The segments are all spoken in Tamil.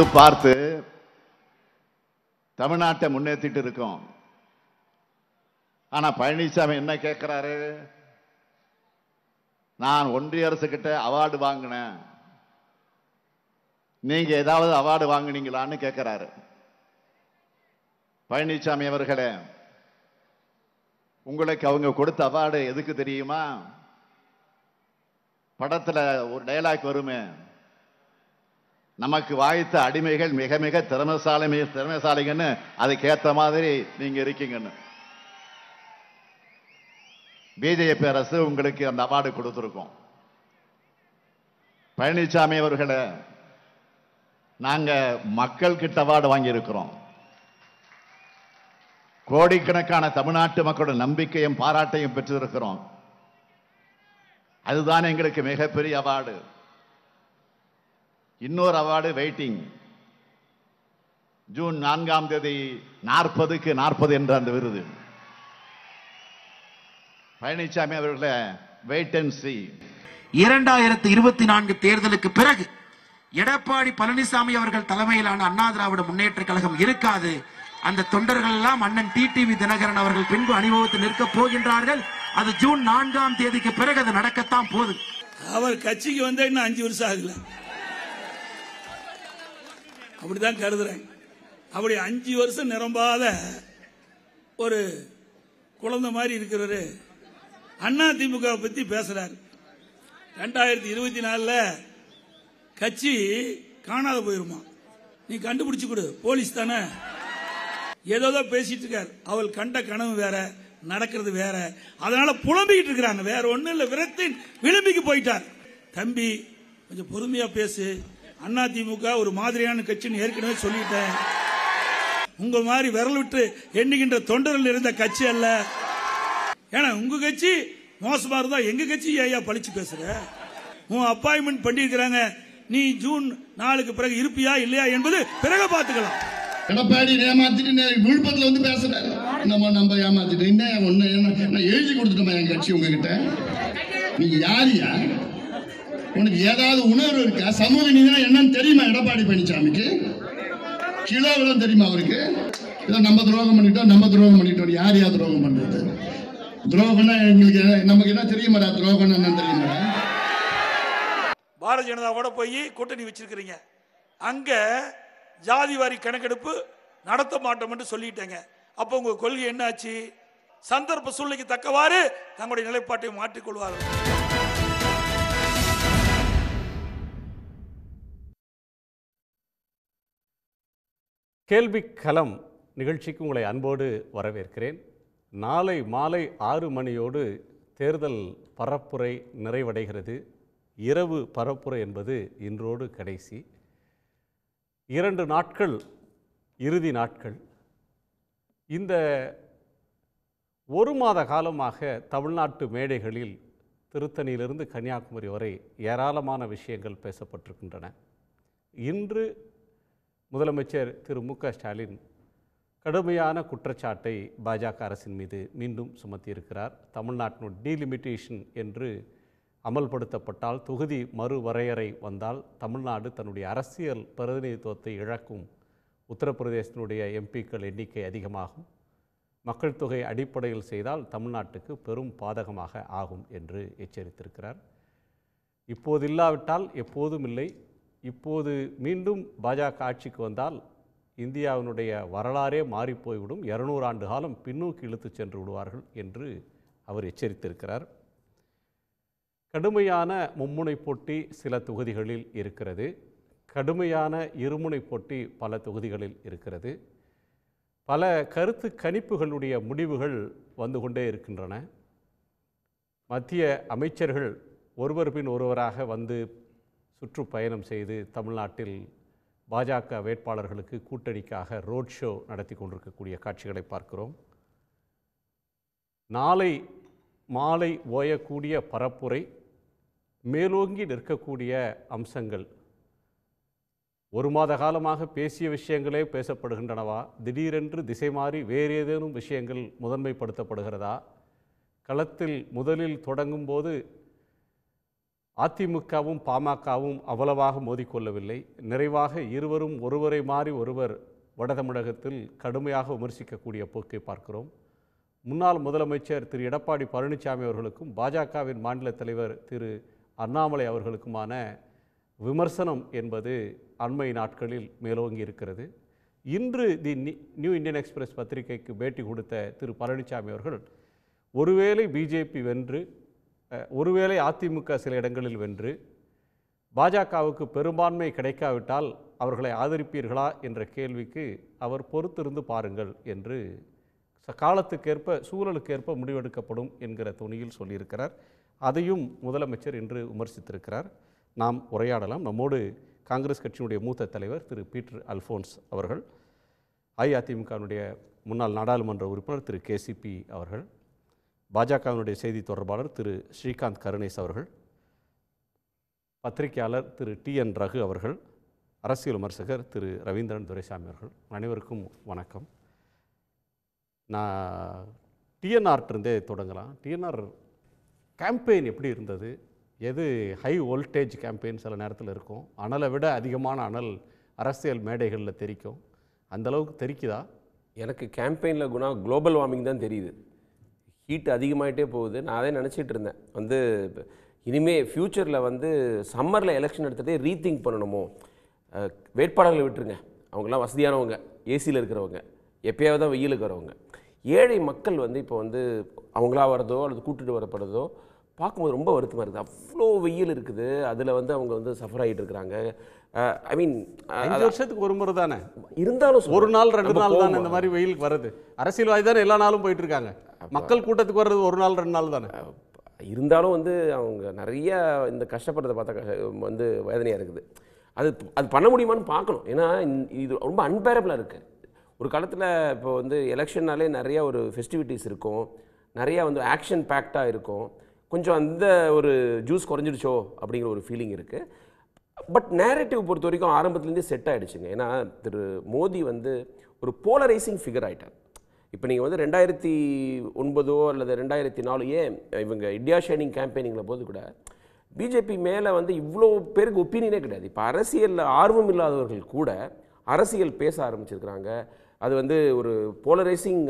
பார்த்து பார்த்து தமிழ்நாட்டை முன்னேற்றிட்டு இருக்கோம் ஆனால் பழனிசாமி என்ன கேட்குறாரு நான் ஒன்றிய அரசுக்கிட்ட அவார்டு வாங்கினேன் நீங்கள் ஏதாவது அவார்டு வாங்கினீங்களான்னு கேட்குறாரு பழனிசாமி அவர்களே உங்களுக்கு அவங்க கொடுத்த அவார்டு எதுக்கு தெரியுமா படத்தில் ஒரு டைலாக் வருமே நமக்கு வாய்த்த அடிமைகள் மிக மிக திறமைசாலை திறமைசாலிங்கன்னு ஏற்ற மாதிரி நீங்க இருக்கீங்கன்னு பிஜேபி அரசு உங்களுக்கு அந்த அவார்டு கொடுத்துருக்கோம் பழனிசாமி அவர்களை நாங்கள் மக்கள் கிட்ட அவார்டு வாங்கியிருக்கிறோம் கோடிக்கணக்கான தமிழ்நாட்டு மக்களோட நம்பிக்கையும் பாராட்டையும் பெற்றிருக்கிறோம் அதுதான் எங்களுக்கு மிகப்பெரிய அவார்டு இன்னொரு அவார்டு வெயிட்டிங் ஜூன் நான்காம் தேதி நாற்பதுக்கு நாற்பது என்ற அந்த விருது பழனிசாமி அவர்களை வெயிட் அண்ட் சி இரண்டாயிரத்தி இருபத்தி நான்கு தேர்தலுக்கு பிறகு எடப்பாடி பழனிசாமி அவர்கள் தலைமையிலான அண்ணா திராவிட முன்னேற்ற கழகம் இருக்காது அந்த தொண்டர்கள் எல்லாம் அண்ணன் டி டிவி தினகரன் அவர்கள் பின்பு அனுபவத்தில் நிற்க போகின்றார்கள் அது ஜூன் நான்காம் தேதிக்கு பிறகு அது நடக்கத்தான் போகுது அவர் கட்சிக்கு வந்த இன்னும் அஞ்சு வருஷம் ஆகல அப்படிதான் கருதுறேன் அப்படி அஞ்சு வருஷம் நிரம்பாத ஒரு குழந்தை மாதிரி இருக்கிறவரு அண்ணா திமுக பத்தி பேசுறாரு ரெண்டாயிரத்தி இருபத்தி நாலுல கட்சி காணாத போயிருமா நீ கண்டுபிடிச்சு கொடு போலீஸ் தானே ஏதோ பேசிட்டு இருக்கார் அவள் கண்ட கனவு வேற நடக்கிறது வேற அதனால புலம்பிக்கிட்டு இருக்கிறாங்க வேற ஒண்ணு இல்ல விரத்தின் விளிம்பிக்கு போயிட்டார் தம்பி கொஞ்சம் பொறுமையா பேசு அண்ணா திமுக ஒரு மாதிரியான கட்சின்னு ஏற்கனவே சொல்லிட்டேன் உங்க மாதிரி விரல் விட்டு எண்ணுகின்ற தொண்டர்கள் இருந்த கட்சி அல்ல ஏன்னா உங்க கட்சி மோசமா இருந்தா எங்க கட்சி ஐயா பழிச்சு பேசுற உன் அப்பாயின்மெண்ட் பண்ணிருக்கிறாங்க நீ ஜூன் நாளுக்கு பிறகு இருப்பியா இல்லையா என்பது பிறகு பார்த்துக்கலாம் எடப்பாடி ஏமாத்திட்டு விழுப்புரத்துல வந்து பேசுறேன் நம்ம நம்ம ஏமாத்திட்டு என்ன ஒண்ணு என்ன எழுதி கொடுத்துட்டோமா என் கட்சி உங்ககிட்ட நீங்க யாரியா உனக்கு ஏதாவது உணர்வு இருக்கா சமூக நீதினா என்னன்னு தெரியுமா எடப்பாடி பழனிசாமிக்கு கிலோ விட தெரியுமா அவருக்கு இதை நம்ம துரோகம் பண்ணிட்டோம் நம்ம துரோகம் பண்ணிட்டோம் யார் யார் துரோகம் பண்றது துரோகம்னா எங்களுக்கு நமக்கு என்ன தெரியுமாடா துரோகம் என்ன தெரியுமா பாரதிய ஜனதாவோட போய் கூட்டணி வச்சிருக்கிறீங்க அங்க ஜாதி வாரி கணக்கெடுப்பு நடத்த மாட்டோம் என்று சொல்லிட்டேங்க அப்போ உங்க கொள்கை என்னாச்சு சந்தர்ப்ப சூழ்நிலைக்கு தக்கவாறு தங்களுடைய நிலைப்பாட்டை மாற்றிக்கொள்வார்கள் கேள்வி கலம் நிகழ்ச்சிக்கு உங்களை அன்போடு வரவேற்கிறேன் நாளை மாலை ஆறு மணியோடு தேர்தல் பரப்புரை நிறைவடைகிறது இரவு பரப்புரை என்பது இன்றோடு கடைசி இரண்டு நாட்கள் இறுதி நாட்கள் இந்த ஒரு மாத காலமாக தமிழ்நாட்டு மேடைகளில் திருத்தணியிலிருந்து கன்னியாகுமரி வரை ஏராளமான விஷயங்கள் பேசப்பட்டிருக்கின்றன இன்று முதலமைச்சர் திரு மு ஸ்டாலின் கடுமையான குற்றச்சாட்டை பாஜக அரசின் மீது மீண்டும் சுமத்தியிருக்கிறார் தமிழ்நாட்டின் டீலிமிட்டேஷன் என்று அமல்படுத்தப்பட்டால் தொகுதி மறுவரையறை வந்தால் தமிழ்நாடு தன்னுடைய அரசியல் பிரதிநிதித்துவத்தை இழக்கும் உத்தரப்பிரதேசத்தினுடைய எம்பிக்கள் எண்ணிக்கை அதிகமாகும் மக்கள் தொகை அடிப்படையில் செய்தால் தமிழ்நாட்டுக்கு பெரும் பாதகமாக ஆகும் என்று எச்சரித்திருக்கிறார் இப்போது இல்லாவிட்டால் எப்போதும் இல்லை இப்போது மீண்டும் பாஜக ஆட்சிக்கு வந்தால் இந்தியாவினுடைய வரலாறே மாறிப்போய்விடும் இரநூறு ஆண்டு காலம் பின்னோக்கி இழுத்து சென்று விடுவார்கள் என்று அவர் எச்சரித்திருக்கிறார் கடுமையான மும்முனை போட்டி சில தொகுதிகளில் இருக்கிறது கடுமையான இருமுனை போட்டி பல தொகுதிகளில் இருக்கிறது பல கருத்து கணிப்புகளுடைய முடிவுகள் வந்து கொண்டே இருக்கின்றன மத்திய அமைச்சர்கள் ஒருவர் பின் ஒருவராக வந்து சுற்றுப்பயணம் செய்து தமிழ்நாட்டில் பாஜக வேட்பாளர்களுக்கு கூட்டணிக்காக ரோட் ஷோ நடத்தி கொண்டிருக்கக்கூடிய காட்சிகளை பார்க்கிறோம் நாளை மாலை ஓயக்கூடிய பரப்புரை மேலோங்கி நிற்கக்கூடிய அம்சங்கள் ஒரு மாத காலமாக பேசிய விஷயங்களே பேசப்படுகின்றனவா திடீரென்று திசை மாறி வேறு ஏதேனும் விஷயங்கள் முதன்மைப்படுத்தப்படுகிறதா களத்தில் முதலில் தொடங்கும் போது அதிமுகவும் பாமகவும் அவ்வளவாக மோதிக்கொள்ளவில்லை நிறைவாக இருவரும் ஒருவரை மாறி ஒருவர் வடதமிழகத்தில் கடுமையாக விமர்சிக்கக்கூடிய போக்கை பார்க்கிறோம் முன்னாள் முதலமைச்சர் திரு எடப்பாடி பழனிசாமி அவர்களுக்கும் பாஜகவின் மாநில தலைவர் திரு அண்ணாமலை அவர்களுக்குமான விமர்சனம் என்பது அண்மை நாட்களில் மேலோங்கி இருக்கிறது இன்று தி நியூ இந்தியன் எக்ஸ்பிரஸ் பத்திரிகைக்கு பேட்டி கொடுத்த திரு பழனிசாமி அவர்கள் ஒருவேளை பிஜேபி வென்று ஒருவேளை அதிமுக சில இடங்களில் வென்று பாஜகவுக்கு பெரும்பான்மை கிடைக்காவிட்டால் அவர்களை ஆதரிப்பீர்களா என்ற கேள்விக்கு அவர் பொறுத்திருந்து பாருங்கள் என்று காலத்துக்கேற்ப சூழலுக்கேற்ப முடிவெடுக்கப்படும் என்கிற துணியில் சொல்லியிருக்கிறார் அதையும் முதலமைச்சர் இன்று விமர்சித்திருக்கிறார் நாம் உரையாடலாம் நம்மோடு காங்கிரஸ் கட்சியினுடைய மூத்த தலைவர் திரு பீட்டர் அல்ஃபோன்ஸ் அவர்கள் அஇஅதிமுகவினுடைய முன்னாள் நாடாளுமன்ற உறுப்பினர் திரு கேசிபி அவர்கள் பாஜகவினுடைய செய்தி தொடர்பாளர் திரு ஸ்ரீகாந்த் கருணேஸ் அவர்கள் பத்திரிகையாளர் திரு டி என் ரகு அவர்கள் அரசியல் விமர்சகர் திரு ரவீந்திரன் துரைசாமி அவர்கள் அனைவருக்கும் வணக்கம் நான் டிஎன்ஆர்ட்டிருந்தே தொடங்கலாம் டிஎன்ஆர் கேம்பெயின் எப்படி இருந்தது எது ஹை வோல்டேஜ் கேம்பெயின் சில நேரத்தில் இருக்கும் அனலை விட அதிகமான அனல் அரசியல் மேடைகளில் தெரிக்கும் அந்தளவுக்கு தெரிக்குதா எனக்கு கேம்பெயினில் குணா குளோபல் வார்மிங் தான் தெரியுது ஹீட் அதிகமாகிட்டே போகுது நான் அதே நினச்சிட்டு இருந்தேன் வந்து இனிமேல் ஃப்யூச்சரில் வந்து சம்மரில் எலெக்ஷன் எடுத்துகிட்டே ரீதிங்க் பண்ணணுமோ வேட்பாளர்களை விட்டுருங்க அவங்களாம் வசதியானவங்க ஏசியில் இருக்கிறவங்க எப்பயாவது தான் வெயில் இருக்கிறவங்க ஏழை மக்கள் வந்து இப்போ வந்து அவங்களா வரதோ அல்லது கூட்டிகிட்டு வரப்படுறதோ பார்க்கும்போது ரொம்ப வருத்தமாக இருக்குது அவ்வளோ வெயில் இருக்குது அதில் வந்து அவங்க வந்து சஃபர் ஆகிட்டு இருக்கிறாங்க ஐ மீன் அஞ்சு வருஷத்துக்கு ஒரு முறை தானே இருந்தாலும் ஒரு நாள் ரெண்டு நாள் தானே இந்த மாதிரி வெயிலுக்கு வருது அரசியல்வாதி தானே எல்லா நாளும் போயிட்டு இருக்காங்க மக்கள் கூட்டத்துக்கு வர்றது ஒரு நாள் ரெண்டு நாள் தானே இருந்தாலும் வந்து அவங்க நிறைய இந்த கஷ்டப்படுறத பார்த்தா வந்து வேதனையாக இருக்குது அது அது பண்ண முடியுமான்னு பார்க்கணும் ஏன்னா இது ரொம்ப அன்பேரபிளாக இருக்குது ஒரு காலத்தில் இப்போ வந்து எலெக்ஷன்னாலே நிறையா ஒரு ஃபெஸ்டிவிட்டிஸ் இருக்கும் நிறையா வந்து ஆக்ஷன் பேக்டாக இருக்கும் கொஞ்சம் அந்த ஒரு ஜூஸ் குறைஞ்சிடுச்சோ அப்படிங்கிற ஒரு ஃபீலிங் இருக்குது பட் நேரட்டிவ் பொறுத்த வரைக்கும் ஆரம்பத்துலேருந்தே செட் ஆகிடுச்சுங்க ஏன்னா திரு மோடி வந்து ஒரு போலரைசிங் ஃபிகர் ஆகிட்டார் இப்போ நீங்கள் வந்து ரெண்டாயிரத்தி ஒன்பதோ அல்லது ரெண்டாயிரத்தி நாலோ ஏன் இவங்க இந்தியா ஷைனிங் கேம்பெயினிங்கில் போது கூட பிஜேபி மேலே வந்து இவ்வளோ பேருக்கு ஒப்பீனியனே கிடையாது இப்போ அரசியலில் ஆர்வம் இல்லாதவர்கள் கூட அரசியல் பேச ஆரம்பிச்சிருக்கிறாங்க அது வந்து ஒரு போலரைசிங்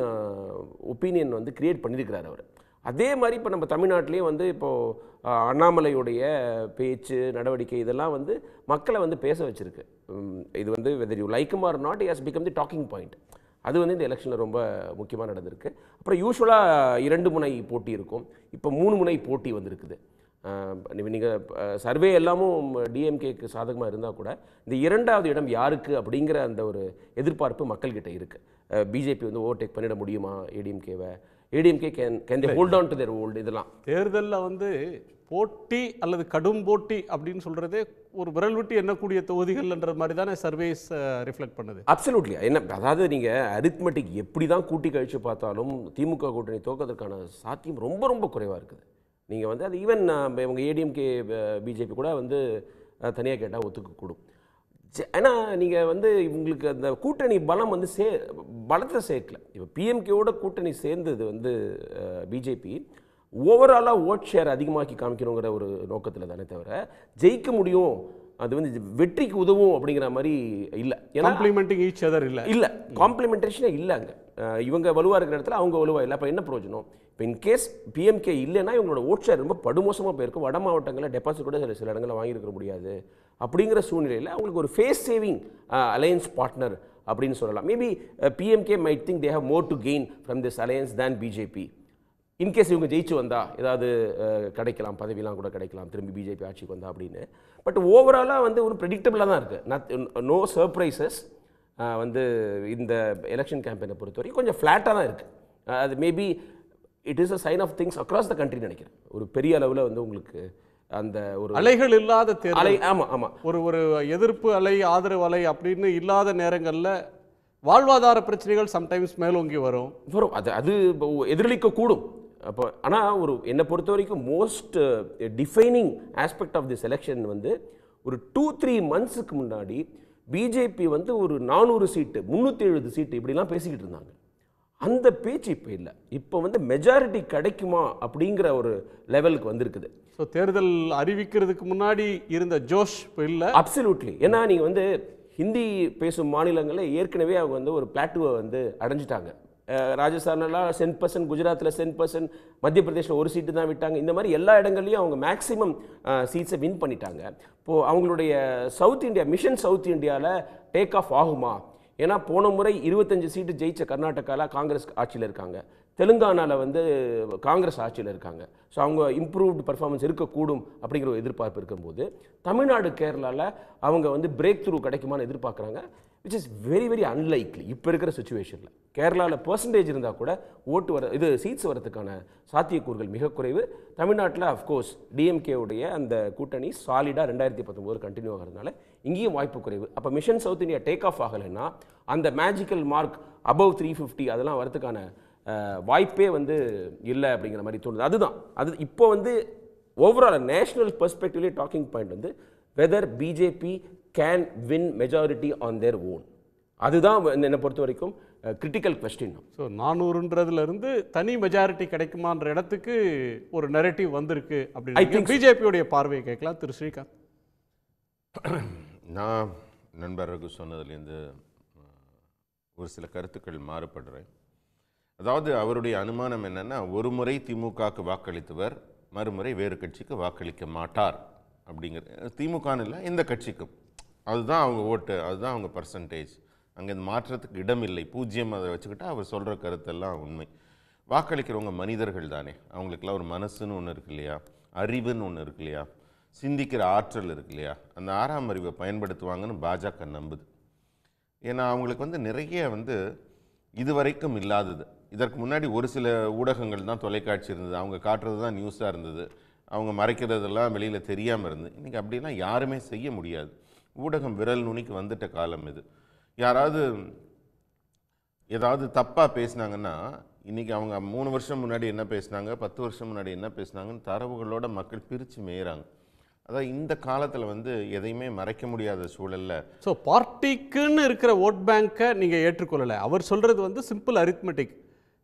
ஒப்பீனியன் வந்து கிரியேட் பண்ணியிருக்கிறார் அவர் அதே மாதிரி இப்போ நம்ம தமிழ்நாட்டிலே வந்து இப்போது அண்ணாமலையுடைய பேச்சு நடவடிக்கை இதெல்லாம் வந்து மக்களை வந்து பேச வச்சுருக்கு இது வந்து வெதர் யூ லைக்கும் are not has become the talking point அது வந்து இந்த எலெக்ஷனில் ரொம்ப முக்கியமாக நடந்திருக்கு அப்புறம் யூஸ்வலாக இரண்டு முனை போட்டி இருக்கும் இப்போ மூணு முனை போட்டி வந்திருக்குது நீங்கள் சர்வே எல்லாமும் டிஎம்கேக்கு சாதகமாக இருந்தால் கூட இந்த இரண்டாவது இடம் யாருக்கு அப்படிங்கிற அந்த ஒரு எதிர்பார்ப்பு மக்கள்கிட்ட இருக்குது பிஜேபி வந்து ஓவர்டேக் பண்ணிட முடியுமா ஏடிஎம்கேவை ADMK can can they hold on to their old இதெல்லாம் தேர்தலில் வந்து போட்டி அல்லது கடும் போட்டி அப்படின்னு சொல்கிறதே ஒரு விரல் விட்டு எண்ணக்கூடிய தொகுதிகள்ன்ற மாதிரி தானே சர்வேஸ் ரிஃப்ளெக்ட் பண்ணுது அப்சல்யூட்லி என்ன அதாவது நீங்கள் அரித்மெட்டிக் எப்படி தான் கூட்டி கழித்து பார்த்தாலும் திமுக கூட்டணி தோக்கத்திற்கான சாத்தியம் ரொம்ப ரொம்ப குறைவாக இருக்குது நீங்கள் வந்து அது ஈவன் இவங்க ஏடிஎம்கே பிஜேபி கூட வந்து தனியாக கேட்டால் ஒத்துக்க கூடும் ஏன்னா நீங்கள் வந்து இவங்களுக்கு அந்த கூட்டணி பலம் வந்து சே பலத்தை சேர்க்கல இப்போ பிஎம்கேவோட கூட்டணி சேர்ந்தது வந்து பிஜேபி ஓவராலாக ஓட் ஷேர் அதிகமாக்கி காமிக்கணுங்கிற ஒரு நோக்கத்தில் தானே தவிர ஜெயிக்க முடியும் அது வந்து வெற்றிக்கு உதவும் அப்படிங்கிற மாதிரி இல்லை காம்ப்ளிமெண்டிங் ஈச் அதர் இல்லை இல்லை காம்ப்ளிமெண்டேஷனே இல்லை அங்கே இவங்க வலுவாக இருக்கிற இடத்துல அவங்க வலுவாக இல்லை அப்போ என்ன பிரயோஜனம் இப்போ இன்கேஸ் பிஎம்கே இல்லைன்னா இவங்களோட ஓட்சர் ரொம்ப படுமோசமாக போயிருக்கும் வட மாவட்டங்களில் டெபாசிட் கூட சில சில இடங்களில் வாங்கியிருக்க முடியாது அப்படிங்கிற சூழ்நிலையில் அவங்களுக்கு ஒரு ஃபேஸ் சேவிங் அலையன்ஸ் பார்ட்னர் அப்படின்னு சொல்லலாம் maybe PMK might think they have more to gain from this alliance than BJP in case இவங்க ஜெயிச்சு வந்தால் ஏதாவது கிடைக்கலாம் பதவியெலாம் கூட கிடைக்கலாம் திரும்பி பிஜேபி ஆட்சிக்கு வந்தால் அப்படின்னு பட் ஓவராலாக வந்து ஒரு ப்ரெடிக்டபிளாக தான் இருக்குது நத் நோ சர்ப்ரைசஸ் வந்து இந்த எலெக்ஷன் கேம்பெயினை பொறுத்த வரைக்கும் கொஞ்சம் ஃப்ளாட்டாக தான் இருக்குது அது maybe it is a sign of things across the country நினைக்கிறேன் ஒரு பெரிய அளவில் வந்து உங்களுக்கு அந்த ஒரு அலைகள் இல்லாத தேர்தல் அலை ஆமாம் ஆமாம் ஒரு ஒரு எதிர்ப்பு அலை ஆதரவு அலை அப்படின்னு இல்லாத நேரங்களில் வாழ்வாதார பிரச்சனைகள் சம்டைம்ஸ் மேலோங்கி வரும் வரும் அது அது எதிரொலிக்க கூடும் அப்போ ஆனால் ஒரு என்னை பொறுத்த வரைக்கும் most defining aspect of this election வந்து ஒரு டூ த்ரீ மந்த்ஸுக்கு முன்னாடி பிஜேபி வந்து ஒரு நானூறு சீட்டு முந்நூற்றி எழுபது சீட்டு இப்படிலாம் பேசிக்கிட்டு இருந்தாங்க அந்த பேச்சு இப்போ இல்லை இப்போ வந்து மெஜாரிட்டி கிடைக்குமா அப்படிங்கிற ஒரு லெவலுக்கு வந்திருக்குது ஸோ தேர்தல் அறிவிக்கிறதுக்கு முன்னாடி இருந்த ஜோஷ் இப்போ இல்லை அப்சல்யூட்லி ஏன்னா நீங்கள் வந்து ஹிந்தி பேசும் மாநிலங்களில் ஏற்கனவே அவங்க வந்து ஒரு பிளாட்டுவை வந்து அடைஞ்சிட்டாங்க ராஜஸ்தான்லாம் சென்ட் பர்சன்ட் குஜராத்தில் சென்ட் பர்சன்ட் மத்திய பிரதேஷில் ஒரு சீட்டு தான் விட்டாங்க இந்த மாதிரி எல்லா இடங்கள்லையும் அவங்க மேக்ஸிமம் சீட்ஸை வின் பண்ணிட்டாங்க இப்போது அவங்களுடைய சவுத் இந்தியா மிஷன் சவுத் இந்தியாவில் டேக் ஆஃப் ஆகுமா ஏன்னா போன முறை இருபத்தஞ்சு சீட்டு ஜெயித்த கர்நாடகாவில் காங்கிரஸ் ஆட்சியில் இருக்காங்க தெலுங்கானாவில் வந்து காங்கிரஸ் ஆட்சியில் இருக்காங்க ஸோ அவங்க இம்ப்ரூவ்டு பர்ஃபார்மன்ஸ் இருக்கக்கூடும் அப்படிங்கிற ஒரு எதிர்பார்ப்பு இருக்கும்போது தமிழ்நாடு கேரளாவில் அவங்க வந்து பிரேக் த்ரூ கிடைக்குமான்னு எதிர்பார்க்குறாங்க which is very very unlikely இப்போ இருக்கிற சுச்சுவேஷனில் கேரளாவில் பர்சன்டேஜ் இருந்தால் கூட ஓட்டு வர இது சீட்ஸ் வரதுக்கான சாத்தியக்கூறுகள் மிக குறைவு தமிழ்நாட்டில் அஃப்கோர்ஸ் டிஎம்கேவுடைய அந்த கூட்டணி சாலிடாக ரெண்டாயிரத்தி பத்தொம்போது கண்டினியூ ஆகிறதுனால இங்கேயும் வாய்ப்பு குறைவு அப்போ mission South India take off ஆகலைன்னா அந்த magical mark above three fifty அதெல்லாம் வரதுக்கான வாய்ப்பே வந்து இல்லை அப்படிங்கிற மாதிரி தோணுது அதுதான் அது இப்போ வந்து ஓவரால் நேஷனல் பெர்ஸ்பெக்டிவ்லேயே டாக்கிங் பாயிண்ட் வந்து whether BJP can win majority on their own அதுதான் என்னை பொறுத்த வரைக்கும் கிரிட்டிக்கல் கொஸ்டின் ஸோ நானூறுன்றதுலேருந்து தனி மெஜாரிட்டி கிடைக்குமான்ற இடத்துக்கு ஒரு நெரட்டிவ் வந்திருக்கு அப்படின்னு பிஜேபியோடைய பார்வையை கேட்கலாம் திரு ஸ்ரீகாந்த் நான் நண்பருக்கு சொன்னதுலேருந்து ஒரு சில கருத்துக்கள் மாறுபடுறேன் அதாவது அவருடைய அனுமானம் என்னென்னா ஒரு முறை திமுகவுக்கு வாக்களித்தவர் மறுமுறை வேறு கட்சிக்கு வாக்களிக்க மாட்டார் அப்படிங்கிற திமுகன்னு இல்லை எந்த கட்சிக்கும் அதுதான் அவங்க ஓட்டு அதுதான் அவங்க பர்சன்டேஜ் அங்கே இந்த மாற்றத்துக்கு இடம் இல்லை பூஜ்ஜியம் அதை வச்சுக்கிட்டா அவர் சொல்கிற கருத்தெல்லாம் உண்மை வாக்களிக்கிறவங்க மனிதர்கள் தானே அவங்களுக்குலாம் ஒரு மனசுன்னு ஒன்று இருக்கு இல்லையா அறிவுன்னு ஒன்று இருக்கு இல்லையா சிந்திக்கிற ஆற்றல் இருக்கு இல்லையா அந்த ஆறாம் அறிவை பயன்படுத்துவாங்கன்னு பாஜக நம்புது ஏன்னா அவங்களுக்கு வந்து நிறைய வந்து இதுவரைக்கும் இல்லாதது இதற்கு முன்னாடி ஒரு சில ஊடகங்கள் தான் தொலைக்காட்சி இருந்தது அவங்க காட்டுறது தான் நியூஸாக இருந்தது அவங்க மறைக்கிறதெல்லாம் வெளியில் தெரியாமல் இருந்தது இன்றைக்கி அப்படிலாம் யாருமே செய்ய முடியாது ஊடகம் விரல் நுனிக்கு வந்துட்ட காலம் இது யாராவது ஏதாவது தப்பாக பேசினாங்கன்னா இன்றைக்கி அவங்க மூணு வருஷம் முன்னாடி என்ன பேசினாங்க பத்து வருஷம் முன்னாடி என்ன பேசினாங்கன்னு தரவுகளோட மக்கள் பிரித்து மேயிறாங்க அதான் இந்த காலத்தில் வந்து எதையுமே மறைக்க முடியாத சூழலில் ஸோ பார்ட்டிக்குன்னு இருக்கிற ஓட் பேங்க்கை நீங்கள் ஏற்றுக்கொள்ளலை அவர் சொல்கிறது வந்து சிம்பிள் அரித்மெட்டிக்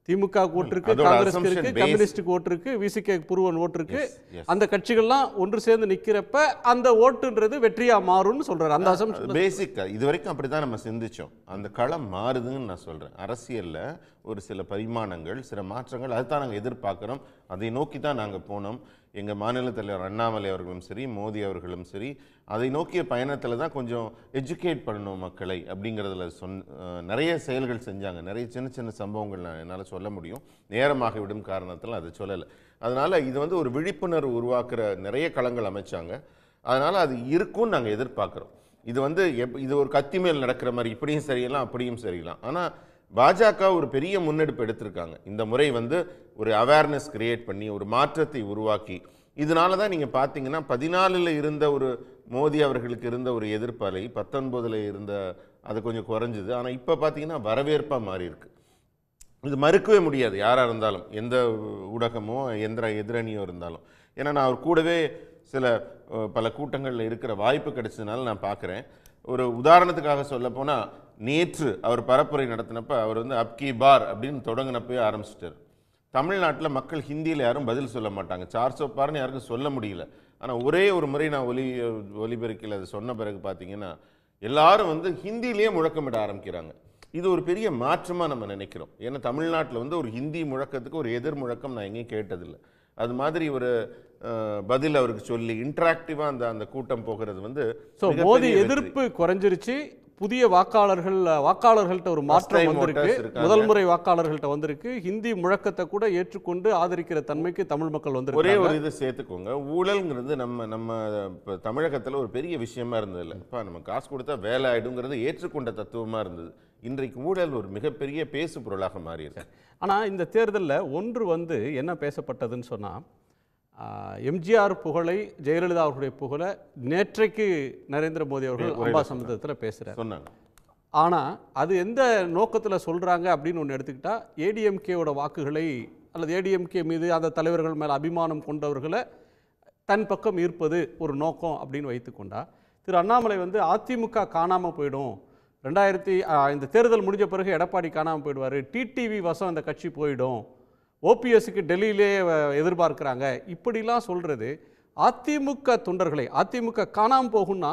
திமுக ஓட்டிருக்கு இருக்கு இருக்கு கம்யூனிஸ்ட் ஓட்டிருக்கு விசிகே புருவன் ஓட்டிருக்கு இருக்கு அந்த கட்சிகள்லாம் ஒன்று சேர்ந்து நிக்கிறப்ப அந்த ஓட்டுன்றது வெற்றியா மாறும்னு சொல்றாரு அந்த அசம்ஷன் பேசிக்கா இது வரைக்கும் அப்படிதான் நம்ம சிந்திச்சோம் அந்த களம் மாறுதுன்னு நான் சொல்றேன் அரசியல்ல ஒரு சில பரிமாணங்கள் சில மாற்றங்கள் அதுதான் நாங்கள் எதிர்பார்க்கிறோம் அதை நோக்கி தான் நாங்கள் போனோம் எங்கள் மாநில தலைவர் அண்ணாமலை அவர்களும் சரி மோடி அவர்களும் சரி அதை நோக்கிய பயணத்தில் தான் கொஞ்சம் எஜுகேட் பண்ணணும் மக்களை அப்படிங்கிறதுல சொன் நிறைய செயல்கள் செஞ்சாங்க நிறைய சின்ன சின்ன சம்பவங்கள் நான் என்னால் சொல்ல முடியும் நேரமாகிவிடும் காரணத்தில் அதை சொல்லலை அதனால் இது வந்து ஒரு விழிப்புணர்வு உருவாக்குற நிறைய களங்கள் அமைச்சாங்க அதனால் அது இருக்கும்னு நாங்கள் எதிர்பார்க்குறோம் இது வந்து எப் இது ஒரு கத்தி மேல் நடக்கிற மாதிரி இப்படியும் சரியலாம் அப்படியும் சரியலாம் ஆனால் பாஜக ஒரு பெரிய முன்னெடுப்பு எடுத்திருக்காங்க இந்த முறை வந்து ஒரு அவேர்னஸ் க்ரியேட் பண்ணி ஒரு மாற்றத்தை உருவாக்கி இதனால தான் நீங்கள் பார்த்தீங்கன்னா பதினாலில் இருந்த ஒரு மோடி அவர்களுக்கு இருந்த ஒரு எதிர்ப்பலை பத்தொன்பதில் இருந்த அது கொஞ்சம் குறைஞ்சிது ஆனால் இப்போ பார்த்தீங்கன்னா வரவேற்பாக மாறி இருக்கு இது மறுக்கவே முடியாது யாராக இருந்தாலும் எந்த ஊடகமோ எந்த எதிரணியோ இருந்தாலும் ஏன்னா நான் அவர் கூடவே சில பல கூட்டங்களில் இருக்கிற வாய்ப்பு கிடைச்சதுனால நான் பார்க்குறேன் ஒரு உதாரணத்துக்காக சொல்ல நேற்று அவர் பரப்புரை நடத்தினப்போ அவர் வந்து அப்கி பார் அப்படின்னு தொடங்கினப்போ ஆரம்பிச்சிட்டார் தமிழ்நாட்டில் மக்கள் ஹிந்தியில் யாரும் பதில் சொல்ல மாட்டாங்க சார் சோப்பார்னு யாருக்கும் சொல்ல முடியல ஆனால் ஒரே ஒரு முறை நான் ஒலி ஒலிபெருக்கில் அதை சொன்ன பிறகு பார்த்தீங்கன்னா எல்லாரும் வந்து ஹிந்திலேயே முழக்கமிட ஆரம்பிக்கிறாங்க இது ஒரு பெரிய மாற்றமாக நம்ம நினைக்கிறோம் ஏன்னா தமிழ்நாட்டில் வந்து ஒரு ஹிந்தி முழக்கத்துக்கு ஒரு எதிர் முழக்கம் நான் எங்கேயும் கேட்டதில்லை அது மாதிரி ஒரு பதில் அவருக்கு சொல்லி இன்ட்ராக்டிவாக அந்த அந்த கூட்டம் போகிறது வந்து மோதி எதிர்ப்பு குறைஞ்சிருச்சு புதிய வாக்காளர்கள் வாக்காளர்கள்ட்ட ஒரு மாற்றம் வந்திருக்கு முதல் முறை வாக்காளர்கள்ட்ட வந்திருக்கு ஹிந்தி முழக்கத்தை கூட ஏற்றுக்கொண்டு ஆதரிக்கிற தன்மைக்கு தமிழ் மக்கள் வந்து ஒரே ஒரு இது சேர்த்துக்கோங்க ஊழல்ங்கிறது நம்ம நம்ம இப்போ தமிழகத்தில் ஒரு பெரிய விஷயமா இருந்தது இல்லை இப்போ நம்ம காசு கொடுத்தா வேலை ஆயிடுங்கிறது ஏற்றுக்கொண்ட தத்துவமாக இருந்தது இன்றைக்கு ஊழல் ஒரு மிகப்பெரிய பேசு பொருளாக மாறியிருக்கு ஆனால் இந்த தேர்தலில் ஒன்று வந்து என்ன பேசப்பட்டதுன்னு சொன்னால் எம்ஜிஆர் புகழை ஜெயலலிதா அவர்களுடைய புகழை நேற்றைக்கு நரேந்திர மோடி அவர்கள் அம்பா சமுதத்தில் பேசுகிறார் ஆனால் அது எந்த நோக்கத்தில் சொல்கிறாங்க அப்படின்னு ஒன்று எடுத்துக்கிட்டால் ஏடிஎம்கேவோட வாக்குகளை அல்லது ஏடிஎம்கே மீது அந்த தலைவர்கள் மேலே அபிமானம் கொண்டவர்களை தன் பக்கம் ஈர்ப்பது ஒரு நோக்கம் அப்படின்னு வைத்துக்கொண்டா திரு அண்ணாமலை வந்து அதிமுக காணாமல் போயிடும் ரெண்டாயிரத்தி இந்த தேர்தல் முடிஞ்ச பிறகு எடப்பாடி காணாமல் போயிடுவார் டிடிவி வசம் அந்த கட்சி போயிடும் ஓபிஎஸ்க்கு டெல்லியிலே எதிர்பார்க்குறாங்க இப்படிலாம் சொல்கிறது அதிமுக தொண்டர்களை அதிமுக காணாமல் போகும்னா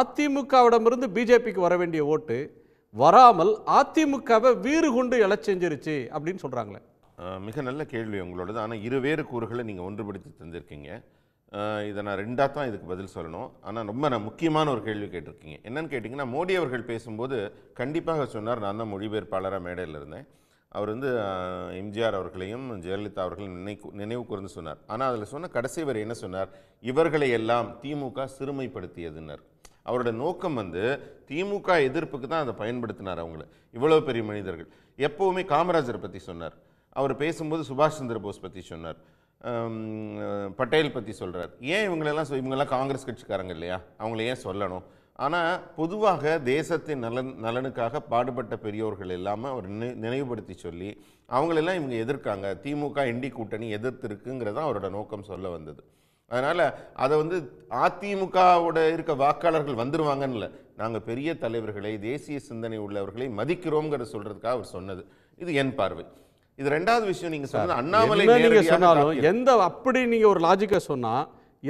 அதிமுகவிடமிருந்து பிஜேபிக்கு வர வேண்டிய ஓட்டு வராமல் அதிமுகவை வீறு கொண்டு செஞ்சிருச்சு அப்படின்னு சொல்கிறாங்களே மிக நல்ல கேள்வி உங்களோடது ஆனால் இருவேறு கூறுகளை நீங்கள் ஒன்றுபடுத்தி தந்திருக்கீங்க இதை நான் ரெண்டாக தான் இதுக்கு பதில் சொல்லணும் ஆனால் ரொம்ப நான் முக்கியமான ஒரு கேள்வி கேட்டிருக்கீங்க என்னன்னு கேட்டிங்கன்னா மோடி அவர்கள் பேசும்போது கண்டிப்பாக சொன்னார் நான் தான் மொழிபெயர்ப்பாளராக மேடையில் இருந்தேன் அவர் வந்து எம்ஜிஆர் அவர்களையும் ஜெயலலிதா அவர்களையும் நினைவு நினைவு கூர்ந்து சொன்னார் ஆனால் அதில் சொன்ன கடைசி வரை என்ன சொன்னார் இவர்களை எல்லாம் திமுக சிறுமைப்படுத்தியதுன்னர் அவரோட நோக்கம் வந்து திமுக எதிர்ப்புக்கு தான் அதை பயன்படுத்தினார் அவங்கள இவ்வளோ பெரிய மனிதர்கள் எப்போவுமே காமராஜரை பற்றி சொன்னார் அவர் பேசும்போது சுபாஷ் சந்திர போஸ் பற்றி சொன்னார் பட்டேல் பற்றி சொல்கிறார் ஏன் இவங்களெல்லாம் இவங்கெல்லாம் காங்கிரஸ் கட்சிக்காரங்க இல்லையா அவங்கள ஏன் சொல்லணும் ஆனால் பொதுவாக தேசத்தின் நலன் நலனுக்காக பாடுபட்ட பெரியோர்கள் இல்லாமல் அவர் நினை நினைவுபடுத்தி சொல்லி அவங்களெல்லாம் இவங்க எதிர்க்காங்க திமுக என்டி கூட்டணி எதிர்த்திருக்குங்கிறத அவரோட நோக்கம் சொல்ல வந்தது அதனால் அதை வந்து அதிமுகவோட இருக்க வாக்காளர்கள் வந்துடுவாங்கன்னு நாங்கள் பெரிய தலைவர்களை தேசிய சிந்தனை உள்ளவர்களை மதிக்கிறோங்கிற சொல்கிறதுக்காக அவர் சொன்னது இது என் பார்வை இது ரெண்டாவது விஷயம் நீங்கள் சொன்னது அண்ணாமலை நீங்கள் சொன்னாலும் எந்த அப்படி நீங்கள் ஒரு லாஜிக்கை சொன்னால்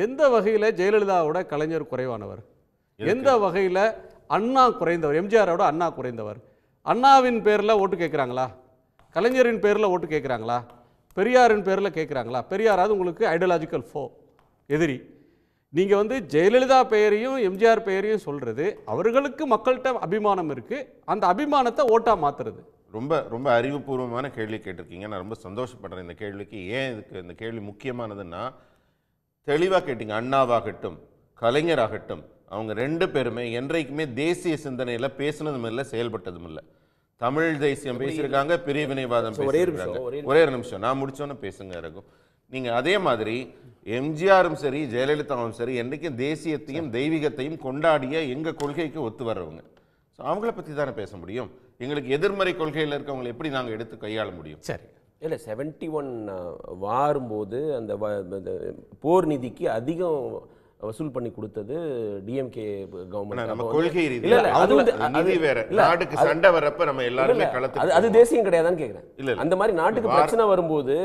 எந்த வகையில் ஜெயலலிதாவோட கலைஞர் குறைவானவர் எந்த வகையில் அண்ணா குறைந்தவர் எம்ஜிஆரோட அண்ணா குறைந்தவர் அண்ணாவின் பேரில் ஓட்டு கேட்குறாங்களா கலைஞரின் பேரில் ஓட்டு கேட்குறாங்களா பெரியாரின் பேரில் கேட்குறாங்களா பெரியாராவது உங்களுக்கு ஐடியாலஜிக்கல் ஃபோ எதிரி நீங்கள் வந்து ஜெயலலிதா பெயரையும் எம்ஜிஆர் பெயரையும் சொல்கிறது அவர்களுக்கு மக்கள்கிட்ட அபிமானம் இருக்குது அந்த அபிமானத்தை ஓட்டாக மாற்றுறது ரொம்ப ரொம்ப அறிவுபூர்வமான கேள்வி கேட்டிருக்கீங்க நான் ரொம்ப சந்தோஷப்படுறேன் இந்த கேள்விக்கு ஏன் இதுக்கு இந்த கேள்வி முக்கியமானதுன்னா தெளிவாக கேட்டீங்க அண்ணாவாகட்டும் கலைஞராகட்டும் அவங்க ரெண்டு பேருமே என்றைக்குமே தேசிய சிந்தனையில் பேசினதும் இல்லை செயல்பட்டதும் இல்லை தமிழ் தேசியம் பேசியிருக்காங்க பிரிவினைவாதம் பேசியிருக்காங்க ஒரே ஒரு நிமிஷம் நான் முடிச்சோன்னு பேசுங்க இருக்கும் நீங்கள் அதே மாதிரி எம்ஜிஆரும் சரி ஜெயலலிதாவும் சரி என்றைக்கும் தேசியத்தையும் தெய்வீகத்தையும் கொண்டாடிய எங்கள் கொள்கைக்கு ஒத்து வர்றவங்க ஸோ அவங்கள பற்றி தானே பேச முடியும் எங்களுக்கு எதிர்மறை கொள்கையில் இருக்கவங்களை எப்படி நாங்கள் எடுத்து கையாள முடியும் சரி இல்லை செவன்ட்டி ஒன் வாரும்போது அந்த போர் நிதிக்கு அதிகம் வசூல் பண்ணி கொடுத்தது டிஎம்கே கவர்மெண்ட் நம்ம கொள்கை இல்ல அது அது வேற நாட்டுக்கு சண்டை வரப்ப நம்ம எல்லாருமே களத்து அது தேசியம் கிடையாதான்னு கேக்குறேன் இல்ல அந்த மாதிரி நாட்டுக்கு பிரச்சனை வரும்போது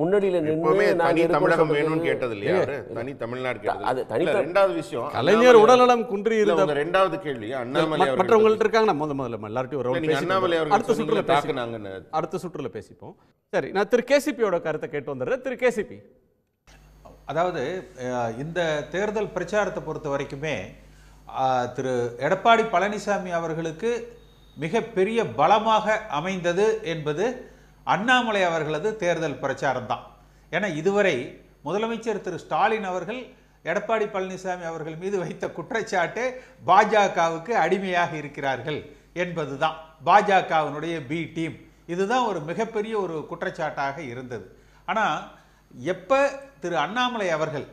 முன்னடியில நின்று தனி தமிழகம் வேணும்னு கேட்டது இல்லையா தனி தமிழ்நாடு அது தனி ரெண்டாவது விஷயம் கலைஞர் உடல்நலம் குன்றி இருந்த ரெண்டாவது கேள்வி அண்ணாமலை மற்றவங்கள்ட்ட இருக்காங்க நம்ம முதல்ல எல்லார்ட்டையும் ஒரு அண்ணாமலை அவர்கள் அடுத்த சுற்றுல பேசினாங்க அடுத்த சுற்றுல பேசிப்போம் சரி நான் திரு கேசிபியோட கருத்தை கேட்டு வந்துடுறேன் திரு கேசிபி அதாவது இந்த தேர்தல் பிரச்சாரத்தை பொறுத்த வரைக்குமே திரு எடப்பாடி பழனிசாமி அவர்களுக்கு மிகப்பெரிய பலமாக அமைந்தது என்பது அண்ணாமலை அவர்களது தேர்தல் தான் ஏன்னா இதுவரை முதலமைச்சர் திரு ஸ்டாலின் அவர்கள் எடப்பாடி பழனிசாமி அவர்கள் மீது வைத்த குற்றச்சாட்டு பாஜகவுக்கு அடிமையாக இருக்கிறார்கள் என்பது தான் பாஜகவினுடைய பி டீம் இதுதான் ஒரு மிகப்பெரிய ஒரு குற்றச்சாட்டாக இருந்தது ஆனால் எப்போ திரு அண்ணாமலை அவர்கள்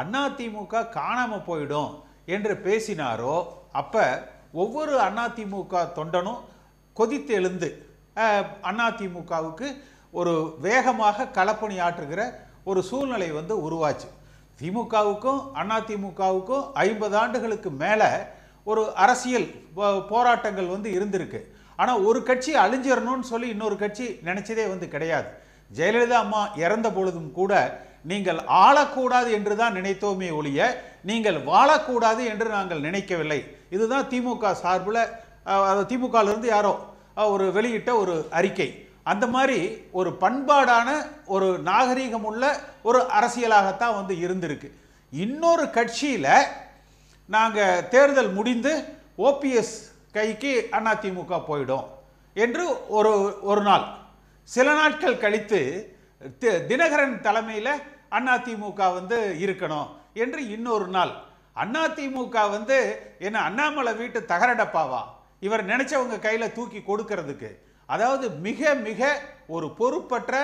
அதிமுக காணாமல் போயிடும் என்று பேசினாரோ அப்போ ஒவ்வொரு அதிமுக தொண்டனும் கொதித்து எழுந்து அதிமுகவுக்கு ஒரு வேகமாக களப்பணி ஆற்றுகிற ஒரு சூழ்நிலை வந்து உருவாச்சு திமுகவுக்கும் அதிமுகவுக்கும் ஐம்பது ஆண்டுகளுக்கு மேலே ஒரு அரசியல் போராட்டங்கள் வந்து இருந்திருக்கு ஆனால் ஒரு கட்சி அழிஞ்சிடணும்னு சொல்லி இன்னொரு கட்சி நினச்சதே வந்து கிடையாது ஜெயலலிதா அம்மா இறந்த பொழுதும் கூட நீங்கள் ஆளக்கூடாது என்று தான் நினைத்தோமே ஒழிய நீங்கள் வாழக்கூடாது என்று நாங்கள் நினைக்கவில்லை இதுதான் திமுக சார்பில் திமுகலேருந்து யாரோ ஒரு வெளியிட்ட ஒரு அறிக்கை அந்த மாதிரி ஒரு பண்பாடான ஒரு நாகரீகம் உள்ள ஒரு அரசியலாகத்தான் வந்து இருந்திருக்கு இன்னொரு கட்சியில் நாங்கள் தேர்தல் முடிந்து ஓபிஎஸ் கைக்கு அதிமுக போயிடும் என்று ஒரு ஒரு நாள் சில நாட்கள் கழித்து தினகரன் தலைமையில் அதிமுக வந்து இருக்கணும் என்று இன்னொரு நாள் அதிமுக வந்து என்ன அண்ணாமலை வீட்டு தகரடப்பாவா இவர் நினைச்சவங்க கையில் தூக்கி கொடுக்கறதுக்கு அதாவது மிக மிக ஒரு பொறுப்பற்ற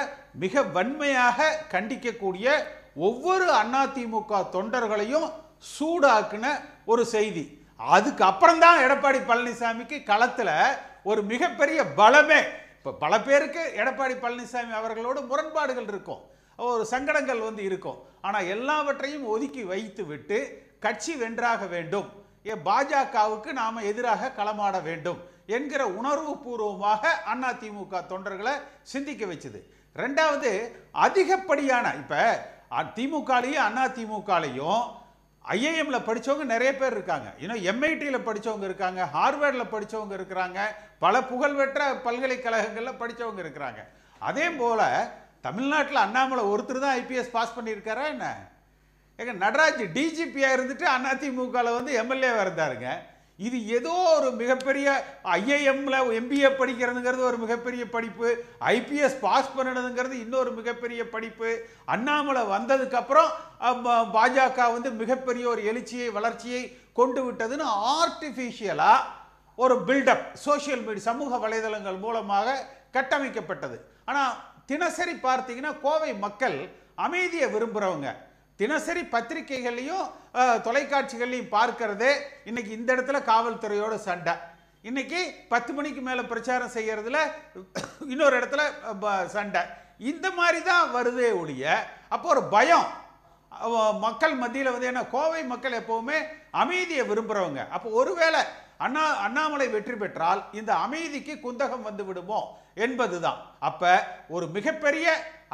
மிக வன்மையாக கண்டிக்கக்கூடிய ஒவ்வொரு அதிமுக தொண்டர்களையும் சூடாக்குன ஒரு செய்தி அதுக்கு அப்புறம்தான் எடப்பாடி பழனிசாமிக்கு களத்தில் ஒரு மிகப்பெரிய பலமே இப்போ பல பேருக்கு எடப்பாடி பழனிசாமி அவர்களோடு முரண்பாடுகள் இருக்கும் ஒரு சங்கடங்கள் வந்து இருக்கும் ஆனால் எல்லாவற்றையும் ஒதுக்கி வைத்து விட்டு கட்சி வென்றாக வேண்டும் ஏ பாஜகவுக்கு நாம் எதிராக களமாட வேண்டும் என்கிற உணர்வு பூர்வமாக அதிமுக தொண்டர்களை சிந்திக்க வச்சுது ரெண்டாவது அதிகப்படியான இப்போ திமுகலையும் அதிமுகலையும் ஐஏஎம்ல படித்தவங்க நிறைய பேர் இருக்காங்க இன்னும் எம்ஐடியில் படித்தவங்க இருக்காங்க ஹார்வர்டில் படித்தவங்க இருக்கிறாங்க பல புகழ்பெற்ற பல்கலைக்கழகங்களில் படித்தவங்க இருக்கிறாங்க அதே போல் தமிழ்நாட்டில் அண்ணாமலை ஒருத்தர் தான் ஐபிஎஸ் பாஸ் பண்ணியிருக்காரா என்ன எங்கள் நடராஜ் டிஜிபியாக இருந்துட்டு அதிமுகவில் வந்து எம்எல்ஏவாக இருந்தாருங்க இது ஏதோ ஒரு மிகப்பெரிய ஐஏஎம்ல எம்பிஏ படிக்கிறதுங்கிறது ஒரு மிகப்பெரிய படிப்பு ஐபிஎஸ் பாஸ் பண்ணதுங்கிறது இன்னொரு மிகப்பெரிய படிப்பு அண்ணாமலை வந்ததுக்கப்புறம் பாஜக வந்து மிகப்பெரிய ஒரு எழுச்சியை வளர்ச்சியை கொண்டு விட்டதுன்னு ஆர்டிஃபிஷியலாக ஒரு பில்டப் சோசியல் மீடியா சமூக வலைதளங்கள் மூலமாக கட்டமைக்கப்பட்டது ஆனால் தினசரி பார்த்தீங்கன்னா கோவை மக்கள் அமைதியை விரும்புகிறவங்க தினசரி பத்திரிகைகள்லையும் தொலைக்காட்சிகள்லையும் பார்க்கறதே இன்னைக்கு இந்த இடத்துல காவல்துறையோட சண்டை இன்னைக்கு பத்து மணிக்கு மேலே பிரச்சாரம் செய்கிறதுல இன்னொரு இடத்துல சண்டை இந்த மாதிரி தான் வருதே ஒழிய அப்போ ஒரு பயம் மக்கள் மத்தியில் வந்து ஏன்னா கோவை மக்கள் எப்போவுமே அமைதியை விரும்புகிறவங்க அப்போ ஒருவேளை அண்ணா அண்ணாமலை வெற்றி பெற்றால் இந்த அமைதிக்கு குந்தகம் வந்து விடுமோ என்பதுதான் அப்போ ஒரு மிகப்பெரிய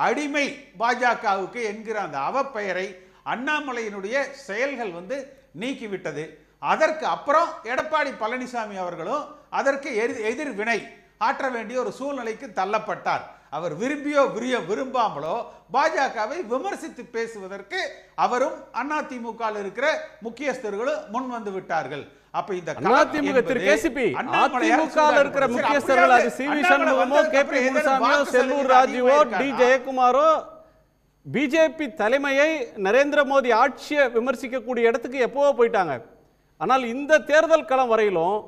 அடிமை பாஜகவுக்கு என்கிற அந்த அவப்பெயரை அண்ணாமலையினுடைய செயல்கள் வந்து நீக்கிவிட்டது அதற்கு அப்புறம் எடப்பாடி பழனிசாமி அவர்களும் அதற்கு எதிர்வினை ஆற்ற வேண்டிய ஒரு சூழ்நிலைக்கு தள்ளப்பட்டார் அவர் விரும்பியோ விரிய விரும்பாமலோ பாஜகவை விமர்சித்து பேசுவதற்கு அவரும் அதிமுக இருக்கிற முக்கியஸ்தர்களும் முன் வந்து விட்டார்கள் அப்ப இந்த அதிமுகத்திற்கு எஸ்பி அதிமுகவில் இருக்கிற முக்கியஸ்தர்கள் அது சி சண்முகமோ கே பி முனுசாமியோ செல்லூர் ராஜுவோ டி ஜெயக்குமாரோ பிஜேபி தலைமையை நரேந்திர மோடி ஆட்சியை விமர்சிக்கக்கூடிய இடத்துக்கு எப்போவோ போயிட்டாங்க ஆனால் இந்த தேர்தல் களம் வரையிலும்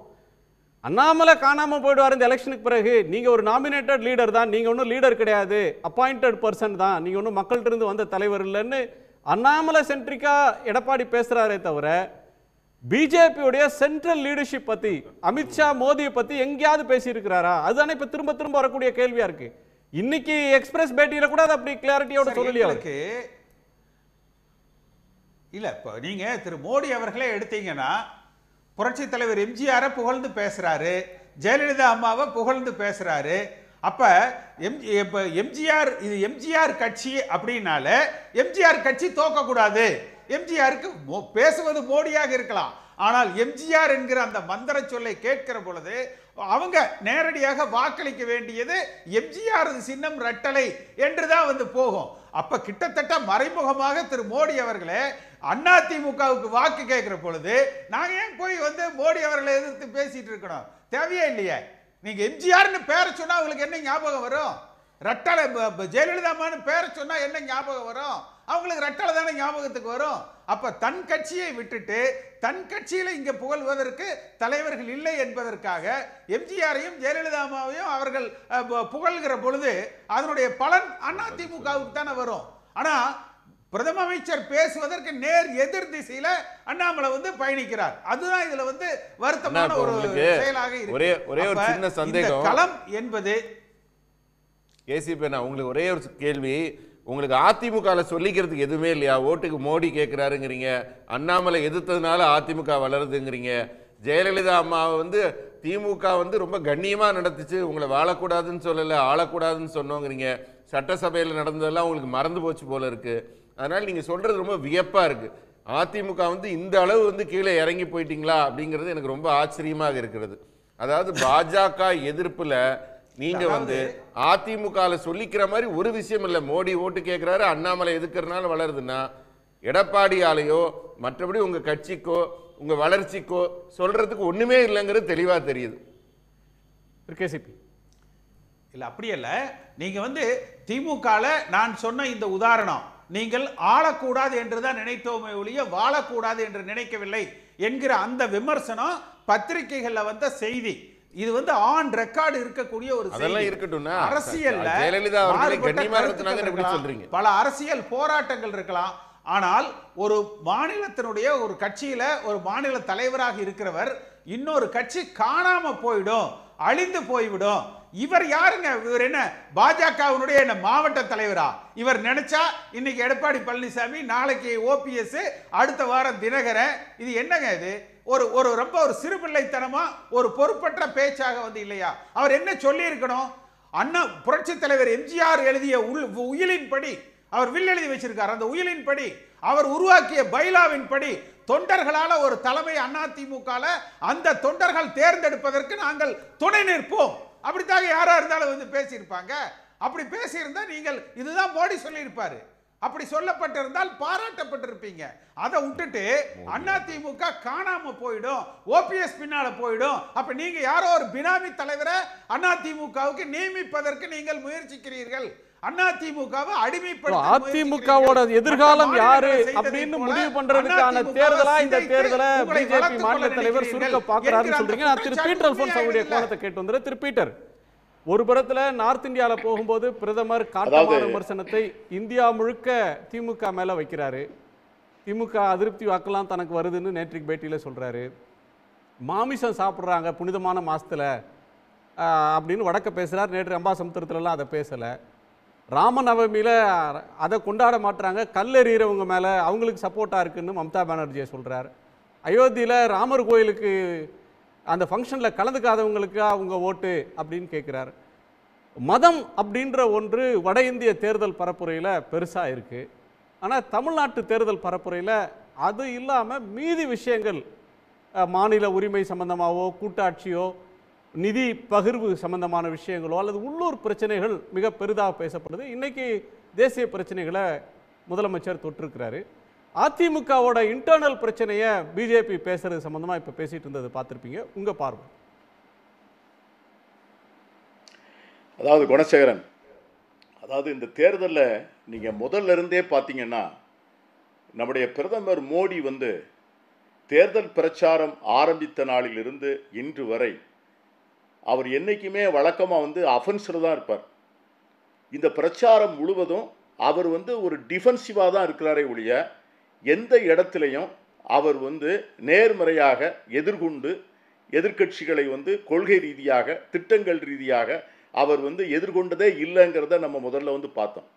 அண்ணாமலை காணாமல் போயிடுவார் இந்த எலெக்ஷனுக்கு பிறகு நீங்கள் ஒரு நாமினேட்டட் லீடர் தான் நீங்கள் ஒன்றும் லீடர் கிடையாது அப்பாயிண்டட் பர்சன் தான் நீங்கள் ஒன்றும் மக்கள்கிட்ட இருந்து வந்த தலைவர் இல்லைன்னு அண்ணாமலை சென்ட்ரிக்காக எடப்பாடி பேசுகிறாரே தவிர பிஜேபியுடைய சென்ட்ரல் லீடர்ஷிப் பத்தி அமித்ஷா மோடியை பத்தி எங்கேயாவது பேசியிருக்கிறாரா அதுதானே இப்ப திரும்ப திரும்ப வரக்கூடிய கேள்வியா இருக்கு இன்னைக்கு எக்ஸ்பிரஸ் பேட்டியில கூட அப்படி கிளாரிட்டியோட சொல்லலையா இருக்கு இல்ல இப்ப நீங்க திரு மோடி அவர்களே எடுத்தீங்கன்னா புரட்சி தலைவர் எம்ஜிஆரை புகழ்ந்து பேசுறாரு ஜெயலலிதா அம்மாவை புகழ்ந்து பேசுறாரு அப்ப எம்ஜி இப்போ எம்ஜிஆர் இது எம்ஜிஆர் கட்சி அப்படின்னால எம்ஜிஆர் கட்சி கூடாது எம்ஜிஆருக்கு பேசுவது மோடியாக இருக்கலாம் ஆனால் எம்ஜிஆர் என்கிற அந்த மந்திர சொல்லை கேட்கிற பொழுது அவங்க நேரடியாக வாக்களிக்க வேண்டியது எம்ஜிஆர் சின்னம் ரட்டலை என்று தான் வந்து போகும் அப்ப கிட்டத்தட்ட மறைமுகமாக திரு மோடி அவர்களே அதிமுகவுக்கு வாக்கு கேட்கிற பொழுது நாங்க ஏன் போய் வந்து மோடி அவர்களை எதிர்த்து பேசிட்டு இருக்கணும் தேவையே இல்லையே நீங்க எம்ஜிஆர்னு பேரை சொன்னா உங்களுக்கு என்ன ஞாபகம் வரும் ரட்டலை ஜெயலலிதாமான்னு பேரை சொன்னா என்ன ஞாபகம் வரும் அவங்களுக்கு ரெட்டலை தானே ஞாபகத்துக்கு வரும் அப்போ தன் கட்சியை விட்டுட்டு தன் கட்சியில் இங்கே புகழ்வதற்கு தலைவர்கள் இல்லை என்பதற்காக எம்ஜிஆரையும் ஜெயலலிதாமாவையும் அவர்கள் புகழ்கிற பொழுது அதனுடைய பலன் அதிமுகவுக்கு தானே வரும் ஆனால் பிரதம அமைச்சர் பேசுவதற்கு நேர் எதிர் திசையில அண்ணாமலை வந்து பயணிக்கிறார் அதுதான் இதுல வந்து வருத்தமான ஒரு செயலாக ஒரே ஒரே ஒரு சின்ன சந்தேகம் களம் என்பது ஏசிபி உங்களுக்கு ஒரே ஒரு கேள்வி உங்களுக்கு அதிமுகவில் சொல்லிக்கிறதுக்கு எதுவுமே இல்லையா ஓட்டுக்கு மோடி கேட்குறாருங்கிறீங்க அண்ணாமலை எதிர்த்ததுனால அதிமுக வளருதுங்கிறீங்க ஜெயலலிதா அம்மாவை வந்து திமுக வந்து ரொம்ப கண்ணியமாக நடத்துச்சு உங்களை வாழக்கூடாதுன்னு சொல்லலை ஆளக்கூடாதுன்னு சொன்னோங்கிறீங்க சட்டசபையில் நடந்ததெல்லாம் உங்களுக்கு மறந்து போச்சு போல இருக்குது அதனால் நீங்கள் சொல்கிறது ரொம்ப வியப்பாக இருக்குது அதிமுக வந்து இந்த அளவு வந்து கீழே இறங்கி போயிட்டீங்களா அப்படிங்கிறது எனக்கு ரொம்ப ஆச்சரியமாக இருக்கிறது அதாவது பாஜக எதிர்ப்பில் நீங்க வந்து அதிமுகவில் சொல்லிக்கிற மாதிரி ஒரு விஷயம் இல்லை மோடி ஓட்டு கேட்கிறாரு அண்ணாமலை எதுக்குறதுனால வளருதுன்னா எடப்பாடியாலையோ மற்றபடி உங்க கட்சிக்கோ உங்க வளர்ச்சிக்கோ சொல்றதுக்கு ஒண்ணுமே இல்லைங்கிறது தெளிவா தெரியுது கேசிபி இல்லை அப்படி இல்லை நீங்கள் வந்து திமுகவில் நான் சொன்ன இந்த உதாரணம் நீங்கள் ஆளக்கூடாது என்று தான் நினைத்தோமே ஒழிய வாழக்கூடாது என்று நினைக்கவில்லை என்கிற அந்த விமர்சனம் பத்திரிகைகளில் வந்த செய்தி இது வந்து ஆன் ரெக்கார்டு இருக்கக்கூடிய ஒரு அதெல்லாம் இருக்கட்டும் அரசியல் ஜெயலலிதா சொல்றீங்க பல அரசியல் போராட்டங்கள் இருக்கலாம் ஆனால் ஒரு மாநிலத்தினுடைய ஒரு கட்சியில ஒரு மாநில தலைவராக இருக்கிறவர் இன்னொரு கட்சி காணாம போயிடும் அழிந்து போய்விடும் இவர் யாருங்க இவர் என்ன பாஜகவினுடைய என்ன மாவட்ட தலைவரா இவர் நினைச்சா இன்னைக்கு எடப்பாடி பழனிசாமி நாளைக்கு ஓபிஎஸ் அடுத்த வாரம் தினகரன் இது என்னங்க இது ஒரு ஒரு ரொம்ப ஒரு சிறுபிள்ளைத்தனமா ஒரு பொறுப்பற்ற பேச்சாக வந்து இல்லையா அவர் என்ன சொல்லியிருக்கணும் அண்ணா புரட்சி தலைவர் எம்ஜிஆர் எழுதிய உயிலின் உயிலின்படி அவர் வில் எழுதி வச்சிருக்கார் அந்த உயிலின்படி அவர் உருவாக்கிய பைலாவின்படி தொண்டர்களால் ஒரு தலைமை அதிமுக அந்த தொண்டர்கள் தேர்ந்தெடுப்பதற்கு நாங்கள் துணை நிற்போம் அப்படித்தாக யாராக இருந்தாலும் வந்து பேசியிருப்பாங்க அப்படி பேசியிருந்தா நீங்கள் இதுதான் மோடி சொல்லியிருப்பாரு அப்படி சொல்லப்பட்டிருந்தால் பாராட்டப்பட்டிருப்பீங்க அதை விட்டுட்டு அண்ணா திமுக காணாம போயிடும் ஓபிஎஸ் பின்னால போயிடும் அப்ப நீங்க யாரோ ஒரு பினாமி தலைவரை அண்ணா திமுகவுக்கு நியமிப்பதற்கு நீங்கள் முயற்சிக்கிறீர்கள் அண்ணா திமுகவை அடிமைப்படுத்த அதிமுகவோட எதிர்காலம் யாரு அப்படின்னு முடிவு பண்றதுக்கான தேர்தலா இந்த தேர்தலை பிஜேபி மாநில தலைவர் சுருக்க பாக்குறாருன்னு சொல்றீங்க நான் திரு கோணத்தை கேட்டு வந்துடுறேன் திரு ஒரு புறத்தில் நார்த் இந்தியாவில் போகும்போது பிரதமர் காட்டமான விமர்சனத்தை இந்தியா முழுக்க திமுக மேல வைக்கிறாரு திமுக அதிருப்தி வாக்கெல்லாம் தனக்கு வருதுன்னு நேற்றுக்கு பேட்டியில் சொல்றாரு மாமிசம் சாப்பிட்றாங்க புனிதமான மாசத்துல அப்படின்னு வடக்க பேசுறாரு நேற்று அம்பாசமுத்திரத்துலலாம் அதை பேசலை ராமநவமியில் அதை கொண்டாட மாட்டுறாங்க கல்லெறிகிறவங்க மேலே அவங்களுக்கு சப்போர்ட்டாக இருக்குன்னு மம்தா பானர்ஜியை சொல்கிறார் அயோத்தியில் ராமர் கோயிலுக்கு அந்த ஃபங்க்ஷனில் கலந்துக்காதவங்களுக்கு அவங்க ஓட்டு அப்படின்னு கேட்குறாரு மதம் அப்படின்ற ஒன்று வட இந்திய தேர்தல் பரப்புரையில் பெருசாக இருக்குது ஆனால் தமிழ்நாட்டு தேர்தல் பரப்புரையில் அது இல்லாமல் மீதி விஷயங்கள் மாநில உரிமை சம்பந்தமாகவோ கூட்டாட்சியோ நிதி பகிர்வு சம்பந்தமான விஷயங்களோ அல்லது உள்ளூர் பிரச்சனைகள் மிக பெரிதாக பேசப்படுது இன்றைக்கி தேசிய பிரச்சனைகளை முதலமைச்சர் தொற்றுருக்கிறாரு அதிமுகவோட இன்டர்னல் பிரச்சனையை பிஜேபி பேசுறது சம்மந்தமாக இப்போ பேசிகிட்டு இருந்தது பார்த்துருப்பீங்க உங்கள் பார்வை அதாவது குணசேகரன் அதாவது இந்த தேர்தலில் நீங்கள் முதல்ல இருந்தே பார்த்தீங்கன்னா நம்முடைய பிரதமர் மோடி வந்து தேர்தல் பிரச்சாரம் ஆரம்பித்த நாளிலிருந்து இன்று வரை அவர் என்றைக்குமே வழக்கமாக வந்து அஃபென்ஸில் தான் இருப்பார் இந்த பிரச்சாரம் முழுவதும் அவர் வந்து ஒரு டிஃபென்சிவாக தான் இருக்கிறாரே ஒழிய எந்த இடத்துலையும் அவர் வந்து நேர்மறையாக எதிர்கொண்டு எதிர்கட்சிகளை வந்து கொள்கை ரீதியாக திட்டங்கள் ரீதியாக அவர் வந்து எதிர்கொண்டதே இல்லைங்கிறத நம்ம முதல்ல வந்து பார்த்தோம்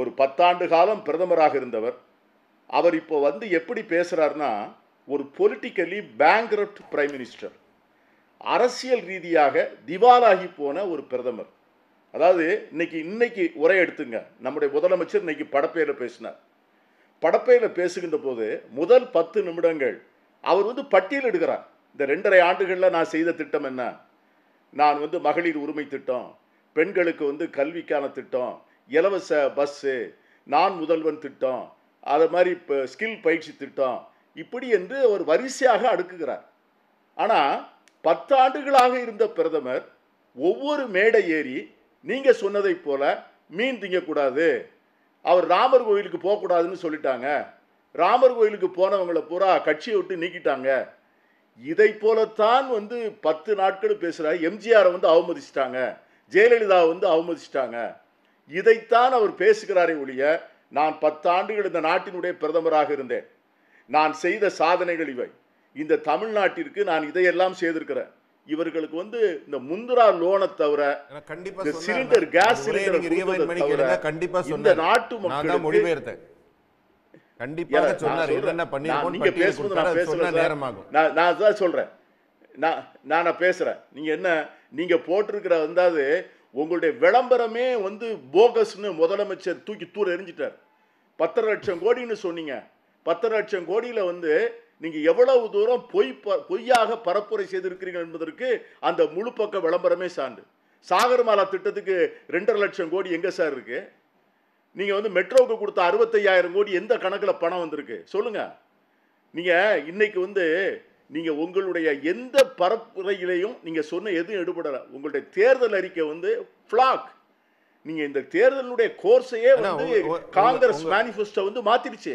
ஒரு பத்தாண்டு காலம் பிரதமராக இருந்தவர் அவர் இப்போ வந்து எப்படி பேசுகிறாருன்னா ஒரு பொலிட்டிக்கலி பேங்க்ரப்ட் பிரைம் மினிஸ்டர் அரசியல் ரீதியாக திவாலாகி போன ஒரு பிரதமர் அதாவது இன்னைக்கு இன்னைக்கு உரை எடுத்துங்க நம்முடைய முதலமைச்சர் இன்னைக்கு படப்பேரில் பேசினார் படப்பையில் பேசுகின்ற போது முதல் பத்து நிமிடங்கள் அவர் வந்து பட்டியல் எடுக்கிறார் இந்த ரெண்டரை ஆண்டுகளில் நான் செய்த திட்டம் என்ன நான் வந்து மகளிர் உரிமை திட்டம் பெண்களுக்கு வந்து கல்விக்கான திட்டம் இலவச பஸ்ஸு நான் முதல்வன் திட்டம் அது மாதிரி இப்போ ஸ்கில் பயிற்சி திட்டம் இப்படி என்று அவர் வரிசையாக அடுக்குகிறார் ஆனால் பத்தாண்டுகளாக இருந்த பிரதமர் ஒவ்வொரு மேடை ஏறி நீங்கள் சொன்னதைப் போல மீன் திங்கக்கூடாது அவர் ராமர் கோயிலுக்கு போகக்கூடாதுன்னு சொல்லிட்டாங்க ராமர் கோயிலுக்கு போனவங்களை பூரா கட்சியை விட்டு நீக்கிட்டாங்க இதை போலத்தான் வந்து பத்து நாட்கள் பேசுகிறார் எம்ஜிஆரை வந்து அவமதிச்சிட்டாங்க ஜெயலலிதாவை வந்து அவமதிச்சிட்டாங்க இதைத்தான் அவர் பேசுகிறாரே ஒழிய நான் பத்து ஆண்டுகள் இந்த நாட்டினுடைய பிரதமராக இருந்தேன் நான் செய்த சாதனைகள் இவை இந்த தமிழ்நாட்டிற்கு நான் இதையெல்லாம் செய்திருக்கிறேன் இவர்களுக்கு வந்து இந்த முந்திரா லோனை தவிர கண்டிப்பா சிலிண்டர் கேஸ் சிலிண்டர் கண்டிப்பா இந்த நாட்டு மக்கள் மொழிபெயர்த்தேன் நீங்க நான் நான் நான் சொல்றேன் நான் பேசுறேன் நீங்க என்ன நீங்க உங்களுடைய விளம்பரமே வந்து போகஸ்னு முதலமைச்சர் தூக்கி தூர் எரிஞ்சிட்டார் பத்தரை லட்சம் கோடின்னு சொன்னீங்க பத்தரை லட்சம் கோடியில வந்து நீங்க எவ்வளவு தூரம் பொய் பொய்யாக பரப்புரை செய்திருக்கிறீர்கள் என்பதற்கு அந்த முழு பக்க விளம்பரமே சான்று சாகர்மாலா திட்டத்துக்கு ரெண்டரை லட்சம் கோடி எங்க சார் இருக்கு நீங்க வந்து மெட்ரோவுக்கு கொடுத்த அறுபத்தையாயிரம் கோடி எந்த கணக்கில் பணம் வந்திருக்கு சொல்லுங்க நீங்க இன்னைக்கு வந்து நீங்க உங்களுடைய எந்த பரப்புரையிலையும் நீங்க சொன்ன எதுவும் எடுபடலை உங்களுடைய தேர்தல் அறிக்கை வந்து ஃப்ளாக் நீங்க இந்த தேர்தலுடைய கோர்ஸையே வந்து காங்கிரஸ் மேனிபெஸ்டோ வந்து மாத்திருச்சு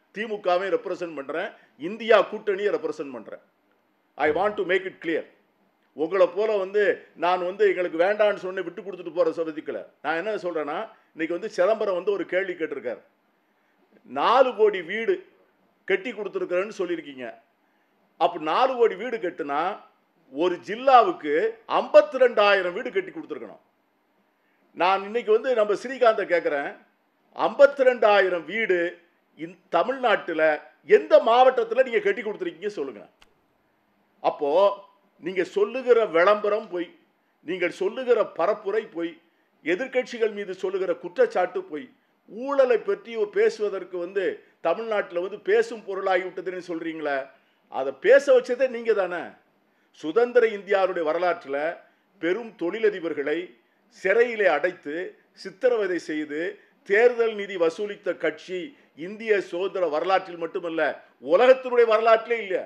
திமுகவை ரெப்ரசன்ட் பண்ணுறேன் இந்தியா கூட்டணியை ரெப்ரசன்ட் பண்ணுறேன் I want to make it clear உங்களை போல் வந்து நான் வந்து எங்களுக்கு வேண்டான்னு சொன்ன விட்டு கொடுத்துட்டு போகிற சொல்கிறதுக்கில் நான் என்ன சொல்கிறேன்னா இன்றைக்கி வந்து சிதம்பரம் வந்து ஒரு கேள்வி கேட்டிருக்கார் நாலு கோடி வீடு கட்டி கொடுத்துருக்குறேன்னு சொல்லியிருக்கீங்க அப்போ நாலு கோடி வீடு கட்டுனா ஒரு ஜில்லாவுக்கு ஐம்பத்தி ரெண்டாயிரம் வீடு கட்டி கொடுத்துருக்கணும் நான் இன்னைக்கு வந்து நம்ம ஸ்ரீகாந்தை கேட்குறேன் ஐம்பத்தி ரெண்டாயிரம் வீடு இந் தமிழ்நாட்டில் எந்த மாவட்டத்தில் நீங்கள் கட்டி கொடுத்துருக்கீங்க சொல்லுங்கள் அப்போது நீங்கள் சொல்லுகிற விளம்பரம் போய் நீங்கள் சொல்லுகிற பரப்புரை போய் எதிர்கட்சிகள் மீது சொல்லுகிற குற்றச்சாட்டு போய் ஊழலை பற்றி பேசுவதற்கு வந்து தமிழ்நாட்டில் வந்து பேசும் பொருளாகிவிட்டதுன்னு சொல்கிறீங்களே அதை பேச வச்சதே நீங்கள் தானே சுதந்திர இந்தியாவுடைய வரலாற்றில் பெரும் தொழிலதிபர்களை சிறையிலே அடைத்து சித்திரவதை செய்து தேர்தல் நிதி வசூலித்த கட்சி இந்திய சுதந்திர வரலாற்றில் மட்டுமல்ல உலகத்தினுடைய வரலாற்றிலே இல்லையா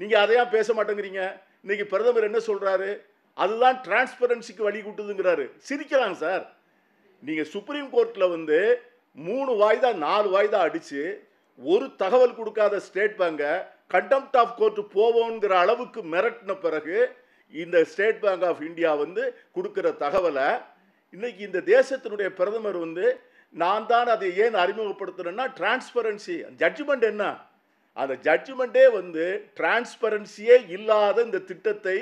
நீங்கள் அதையா பேச மாட்டேங்கிறீங்க இன்னைக்கு பிரதமர் என்ன சொல்கிறாரு அதுதான் டிரான்ஸ்பரன்சிக்கு வழி கூட்டுதுங்கிறாரு சிரிக்கிறாங்க சார் நீங்கள் சுப்ரீம் கோர்ட்டில் வந்து மூணு வாய்தா நாலு வாய்தா அடித்து ஒரு தகவல் கொடுக்காத ஸ்டேட் பேங்கை கண்டெம்ட் ஆஃப் கோர்ட்டு போவோங்கிற அளவுக்கு மிரட்டின பிறகு இந்த ஸ்டேட் பேங்க் ஆஃப் இந்தியா வந்து கொடுக்குற தகவலை இன்னைக்கு இந்த தேசத்தினுடைய பிரதமர் வந்து நான் தான் அதை ஏன் அறிமுகப்படுத்துகிறேன்னா டிரான்ஸ்பரன்சி ஜட்ஜ்மெண்ட் என்ன அந்த ஜட்ஜ்மெண்ட்டே வந்து டிரான்ஸ்பரன்சியே இல்லாத இந்த திட்டத்தை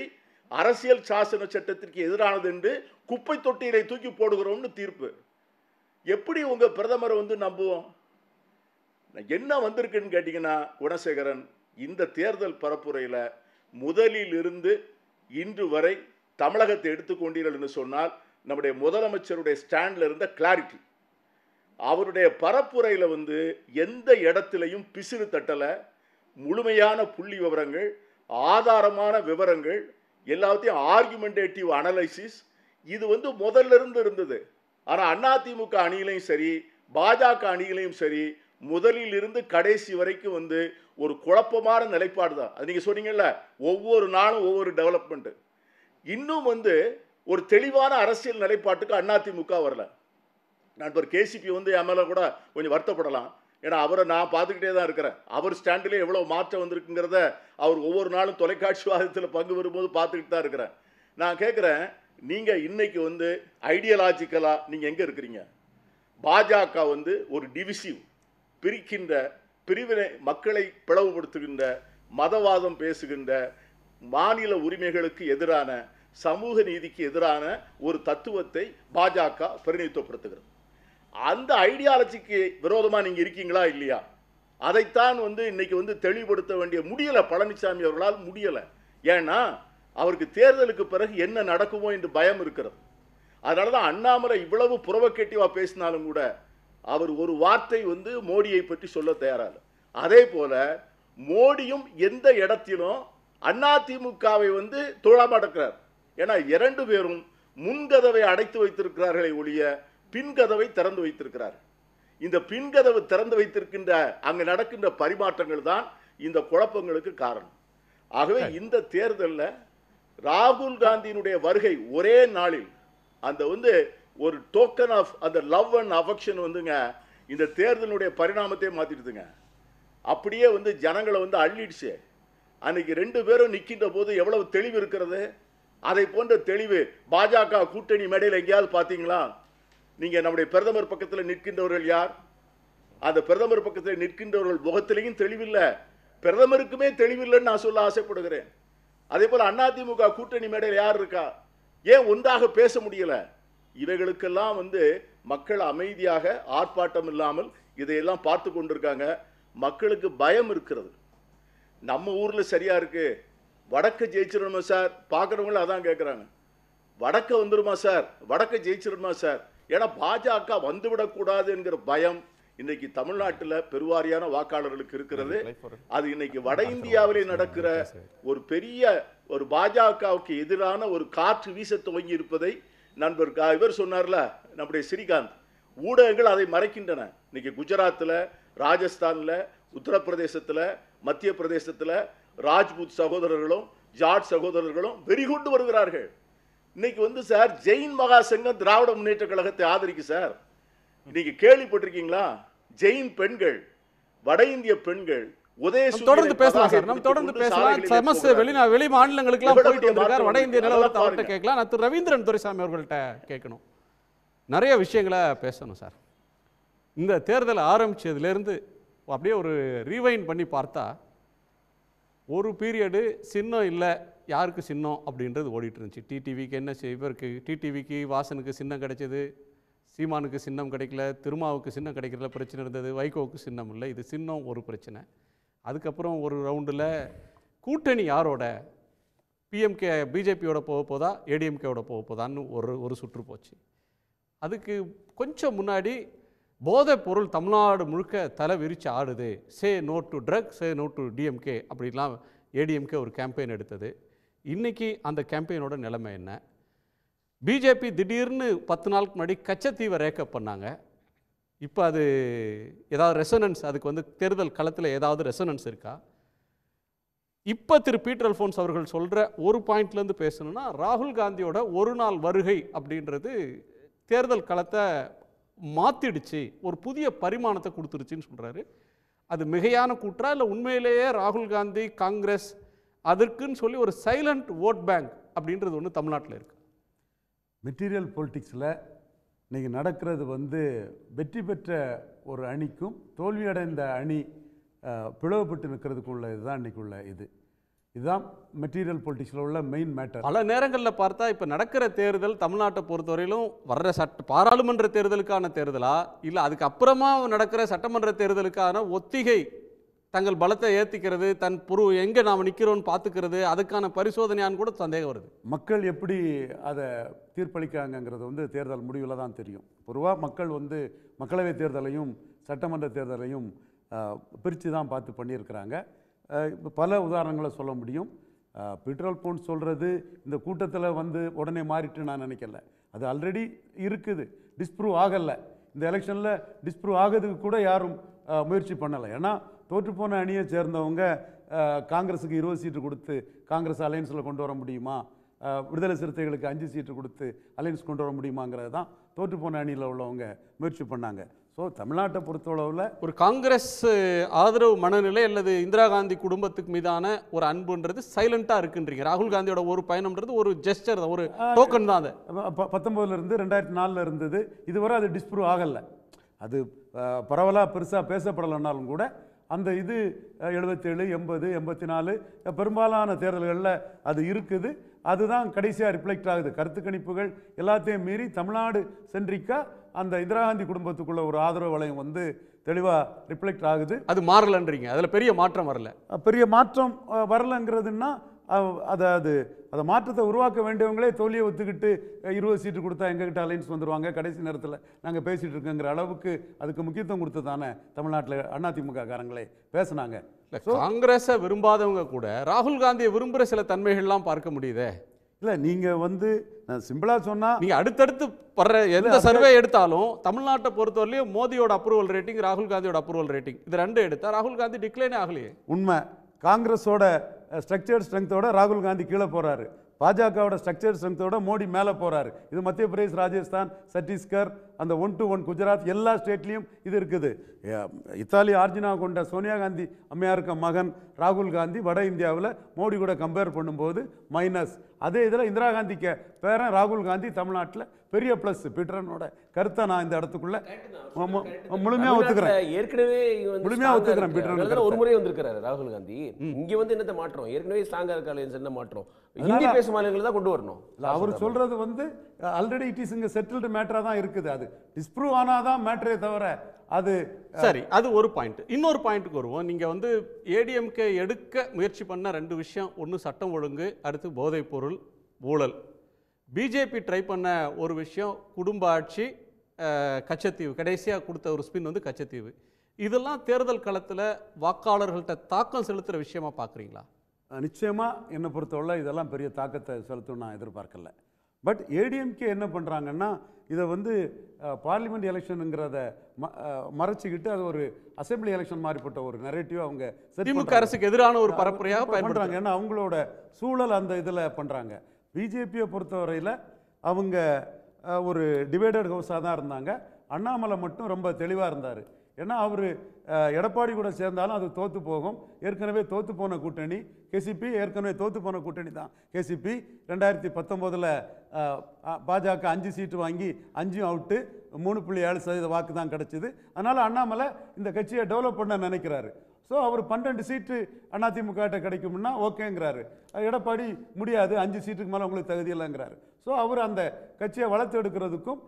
அரசியல் சாசன சட்டத்திற்கு எதிரானது என்று குப்பை தொட்டியிலை தூக்கி போடுகிறோம்னு தீர்ப்பு எப்படி உங்கள் பிரதமரை வந்து நம்புவோம் என்ன வந்திருக்குன்னு கேட்டிங்கன்னா குணசேகரன் இந்த தேர்தல் பரப்புரையில் முதலில் இருந்து இன்று வரை தமிழகத்தை எடுத்துக்கொண்டீர்கள் என்று சொன்னால் நம்முடைய முதலமைச்சருடைய ஸ்டாண்டில் இருந்த கிளாரிட்டி அவருடைய பரப்புரையில் வந்து எந்த இடத்துலையும் பிசிறு தட்டலை முழுமையான புள்ளி விவரங்கள் ஆதாரமான விவரங்கள் எல்லாத்தையும் ஆர்குமெண்டேட்டிவ் அனலைசிஸ் இது வந்து முதல்ல இருந்து இருந்தது ஆனால் அதிமுக அணியிலையும் சரி பாஜக அணியிலையும் சரி முதலில் இருந்து கடைசி வரைக்கும் வந்து ஒரு குழப்பமான நிலைப்பாடு தான் அது நீங்கள் சொன்னீங்கல்ல ஒவ்வொரு நாளும் ஒவ்வொரு டெவலப்மெண்ட்டு இன்னும் வந்து ஒரு தெளிவான அரசியல் நிலைப்பாட்டுக்கு அதிமுக வரல நண்பர் கேசிபி வந்து என் மேலே கூட கொஞ்சம் வருத்தப்படலாம் ஏன்னா அவரை நான் பார்த்துக்கிட்டே தான் இருக்கிறேன் அவர் ஸ்டாண்டிலே எவ்வளோ மாற்றம் வந்திருக்குங்கிறத அவர் ஒவ்வொரு நாளும் தொலைக்காட்சி வாதத்தில் பங்கு வரும்போது பார்த்துக்கிட்டு தான் இருக்கிறேன் நான் கேட்குறேன் நீங்கள் இன்றைக்கி வந்து ஐடியலாஜிக்கலாக நீங்கள் எங்கே இருக்கிறீங்க பாஜக வந்து ஒரு டிவிசிவ் பிரிக்கின்ற பிரிவினை மக்களை பிளவுபடுத்துகின்ற மதவாதம் பேசுகின்ற மாநில உரிமைகளுக்கு எதிரான சமூக நீதிக்கு எதிரான ஒரு தத்துவத்தை பாஜக பிரதிநிதித்துவப்படுத்துகிறது அந்த ஐடியாலஜிக்கு விரோதமாக நீங்கள் இருக்கீங்களா இல்லையா அதைத்தான் வந்து இன்னைக்கு வந்து தெளிவுபடுத்த வேண்டிய முடியலை பழனிசாமி அவர்களால் முடியலை ஏன்னா அவருக்கு தேர்தலுக்கு பிறகு என்ன நடக்குமோ என்று பயம் இருக்கிறது அதனால தான் அண்ணாமலை இவ்வளவு புறவக்கேட்டிவாக பேசினாலும் கூட அவர் ஒரு வார்த்தை வந்து மோடியை பற்றி சொல்ல தயாரார் அதே போல மோடியும் எந்த இடத்திலும் அதிமுகவை வந்து தொழாம ஏன்னா இரண்டு பேரும் முன்கதவை அடைத்து வைத்திருக்கிறார்களே ஒழிய பின்கதவை திறந்து வைத்திருக்கிறார் இந்த பின்கதவு திறந்து வைத்திருக்கின்ற அங்கு நடக்கின்ற பரிமாற்றங்கள் தான் இந்த குழப்பங்களுக்கு காரணம் ஆகவே இந்த தேர்தலில் ராகுல் காந்தியினுடைய வருகை ஒரே நாளில் அந்த வந்து ஒரு டோக்கன் ஆஃப் அந்த லவ் அண்ட் அஃபெக்ஷன் வந்துங்க இந்த தேர்தலுடைய பரிணாமத்தையே மாற்றிடுதுங்க அப்படியே வந்து ஜனங்களை வந்து அள்ளிடுச்சு அன்னைக்கு ரெண்டு பேரும் நிற்கின்ற போது எவ்வளவு தெளிவு இருக்கிறது அதை போன்ற தெளிவு பாஜக கூட்டணி மேடையில் எங்கேயாவது பார்த்தீங்களா நீங்கள் நம்முடைய பிரதமர் பக்கத்தில் நிற்கின்றவர்கள் யார் அந்த பிரதமர் பக்கத்தில் நிற்கின்றவர்கள் முகத்திலையும் தெளிவில்லை பிரதமருக்குமே தெளிவில்லைன்னு நான் சொல்ல ஆசைப்படுகிறேன் அதே போல் அதிமுக கூட்டணி மேடையில் யார் இருக்கா ஏன் ஒன்றாக பேச முடியல இவைகளுக்கெல்லாம் வந்து மக்கள் அமைதியாக ஆர்ப்பாட்டம் இல்லாமல் இதையெல்லாம் பார்த்து கொண்டிருக்காங்க மக்களுக்கு பயம் இருக்கிறது நம்ம ஊரில் சரியாக இருக்குது வடக்க ஜெயிச்சிடணுமா சார் பார்க்குறவங்களும் அதான் கேட்குறாங்க வடக்க வந்துருமா சார் வடக்க ஜெயிச்சிடணுமா சார் ஏன்னா பாஜக வந்துவிடக்கூடாது என்கிற பயம் இன்னைக்கு தமிழ்நாட்டில் பெருவாரியான வாக்காளர்களுக்கு இருக்கிறது அது இன்னைக்கு வட இந்தியாவிலே நடக்கிற ஒரு பெரிய ஒரு பாஜகவுக்கு எதிரான ஒரு காற்று வீச துவங்கி இருப்பதை நண்பர் இவர் சொன்னார்ல நம்முடைய ஸ்ரீகாந்த் ஊடகங்கள் அதை மறைக்கின்றன இன்னைக்கு குஜராத்தில் ராஜஸ்தானில் உத்தரப்பிரதேசத்தில் மத்திய பிரதேசத்தில் ராஜ்பூத் சகோதரர்களும் ஜாட் சகோதரர்களும் வெறிகொண்டு வருகிறார்கள் இன்னைக்கு வந்து சார் ஜெயின் மகா சங்கம் திராவிட முன்னேற்ற கழகத்தை ஆதரிக்கு சார் இன்னைக்கு கேள்விப்பட்டிருக்கீங்களா ஜெயின் பெண்கள் வட இந்திய பெண்கள் தொடர்ந்து பேசலாம் சார் நம்ம தொடர்ந்து பேசலாம் சமஸ் வெளி வெளி மாநிலங்களுக்குலாம் போயிட்டு வந்திருக்கார் வட இந்திய நிலவரத்தை அவர்கிட்ட கேட்கலாம் நான் ரவீந்திரன் துரைசாமி அவர்கள்ட்ட கேட்கணும் நிறைய விஷயங்களை பேசணும் சார் இந்த தேர்தல் ஆரம்பித்ததுலேருந்து அப்படியே ஒரு ரீவைன் பண்ணி பார்த்தா ஒரு பீரியடு சின்னம் இல்லை யாருக்கு சின்னம் அப்படின்றது ஓடிட்டு இருந்துச்சு டிடிவிக்கு என்ன இவருக்கு டிடிவிக்கு வாசனுக்கு சின்னம் கிடைச்சது சீமானுக்கு சின்னம் கிடைக்கல திருமாவுக்கு சின்னம் கிடைக்கிறதுல பிரச்சனை இருந்தது வைகோவுக்கு சின்னம் இல்லை இது சின்னம் ஒரு பிரச்சனை அதுக்கப்புறம் ஒரு ரவுண்டில் கூட்டணி யாரோட பிஎம்கே பிஜேபியோட போக போதா ஏடிஎம்கேவோட போக போதான்னு ஒரு ஒரு சுற்று போச்சு அதுக்கு கொஞ்சம் முன்னாடி போதைப் பொருள் தமிழ்நாடு முழுக்க தலை விரித்து ஆடுது say no to drug say no to DMK அப்படிலாம் ஏடிஎம்கே ஒரு கேம்பெயின் எடுத்தது இன்றைக்கி அந்த கேம்பெயினோட நிலைமை என்ன பிஜேபி திடீர்னு பத்து நாளுக்கு முன்னாடி கச்சத்தீவை ரேக்கப் பண்ணாங்க இப்போ அது ஏதாவது ரெசனன்ஸ் அதுக்கு வந்து தேர்தல் களத்தில் ஏதாவது ரெசனன்ஸ் இருக்கா இப்போ திரு பீட்டர் அல்ஃபோன்ஸ் அவர்கள் சொல்கிற ஒரு பாயிண்ட்லேருந்து பேசணும்னா ராகுல் காந்தியோட ஒரு நாள் வருகை அப்படின்றது தேர்தல் களத்தை மாற்றிடுச்சு ஒரு புதிய பரிமாணத்தை கொடுத்துருச்சின்னு சொல்கிறாரு அது மிகையான கூற்றா இல்லை உண்மையிலேயே ராகுல் காந்தி காங்கிரஸ் அதற்குன்னு சொல்லி ஒரு சைலண்ட் ஓட் பேங்க் அப்படின்றது ஒன்று தமிழ்நாட்டில் இருக்குது மெட்டீரியல் பொலிட்டிக்ஸில் இன்றைக்கி நடக்கிறது வந்து வெற்றி பெற்ற ஒரு அணிக்கும் தோல்வியடைந்த அணி பிளவுபட்டு நிற்கிறதுக்குள்ள இதுதான் உள்ள இது இதுதான் மெட்டீரியல் பொலிட்டிக்ஸில் உள்ள மெயின் மேட்டர் பல நேரங்களில் பார்த்தா இப்போ நடக்கிற தேர்தல் தமிழ்நாட்டை பொறுத்தவரையிலும் வர்ற சட்ட பாராளுமன்ற தேர்தலுக்கான தேர்தலா இல்லை அதுக்கப்புறமா நடக்கிற சட்டமன்ற தேர்தலுக்கான ஒத்திகை தங்கள் பலத்தை ஏற்றிக்கிறது தன் புரு எங்கே நாம் நிற்கிறோன்னு பார்த்துக்கிறது அதுக்கான பரிசோதனையான்னு கூட சந்தேகம் வருது மக்கள் எப்படி அதை தீர்ப்பளிக்காங்கிறது வந்து தேர்தல் முடிவில் தான் தெரியும் பொதுவாக மக்கள் வந்து மக்களவைத் தேர்தலையும் சட்டமன்ற தேர்தலையும் பிரித்து தான் பார்த்து பண்ணியிருக்கிறாங்க பல உதாரணங்களை சொல்ல முடியும் பெட்ரோல் போன் சொல்கிறது இந்த கூட்டத்தில் வந்து உடனே மாறிட்டு நான் நினைக்கல அது ஆல்ரெடி இருக்குது டிஸ்ப்ரூவ் ஆகலை இந்த எலெக்ஷனில் டிஸ்ப்ரூவ் ஆகிறதுக்கு கூட யாரும் முயற்சி பண்ணலை ஏன்னா தோற்றுப்போன அணியை சேர்ந்தவங்க காங்கிரஸுக்கு இருபது சீட்டு கொடுத்து காங்கிரஸ் அலையன்ஸில் கொண்டு வர முடியுமா விடுதலை சிறுத்தைகளுக்கு அஞ்சு சீட்டு கொடுத்து அலையன்ஸ் கொண்டு வர முடியுமாங்கிறது தான் தோற்றுப்போன அணியில் உள்ளவங்க முயற்சி பண்ணாங்க ஸோ தமிழ்நாட்டை பொறுத்தளவில் ஒரு காங்கிரஸ் ஆதரவு மனநிலை அல்லது இந்திரா காந்தி குடும்பத்துக்கு மீதான ஒரு அன்புன்றது சைலண்ட்டாக இருக்குன்றீங்க ராகுல் காந்தியோட ஒரு பயணம்ன்றது ஒரு ஜெஸ்டர் தான் ஒரு டோக்கன் தான் அது பத்தொம்போதுலேருந்து ரெண்டாயிரத்தி நாலில் இருந்தது இதுவரை அது டிஸ்ப்ரூவ் ஆகலை அது பரவலாக பெருசாக பேசப்படலைன்னாலும் கூட அந்த இது எழுபத்தேழு எண்பது எண்பத்தி நாலு பெரும்பாலான தேர்தல்களில் அது இருக்குது அதுதான் கடைசியாக ரிஃப்ளெக்ட் ஆகுது கருத்து கணிப்புகள் எல்லாத்தையும் மீறி தமிழ்நாடு சென்றிக்கா அந்த இந்திரா காந்தி குடும்பத்துக்குள்ள ஒரு ஆதரவு வளையம் வந்து தெளிவாக ரிஃப்ளெக்ட் ஆகுது அது மாறலன்றீங்க அதில் பெரிய மாற்றம் வரல பெரிய மாற்றம் வரலைங்கிறதுன்னா அதாவது அதை மாற்றத்தை உருவாக்க வேண்டியவங்களே தோல்வியை ஒத்துக்கிட்டு இருபது சீட்டு கொடுத்தா எங்ககிட்ட அலைன்ஸ் வந்துடுவாங்க கடைசி நேரத்தில் நாங்கள் பேசிகிட்டு இருக்கோங்கிற அளவுக்கு அதுக்கு முக்கியத்துவம் கொடுத்து தானே தமிழ்நாட்டில் அதிமுக காரங்களே பேசுனாங்க காங்கிரஸை விரும்பாதவங்க கூட ராகுல் காந்தியை விரும்புகிற சில தன்மைகள்லாம் பார்க்க முடியுதே இல்லை நீங்கள் வந்து நான் சிம்பிளாக சொன்னால் நீங்கள் அடுத்தடுத்து வர்ற எந்த சர்வே எடுத்தாலும் தமிழ்நாட்டை பொறுத்தவரையிலையும் மோடியோட அப்ரூவல் ரேட்டிங் ராகுல் காந்தியோட அப்ரூவல் ரேட்டிங் இது ரெண்டு எடுத்தால் ராகுல் காந்தி டிக்ளைனே ஆகலையே உண்மை காங்கிரஸோட ஸ்ட்ரக்சர்ட் ஸ்ட்ரென்த்தோட ராகுல் காந்தி கீழே போகிறாரு பாஜகவோட ஸ்ட்ரக்சர் ஸ்ட்ரென்த்தோட மோடி மேலே போகிறாரு இது மத்திய பிரதேஷ் ராஜஸ்தான் சத்தீஸ்கர் அந்த ஒன் டு ஒன் குஜராத் எல்லா ஸ்டேட்லேயும் இது இருக்குது இத்தாலி ஆர்ஜினா கொண்ட சோனியா காந்தி அம்மையாருக்க மகன் ராகுல் காந்தி வட இந்தியாவில் மோடி கூட கம்பேர் பண்ணும்போது மைனஸ் அதே இதில் இந்திரா காந்தி பேரன் ராகுல் காந்தி தமிழ்நாட்டில் பெரிய ப்ளஸ் பீட்டரனோட கருத்தை நான் இந்த இடத்துக்குள்ள முழுமையாக ஒத்துக்கிறேன் ஏற்கனவே முழுமையாக ஒத்துக்கிறேன் பீட்டரன் ஒரு முறை வந்திருக்கிறாரு ராகுல் காந்தி இங்க வந்து என்னத்தை மாற்றம் ஏற்கனவே ஸ்ட்ராங்காக இருக்க அலையன்ஸ் என்ன மாற்றம் ஹிந்தி பேசும் மாநிலங்கள் தான் கொண்டு வரணும் அவர் சொல்றது வந்து ஆல்ரெடி இட் இஸ் இங்க செட்டில்டு மேட்டரா தான் இருக்குது அது டிஸ்ப்ரூவ் ஆனாதான் மேட்டரே தவிர அது சரி அது ஒரு பாயிண்ட் இன்னொரு பாயிண்ட்டுக்கு வருவோம் நீங்கள் வந்து ஏடிஎம்கே எடுக்க முயற்சி பண்ண ரெண்டு விஷயம் ஒன்று சட்டம் ஒழுங்கு அடுத்து பொருள் ஊழல் பிஜேபி ட்ரை பண்ண ஒரு விஷயம் குடும்ப ஆட்சி கச்சத்தீவு கடைசியாக கொடுத்த ஒரு ஸ்பின் வந்து கச்சத்தீவு இதெல்லாம் தேர்தல் களத்தில் வாக்காளர்கள்ட்ட தாக்கம் செலுத்துகிற விஷயமா பார்க்குறீங்களா நிச்சயமாக என்னை பொறுத்தவரை இதெல்லாம் பெரிய தாக்கத்தை செலுத்தும் நான் எதிர்பார்க்கல பட் ஏடிஎம்கே என்ன பண்ணுறாங்கன்னா இதை வந்து பார்லிமெண்ட் எலெக்ஷனுங்கிறத ம மறைச்சிக்கிட்டு அது ஒரு அசம்பிளி எலெக்ஷன் மாதிரிப்பட்ட ஒரு நெரேட்டிவ் அவங்க திமுக அரசுக்கு எதிரான ஒரு பரப்புரையாக பயன்படுறாங்க ஏன்னா அவங்களோட சூழல் அந்த இதில் பண்ணுறாங்க பிஜேபியை பொறுத்தவரையில் அவங்க ஒரு டிவைடட் ஹவுஸாக தான் இருந்தாங்க அண்ணாமலை மட்டும் ரொம்ப தெளிவாக இருந்தார் ஏன்னா அவர் எடப்பாடி கூட சேர்ந்தாலும் அது தோற்று போகும் ஏற்கனவே தோற்று போன கூட்டணி கேசிபி ஏற்கனவே தோற்று போன கூட்டணி தான் கேசிபி ரெண்டாயிரத்தி பத்தொம்போதில் பாஜக அஞ்சு சீட்டு வாங்கி அஞ்சும் அவுட்டு மூணு புள்ளி ஏழு சதவீத வாக்கு தான் கிடச்சிது அதனால் அண்ணாமலை இந்த கட்சியை டெவலப் பண்ண நினைக்கிறாரு ஸோ அவர் பன்னெண்டு சீட்டு அதிமுகட்ட கிடைக்கும்னா ஓகேங்கிறாரு எடப்பாடி முடியாது அஞ்சு சீட்டுக்கு மேலே உங்களுக்கு தகுதி இல்லைங்கிறாரு ஸோ அவர் அந்த கட்சியை வளர்த்து எடுக்கிறதுக்கும்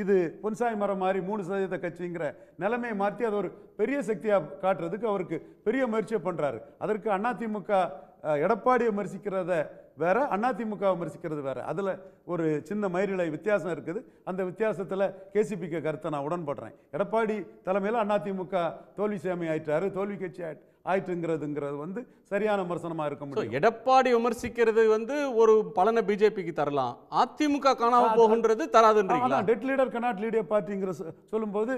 இது பொன்சாய் மரம் மாதிரி மூணு சதவீத கட்சிங்கிற நிலைமையை மாற்றி அது ஒரு பெரிய சக்தியாக காட்டுறதுக்கு அவருக்கு பெரிய முயற்சியை பண்ணுறாரு அதற்கு அதிமுக எடப்பாடி விமர்சிக்கிறத வேற அதிமுக விமர்சிக்கிறது வேற அதில் ஒரு சின்ன மயிரிழை வித்தியாசம் இருக்குது அந்த வித்தியாசத்தில் கேசிபிக்கு கருத்தை நான் உடன்படுறேன் எடப்பாடி தலைமையில் அதிமுக தோல்வி சேமை ஆயிட்டாரு தோல்வி கட்சி ஆயிட்டு ஆயிட்டுங்கிறதுங்கிறது வந்து சரியான விமர்சனமாக இருக்க முடியும் எடப்பாடி விமர்சிக்கிறது வந்து ஒரு பலனை பிஜேபிக்கு தரலாம் அதிமுக காணாமல் போகுன்றது தராதுன்றீங்களா டெட் லீடர் கனாட் லீடிய பார்ட்டிங்கிற சொல்லும்போது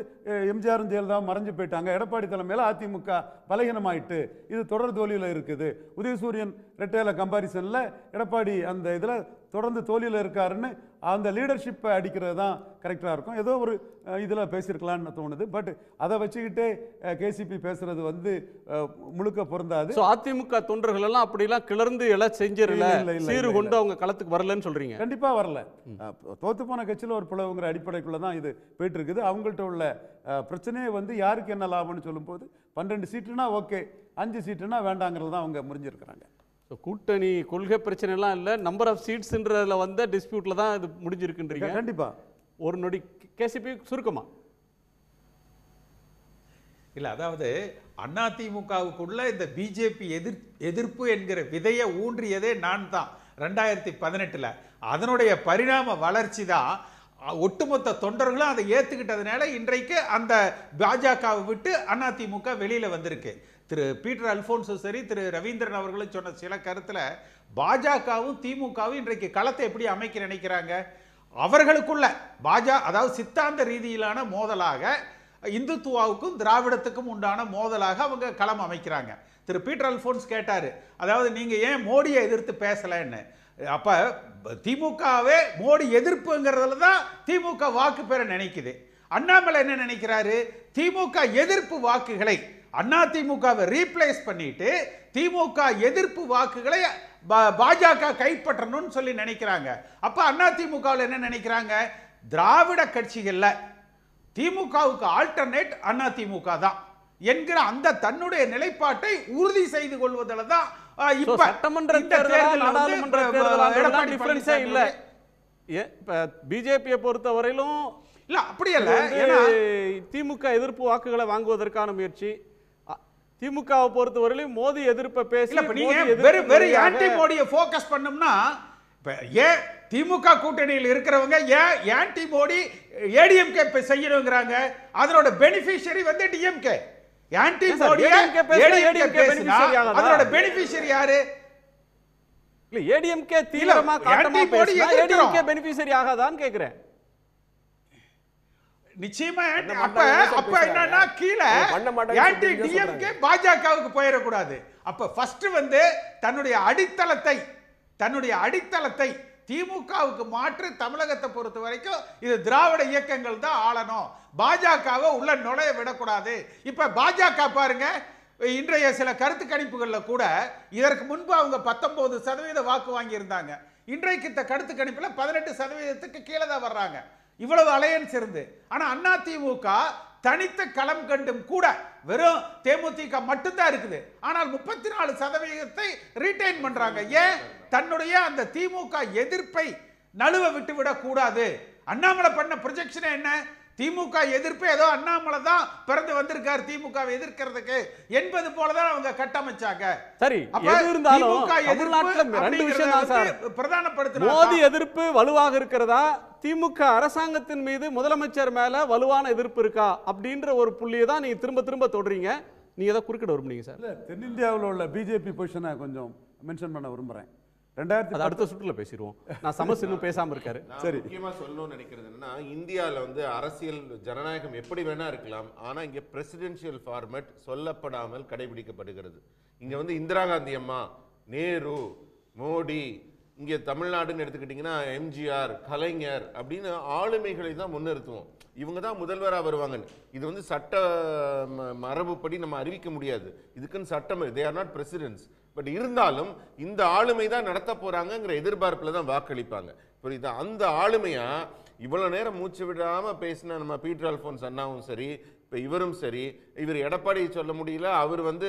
எம்ஜிஆரும் ஜெயலலிதா மறைஞ்சு போயிட்டாங்க எடப்பாடி தலைமையில் அதிமுக பலகீனமாயிட்டு இது தொடர் தோழியில் இருக்குது உதயசூரியன் ரெட்டையில கம்பாரிசனில் எடப்பாடி அந்த இதில் தொடர்ந்து தோழியில் இருக்காருன்னு அந்த லீடர்ஷிப்பை அடிக்கிறது தான் கரெக்டாக இருக்கும் ஏதோ ஒரு இதில் பேசியிருக்கலான்னு தோணுது பட் அதை வச்சுக்கிட்டே கேசிபி பேசுறது வந்து முழுக்க பொருந்தாது அதிமுக தொண்டர்களெல்லாம் அப்படிலாம் கிளர்ந்து எல்லாம் செஞ்சிடல சீரு கொண்டு அவங்க களத்துக்கு வரலன்னு சொல்கிறீங்க கண்டிப்பாக வரல தோத்து போன கட்சியில் ஒரு பிளவுங்கிற அடிப்படைக்குள்ள தான் இது போயிட்டு இருக்குது அவங்கள்ட்ட உள்ள பிரச்சனையே வந்து யாருக்கு என்ன லாபம்னு சொல்லும்போது பன்னெண்டு சீட்டுனா ஓகே அஞ்சு சீட்டுனா வேண்டாங்கிறது தான் அவங்க முடிஞ்சிருக்கிறாங்க ஸோ கூட்டணி கொள்கை பிரச்சனைலாம் இல்லை நம்பர் ஆஃப் சீட்ஸுன்றதில் வந்த டிஸ்பியூட்டில் தான் இது முடிஞ்சிருக்குன்றீங்க கண்டிப்பாக ஒரு நொடி கேசிபி சுருக்கமாக இல்லை அதாவது அதிமுகவுக்குள்ள இந்த பிஜேபி எதிர் எதிர்ப்பு என்கிற விதையை ஊன்றியதே நான் தான் ரெண்டாயிரத்தி பதினெட்டில் அதனுடைய பரிணாம வளர்ச்சி தான் ஒட்டுமொத்த தொண்டர்களும் அதை ஏற்றுக்கிட்டதுனால இன்றைக்கு அந்த பாஜகவை விட்டு அதிமுக வெளியில் வந்திருக்கு திரு பீட்டர் அல்ஃபோன்ஸும் சரி திரு ரவீந்திரன் அவர்களும் சொன்ன சில கருத்தில் பாஜகவும் திமுகவும் இன்றைக்கு களத்தை எப்படி அமைக்க நினைக்கிறாங்க அவர்களுக்குள்ள பாஜா அதாவது சித்தாந்த ரீதியிலான மோதலாக இந்துத்துவாவுக்கும் திராவிடத்துக்கும் உண்டான மோதலாக அவங்க களம் அமைக்கிறாங்க திரு பீட்டர் அல்ஃபோன்ஸ் கேட்டார் அதாவது நீங்கள் ஏன் மோடியை எதிர்த்து பேசலைன்னு அப்போ திமுகவே மோடி எதிர்ப்புங்கிறதுல தான் திமுக வாக்கு பெற நினைக்குது அண்ணாமலை என்ன நினைக்கிறாரு திமுக எதிர்ப்பு வாக்குகளை அதிமுகவை ரீப்ளேஸ் பண்ணிட்டு திமுக எதிர்ப்பு வாக்குகளை பாஜக கைப்பற்றணும்னு சொல்லி நினைக்கிறாங்க அப்போ அதிமுகவில் என்ன நினைக்கிறாங்க திராவிட கட்சிகள்ல திமுகவுக்கு ஆல்டர்னேட் அதிமுக தான் என்கிற அந்த தன்னுடைய நிலைப்பாட்டை உறுதி செய்து கொள்வதில் தான் இப்ப சட்டமன்ற தேர்தல் நாடாளுமன்ற தேர்தல் டிஃபரன்ஸே இல்ல பிஜேபியை பொறுத்த வரையிலும் இல்ல அப்படியே இல்ல திமுக எதிர்ப்பு வாக்குகளை வாங்குவதற்கான முயற்சி திமுகவை பொறுத்தவரையிலும் மோதி எதிர்ப்பை பேசல வெறும் வெறும் ஆன்டி மோடியை ஃபோக்கஸ் பண்ணோம்னா ஏன் திமுக கூட்டணியில் இருக்கிறவங்க ஏன் ஆன்டி மோடி ஏடிஎம்கே இப்போ செய்யணுங்கிறாங்க அதனோட பெனிஃபிஷியரி வந்து டிஎம்கே ஆன்டி மோடி ஏடிஎம்கே அதனோட பெனிஃபிஷியரி யாரு இல்ல ஏடிஎம்கே தீவிரமா காட்டமா பேசினா ஏடிஎம்கே பெனிஃபிஷியரி ஆகாதான்னு கேக்குறேன் நிச்சயமா அப்ப அப்ப என்னன்னா கீழே ஆன்டி டிஎம்கே பாஜகவுக்கு போயிடக்கூடாது அப்ப ஃபர்ஸ்ட் வந்து தன்னுடைய அடித்தளத்தை தன்னுடைய அடித்தளத்தை திமுகவுக்கு மாற்று தமிழகத்தை பொறுத்த வரைக்கும் இது திராவிட இயக்கங்கள் தான் ஆளணும் பாஜகவை உள்ள நுழைய விடக்கூடாது இப்ப பாஜக பாருங்க இன்றைய சில கருத்து கணிப்புகளில் கூட இதற்கு முன்பு அவங்க பத்தொன்பது சதவீத வாக்கு வாங்கியிருந்தாங்க இன்றைக்கு இந்த கருத்து கணிப்பில் பதினெட்டு சதவீதத்துக்கு கீழே தான் வர்றாங்க இவ்வளவு அலையன்ஸ் இருந்து ஆனால் அதிமுக தனித்த களம் கண்டும் கூட வெறும் தேமுதிக மட்டும்தான் இருக்குது ஆனால் முப்பத்தி நாலு சதவீதத்தை ரீட்டைன் பண்றாங்க ஏன் தன்னுடைய அந்த திமுக எதிர்ப்பை நழுவ விட்டுவிடக் கூடாது அண்ணாமலை பண்ண ப்ரொஜெக்ஷன் என்ன திமுக எதிர்ப்பு ஏதோ அண்ணாமலை தான் பிறந்து வந்திருக்காரு திமுக எதிர்க்கிறதுக்கு என்பது போலதான் அவங்க கட்டமைச்சாங்க சரி திமுக எதிர்ப்பு பிரதானப்படுத்த மோதி எதிர்ப்பு வலுவாக இருக்கிறதா திமுக அரசாங்கத்தின் மீது முதலமைச்சர் மேல வலுவான எதிர்ப்பு இருக்கா அப்படின்ற ஒரு புள்ளியை தான் நீங்க திரும்ப திரும்ப தொடறீங்க நீங்க ஏதாவது குறுக்கிட விரும்புனீங்க சார் தென்னிந்தியாவில் உள்ள பிஜேபி பொசிஷனை கொஞ்சம் மென்ஷன் பண்ண விரும்புறேன் ரெண்டாயிரத்தி அடுத்த சுற்றில் பேசிடுவோம் நான் சமஸ் இன்னும் பேசாமல் இருக்காரு சரி முக்கியமாக சொல்லணும்னு நினைக்கிறது என்னன்னா இந்தியாவில் வந்து அரசியல் ஜனநாயகம் எப்படி வேணா இருக்கலாம் ஆனால் இங்கே பிரசிடென்ஷியல் ஃபார்மேட் சொல்லப்படாமல் கடைபிடிக்கப்படுகிறது இங்கே வந்து இந்திரா காந்தி அம்மா நேரு மோடி இங்கே தமிழ்நாடுன்னு எடுத்துக்கிட்டிங்கன்னா எம்ஜிஆர் கலைஞர் அப்படின்னு ஆளுமைகளை தான் முன்னிறுத்துவோம் இவங்க தான் முதல்வராக வருவாங்கன்னு இது வந்து சட்ட மரபுப்படி நம்ம அறிவிக்க முடியாது இதுக்குன்னு சட்டம் they are not presidents but இருந்தாலும் இந்த ஆளுமை தான் நடத்த போகிறாங்கங்கிற எதிர்பார்ப்பில் தான் வாக்களிப்பாங்க புரியுது அந்த ஆளுமையாக இவ்வளோ நேரம் மூச்சு விடாமல் பேசின நம்ம பீட்டர் அல்ஃபோன்ஸ் அண்ணாவும் சரி இப்போ இவரும் சரி இவர் எடப்பாடி சொல்ல முடியல அவர் வந்து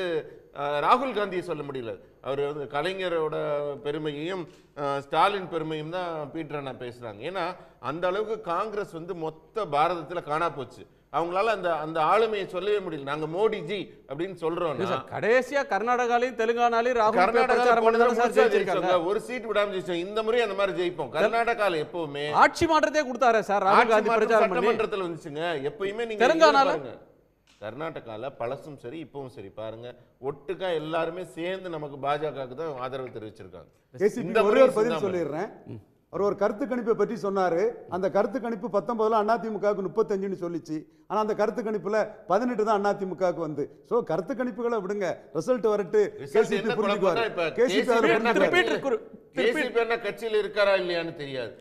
ராகுல் காந்தியை சொல்ல முடியல அவர் வந்து கலைஞரோட பெருமையையும் ஸ்டாலின் பெருமையும் தான் பீட்டர் அண்ணா பேசுகிறாங்க ஏன்னா அந்த அளவுக்கு காங்கிரஸ் வந்து மொத்த பாரதத்தில் காணா போச்சு அவங்களால அந்த அந்த ஆளுமையை சொல்லவே முடியல நாங்க மோடிஜி அப்படின்னு சொல்றோம் கடைசியா கர்நாடகாலையும் தெலுங்கானாலையும் ராகுல் ஒரு சீட் விடாம ஜெயிச்சோம் இந்த முறை அந்த மாதிரி ஜெயிப்போம் கர்நாடகால எப்பவுமே ஆட்சி மாற்றத்தே கொடுத்தாரு சார் ராகுல் காந்தி பிரச்சாரம் சட்டமன்றத்தில் வந்துச்சுங்க எப்பயுமே நீங்க தெலுங்கானால கர்நாடகால பழசும் சரி இப்பவும் சரி பாருங்க ஒட்டுக்கா எல்லாருமே சேர்ந்து நமக்கு பாஜகவுக்கு தான் ஆதரவு தெரிவிச்சிருக்காங்க இந்த ஒரே ஒரு பதில் சொல்லிடுறேன் அவர் ஒரு கருத்து கணிப்பை பற்றி சொன்னார் அந்த கருத்து கணிப்பு பத்தொன்பதில் அதிமுகவுக்கு முப்பத்தஞ்சுன்னு சொல்லிச்சு ஆனால் அந்த கருத்து கணிப்பில் பதினெட்டு தான் அதிமுகவுக்கு வந்து ஸோ கருத்து கணிப்புகளை விடுங்க ரிசல்ட் வரட்டு புரிஞ்சுக்குவார் என்ன இருக்காரா இல்லையான்னு தெரியாது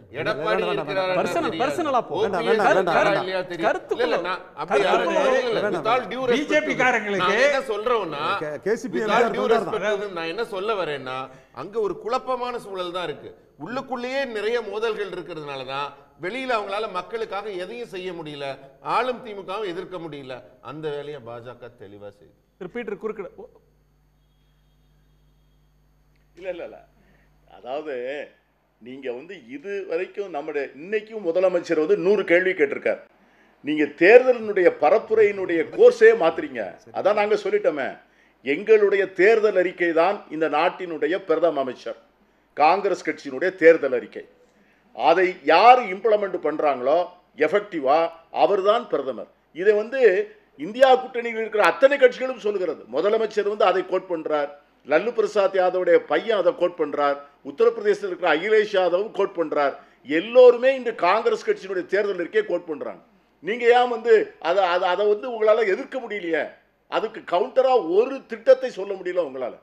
நான் என்ன சொல்ல வரேன்னா அங்க ஒரு குழப்பமான சூழல் தான் இருக்கு உள்ளுக்குள்ளேயே நிறைய மோதல்கள் இருக்கிறதுனால தான் வெளியில் அவங்களால மக்களுக்காக எதையும் செய்ய முடியல ஆளும் திமுகவும் எதிர்க்க முடியல அந்த வேலையை பாஜக தெளிவாக செய்யும் ரிப்பீட்டர் குறுக்கிட இல்லை இல்லை இல்லை அதாவது நீங்கள் வந்து இது வரைக்கும் நம்முடைய இன்னைக்கும் முதலமைச்சர் வந்து நூறு கேள்வி கேட்டிருக்கார் நீங்கள் தேர்தலினுடைய பரப்புரையினுடைய கோர்ஸே மாத்துறீங்க அதான் நாங்கள் சொல்லிட்டோமே எங்களுடைய தேர்தல் அறிக்கை தான் இந்த நாட்டினுடைய பிரதம அமைச்சர் காங்கிரஸ் கட்சியினுடைய தேர்தல் அறிக்கை அதை யார் இம்ப்ளிமெண்ட் பண்ணுறாங்களோ எஃபெக்டிவாக அவர் தான் பிரதமர் இதை வந்து இந்தியா கூட்டணியில் இருக்கிற அத்தனை கட்சிகளும் சொல்கிறது முதலமைச்சர் வந்து அதை கோட் பண்ணுறார் லல்லு பிரசாத் யாதவுடைய பையன் அதை கோட் பண்ணுறார் உத்தரப்பிரதேசத்தில் இருக்கிற அகிலேஷ் யாதவும் கோட் பண்ணுறார் எல்லோருமே இன்று காங்கிரஸ் கட்சியினுடைய தேர்தல் இருக்கே கோட் பண்ணுறாங்க நீங்கள் ஏன் வந்து அதை அதை அதை வந்து உங்களால் எதிர்க்க முடியலையே அதுக்கு கவுண்டராக ஒரு திட்டத்தை சொல்ல முடியல உங்களால்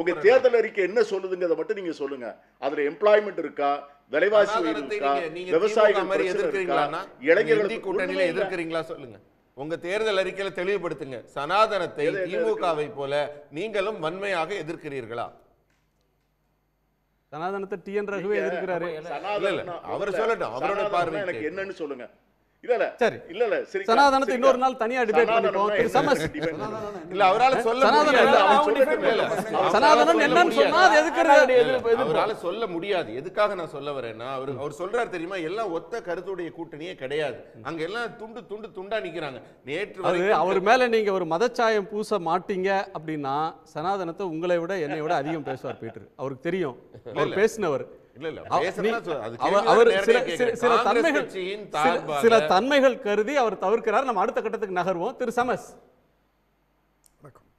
உங்க தேர்தல் அறிக்கை என்ன சொல்லுதுங்க அதை மட்டும் நீங்க சொல்லுங்க அதுல எம்ப்ளாய்மெண்ட் இருக்கா விலைவாசி இருக்கா விவசாயிகள் எதிர்க்கிறீங்களா இளைஞர்களுக்கு கூட்டணியில எதிர்க்கிறீங்களா சொல்லுங்க உங்க தேர்தல் அறிக்கையில தெளிவுபடுத்துங்க சனாதனத்தை திமுகவை போல நீங்களும் வன்மையாக எதிர்க்கிறீர்களா சனாதனத்தை டி என் ரகுவே எதிர்க்கிறாரு அவர் சொல்லட்டும் அவரோட பார்வை எனக்கு என்னன்னு சொல்லுங்க சரி இல்ல இல்ல சரி சனாதனத்தை இன்னொரு நாள் தனியா இல்ல அவரால சனாதனம் அவரால சொல்ல முடியாது எதுக்காக நான் சொல்ல அவர் அவர் சொல்றாரு தெரியுமா எல்லாம் ஒத்த கருத்துடைய கூட்டணியே கிடையாது எல்லாம் துண்டு துண்டு துண்டா நிக்கிறாங்க நேற்று அவர் மேல நீங்க ஒரு மதச்சாயம் பூச மாட்டீங்க அப்படின்னா சனாதனத்தை உங்களை விட என்னை விட அதிகம் பேசுவார் பீட்டர் அவருக்கு தெரியும் பேசினவர் சில தன்மைகள் கருதி அவர் தவிர்க்கிறார் நம்ம அடுத்த கட்டத்துக்கு நகர்வோம் திரு சமஸ்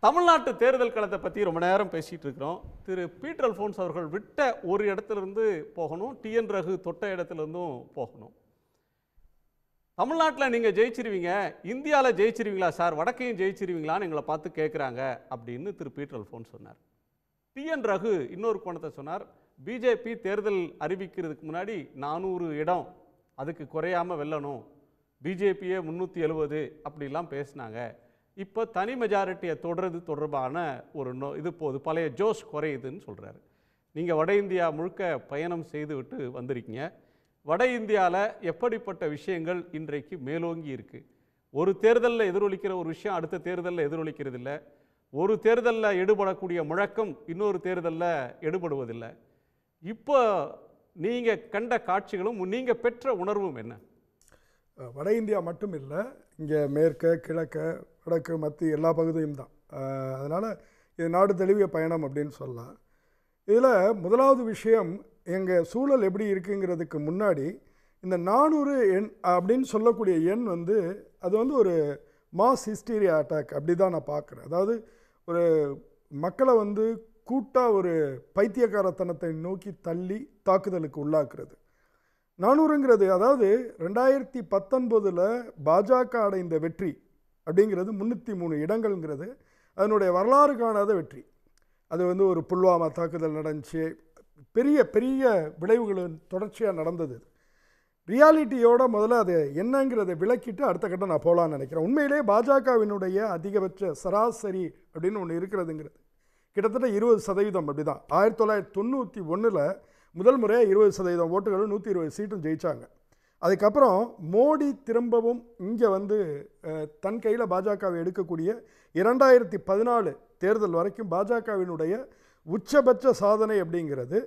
தமிழ்நாட்டு தேர்தல் களத்தை பத்தி ரொம்ப நேரம் பேசிட்டு இருக்கிறோம் திரு பீட்டர் போன்ஸ் அவர்கள் விட்ட ஒரு இருந்து போகணும் டிஎன் ரகு தொட்ட இருந்தும் போகணும் தமிழ்நாட்டில் நீங்கள் ஜெயிச்சிருவீங்க இந்தியாவில் ஜெயிச்சிருவீங்களா சார் வடக்கையும் ஜெயிச்சிருவீங்களான்னு எங்களை பார்த்து கேட்குறாங்க அப்படின்னு திரு பீட்டர் ஃபோன் சொன்னார் டிஎன் ரகு இன்னொரு கோணத்தை சொன்னார் பிஜேபி தேர்தல் அறிவிக்கிறதுக்கு முன்னாடி நானூறு இடம் அதுக்கு குறையாமல் வெல்லணும் பிஜேபியே முந்நூற்றி எழுபது அப்படிலாம் பேசினாங்க இப்போ தனி மெஜாரிட்டியை தொடர்றது தொடர்பான ஒரு நோ இது போது பழைய ஜோஷ் குறையுதுன்னு சொல்கிறாரு நீங்கள் வட இந்தியா முழுக்க பயணம் செய்துவிட்டு வந்திருக்கீங்க வட இந்தியாவில் எப்படிப்பட்ட விஷயங்கள் இன்றைக்கு மேலோங்கி இருக்குது ஒரு தேர்தலில் எதிரொலிக்கிற ஒரு விஷயம் அடுத்த தேர்தலில் எதிரொலிக்கிறது இல்லை ஒரு தேர்தலில் எடுபடக்கூடிய முழக்கம் இன்னொரு தேர்தலில் எடுபடுவதில்லை இப்போ நீங்கள் கண்ட காட்சிகளும் நீங்கள் பெற்ற உணர்வும் என்ன வட இந்தியா மட்டும் இல்லை இங்கே மேற்க கிழக்க வடக்கு மத்திய எல்லா பகுதியும் தான் அதனால் இது நாடு தழுவிய பயணம் அப்படின்னு சொல்லலாம் இதில் முதலாவது விஷயம் எங்கள் சூழல் எப்படி இருக்குங்கிறதுக்கு முன்னாடி இந்த நானூறு எண் அப்படின்னு சொல்லக்கூடிய எண் வந்து அது வந்து ஒரு மாஸ் ஹிஸ்டீரியா அட்டாக் அப்படி தான் நான் பார்க்குறேன் அதாவது ஒரு மக்களை வந்து கூட்டாக ஒரு பைத்தியக்காரத்தனத்தை நோக்கி தள்ளி தாக்குதலுக்கு உள்ளாக்குறது நானூறுங்கிறது அதாவது ரெண்டாயிரத்தி பத்தொன்பதில் பாஜக அடைந்த வெற்றி அப்படிங்கிறது முந்நூற்றி மூணு இடங்கள்ங்கிறது அதனுடைய வரலாறு காணாத வெற்றி அது வந்து ஒரு புல்வாமா தாக்குதல் நடந்துச்சு பெரிய பெரிய விளைவுகளும் தொடர்ச்சியாக நடந்தது ரியாலிட்டியோட முதல்ல அது என்னங்கிறத விளக்கிட்டு அடுத்த கட்டம் நான் போகலான்னு நினைக்கிறேன் உண்மையிலே பாஜகவினுடைய அதிகபட்ச சராசரி அப்படின்னு ஒன்று இருக்கிறதுங்கிறது கிட்டத்தட்ட இருபது சதவீதம் அப்படி தான் ஆயிரத்தி தொள்ளாயிரத்தி தொண்ணூற்றி ஒன்றில் முதல் முறையாக இருபது சதவீதம் ஓட்டுகளும் நூற்றி இருபது சீட்டும் ஜெயித்தாங்க அதுக்கப்புறம் மோடி திரும்பவும் இங்கே வந்து தன் கையில் பாஜகவை எடுக்கக்கூடிய இரண்டாயிரத்தி பதினாலு தேர்தல் வரைக்கும் பாஜகவினுடைய உச்சபட்ச சாதனை அப்படிங்கிறது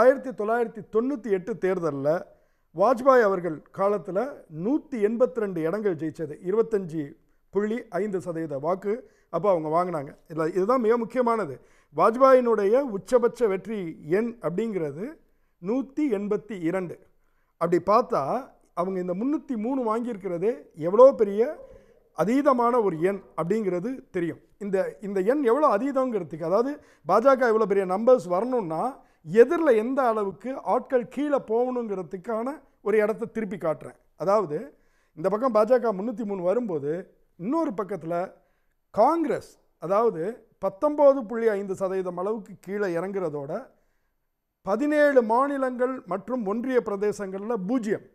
ஆயிரத்தி தொள்ளாயிரத்தி தொண்ணூற்றி எட்டு தேர்தலில் வாஜ்பாய் அவர்கள் காலத்தில் நூற்றி எண்பத்தி ரெண்டு இடங்கள் ஜெயித்தது இருபத்தஞ்சி புள்ளி ஐந்து சதவீத வாக்கு அப்போ அவங்க வாங்கினாங்க இல்லை இதுதான் மிக முக்கியமானது வாஜ்பாயினுடைய உச்சபட்ச வெற்றி எண் அப்படிங்கிறது நூற்றி எண்பத்தி இரண்டு அப்படி பார்த்தா அவங்க இந்த முந்நூற்றி மூணு வாங்கியிருக்கிறதே எவ்வளோ பெரிய அதீதமான ஒரு எண் அப்படிங்கிறது தெரியும் இந்த இந்த எண் எவ்வளோ அதீதங்கிறதுக்கு அதாவது பாஜக இவ்வளோ பெரிய நம்பர்ஸ் வரணும்னா எதிரில் எந்த அளவுக்கு ஆட்கள் கீழே போகணுங்கிறதுக்கான ஒரு இடத்த திருப்பி காட்டுறேன் அதாவது இந்த பக்கம் பாஜக முந்நூற்றி மூணு வரும்போது இன்னொரு பக்கத்தில் காங்கிரஸ் அதாவது பத்தொம்போது புள்ளி ஐந்து சதவீதம் அளவுக்கு கீழே இறங்குறதோட பதினேழு மாநிலங்கள் மற்றும் ஒன்றிய பிரதேசங்களில் பூஜ்ஜியம்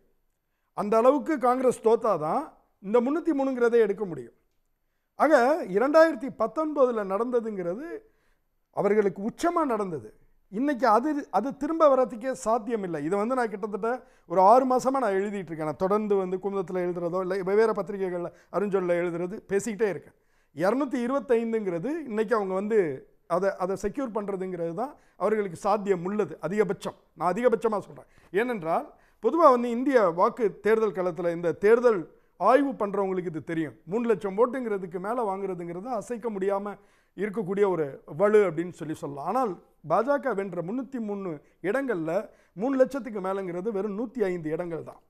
அந்த அளவுக்கு காங்கிரஸ் தோத்தாதான் இந்த முந்நூற்றி மூணுங்கிறதே எடுக்க முடியும் ஆக இரண்டாயிரத்தி பத்தொன்பதில் நடந்ததுங்கிறது அவர்களுக்கு உச்சமாக நடந்தது இன்றைக்கி அது அது திரும்ப வர்றதுக்கே சாத்தியம் இல்லை இதை வந்து நான் கிட்டத்தட்ட ஒரு ஆறு மாதமாக நான் எழுதிட்டுருக்கேன் நான் தொடர்ந்து வந்து குமுதத்தில் எழுதுறதோ இல்லை வெவ்வேறு பத்திரிகைகளில் அருஞ்சொல்லில் எழுதுறது பேசிக்கிட்டே இருக்கேன் இரநூத்தி இருபத்தைந்துங்கிறது இன்றைக்கி அவங்க வந்து அதை அதை செக்யூர் பண்ணுறதுங்கிறது தான் அவர்களுக்கு சாத்தியம் உள்ளது அதிகபட்சம் நான் அதிகபட்சமாக சொல்கிறேன் ஏனென்றால் பொதுவாக வந்து இந்திய வாக்கு தேர்தல் களத்தில் இந்த தேர்தல் ஆய்வு பண்ணுறவங்களுக்கு இது தெரியும் மூணு லட்சம் ஓட்டுங்கிறதுக்கு மேலே வாங்குறதுங்கிறது அசைக்க முடியாமல் இருக்கக்கூடிய ஒரு வலு அப்படின்னு சொல்லி சொல்லலாம் ஆனால் பாஜக வென்ற முந்நூற்றி மூணு இடங்களில் மூணு லட்சத்துக்கு மேலேங்கிறது வெறும் நூற்றி ஐந்து இடங்கள் தான்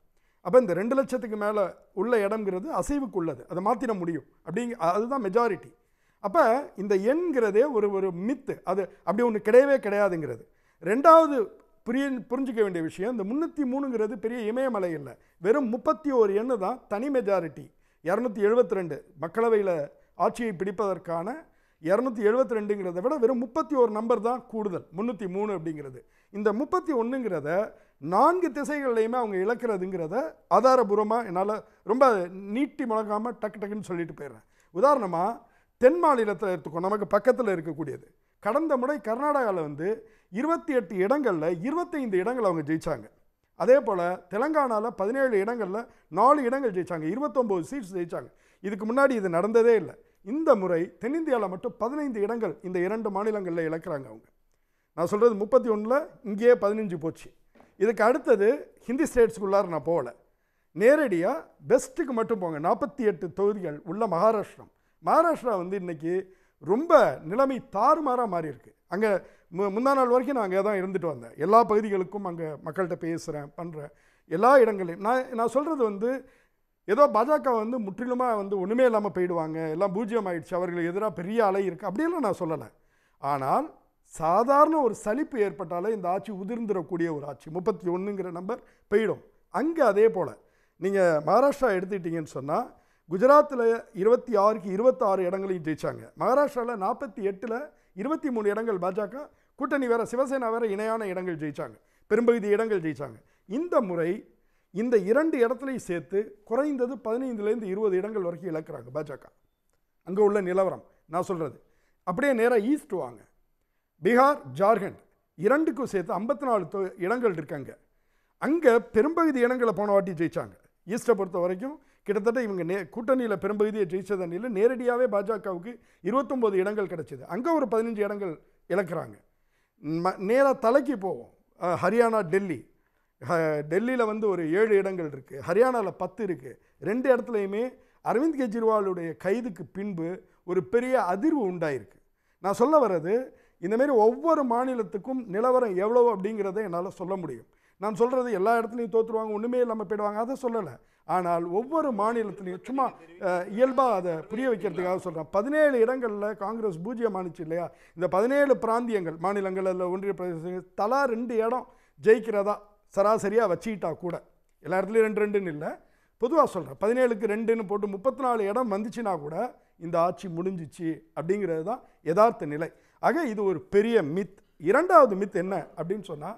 அப்போ இந்த ரெண்டு லட்சத்துக்கு மேலே உள்ள இடங்கிறது அசைவுக்குள்ளது அதை மாற்றிட முடியும் அப்படிங்க அதுதான் மெஜாரிட்டி அப்போ இந்த எண்கிறதே ஒரு ஒரு மித்து அது அப்படி ஒன்று கிடையவே கிடையாதுங்கிறது ரெண்டாவது புரிய புரிஞ்சிக்க வேண்டிய விஷயம் இந்த முந்நூற்றி மூணுங்கிறது பெரிய இமயமலை இல்லை வெறும் முப்பத்தி ஒரு எண்ணு தான் தனி மெஜாரிட்டி இரநூத்தி எழுபத்தி ரெண்டு மக்களவையில் ஆட்சியை பிடிப்பதற்கான இரநூத்தி எழுபத்தி ரெண்டுங்கிறத விட வெறும் முப்பத்தி ஒரு நம்பர் தான் கூடுதல் முந்நூற்றி மூணு அப்படிங்கிறது இந்த முப்பத்தி ஒன்றுங்கிறத நான்கு திசைகள்லையுமே அவங்க இழக்கிறதுங்கிறத ஆதாரபூர்வமாக என்னால் ரொம்ப நீட்டி முழங்காமல் டக்கு டக்குன்னு சொல்லிட்டு போயிடுறேன் உதாரணமாக தென் மாநிலத்தில் எடுத்துக்கோ நமக்கு பக்கத்தில் இருக்கக்கூடியது கடந்த முறை கர்நாடகாவில் வந்து இருபத்தி எட்டு இடங்களில் இருபத்தைந்து இடங்கள் அவங்க ஜெயித்தாங்க அதே போல் தெலங்கானாவில் பதினேழு இடங்களில் நாலு இடங்கள் ஜெயித்தாங்க இருபத்தொம்போது சீட்ஸ் ஜெயித்தாங்க இதுக்கு முன்னாடி இது நடந்ததே இல்லை இந்த முறை தென்னிந்தியாவில் மட்டும் பதினைந்து இடங்கள் இந்த இரண்டு மாநிலங்களில் இழக்கிறாங்க அவங்க நான் சொல்கிறது முப்பத்தி ஒன்றில் இங்கேயே பதினஞ்சு போச்சு இதுக்கு அடுத்தது ஹிந்தி ஸ்டேட்ஸுக்குள்ளார நான் போகலை நேரடியாக பெஸ்ட்டுக்கு மட்டும் போங்க நாற்பத்தி எட்டு தொகுதிகள் உள்ள மகாராஷ்டிரம் மகாராஷ்டிரா வந்து இன்றைக்கி ரொம்ப நிலைமை தாறுமாறாக மாறி இருக்குது அங்கே மு முந்தா நாள் வரைக்கும் நான் அங்கே தான் இருந்துட்டு வந்தேன் எல்லா பகுதிகளுக்கும் அங்கே மக்கள்கிட்ட பேசுகிறேன் பண்ணுறேன் எல்லா இடங்களையும் நான் நான் சொல்கிறது வந்து ஏதோ பாஜக வந்து முற்றிலுமாக வந்து ஒன்றுமே இல்லாமல் போயிடுவாங்க எல்லாம் பூஜ்ஜியம் ஆகிடுச்சு அவர்களுக்கு எதிராக பெரிய அலை இருக்குது அப்படியெல்லாம் நான் சொல்லலை ஆனால் சாதாரண ஒரு சலிப்பு ஏற்பட்டாலே இந்த ஆட்சி உதிர்ந்துடக்கூடிய ஒரு ஆட்சி முப்பத்தி ஒன்றுங்கிற நம்பர் போயிடும் அங்கே அதே போல் நீங்கள் மகாராஷ்டிரா எடுத்துக்கிட்டிங்கன்னு சொன்னால் குஜராத்தில் இருபத்தி ஆறுக்கு இருபத்தாறு இடங்களையும் ஜெயித்தாங்க மகாராஷ்டிராவில் நாற்பத்தி எட்டில் இருபத்தி மூணு இடங்கள் பாஜக கூட்டணி வேறு சிவசேனா வேறு இணையான இடங்கள் ஜெயித்தாங்க பெரும்பகுதி இடங்கள் ஜெயித்தாங்க இந்த முறை இந்த இரண்டு இடத்துலையும் சேர்த்து குறைந்தது பதினைந்துலேருந்து இருபது இடங்கள் வரைக்கும் இழக்கிறாங்க பாஜக அங்கே உள்ள நிலவரம் நான் சொல்கிறது அப்படியே நேராக ஈஸ்ட் வாங்க பீகார் ஜார்க்கண்ட் இரண்டுக்கும் சேர்த்து ஐம்பத்தி நாலு இடங்கள் இருக்காங்க அங்கே பெரும்பகுதி இடங்களை போன வாட்டி ஜெயித்தாங்க ஈஸ்டை பொறுத்த வரைக்கும் கிட்டத்தட்ட இவங்க நே கூட்டணியில் பெரும்பகுதியை ஜெயித்தது நேரடியாகவே பாஜகவுக்கு இருபத்தொம்போது இடங்கள் கிடச்சிது அங்கே ஒரு பதினஞ்சு இடங்கள் இழக்கிறாங்க ம நேராக தலைக்கு போவோம் ஹரியானா டெல்லி டெல்லியில் வந்து ஒரு ஏழு இடங்கள் இருக்குது ஹரியானாவில் பத்து இருக்குது ரெண்டு இடத்துலையுமே அரவிந்த் கெஜ்ரிவாலுடைய கைதுக்கு பின்பு ஒரு பெரிய அதிர்வு உண்டாயிருக்கு நான் சொல்ல வர்றது இந்தமாரி ஒவ்வொரு மாநிலத்துக்கும் நிலவரம் எவ்வளோ அப்படிங்கிறத என்னால் சொல்ல முடியும் நான் சொல்கிறது எல்லா இடத்துலையும் தோற்றுருவாங்க ஒன்றுமே இல்லாமல் போயிடுவாங்க அதை சொல்லலை ஆனால் ஒவ்வொரு மாநிலத்திலையும் சும்மா இயல்பாக அதை புரிய வைக்கிறதுக்காக சொல்கிறேன் பதினேழு இடங்களில் காங்கிரஸ் பூஜ்ஜியம் ஆணிச்சு இல்லையா இந்த பதினேழு பிராந்தியங்கள் மாநிலங்கள் ஒன்றிய பிரதேசங்கள் தலா ரெண்டு இடம் ஜெயிக்கிறதா சராசரியாக வச்சுக்கிட்டா கூட எல்லா இடத்துலையும் ரெண்டு ரெண்டுன்னு இல்லை பொதுவாக சொல்கிறேன் பதினேழுக்கு ரெண்டுன்னு போட்டு முப்பத்தி நாலு இடம் வந்துச்சுன்னா கூட இந்த ஆட்சி முடிஞ்சிச்சு அப்படிங்கிறது தான் யதார்த்த நிலை ஆக இது ஒரு பெரிய மித் இரண்டாவது மித் என்ன அப்படின்னு சொன்னால்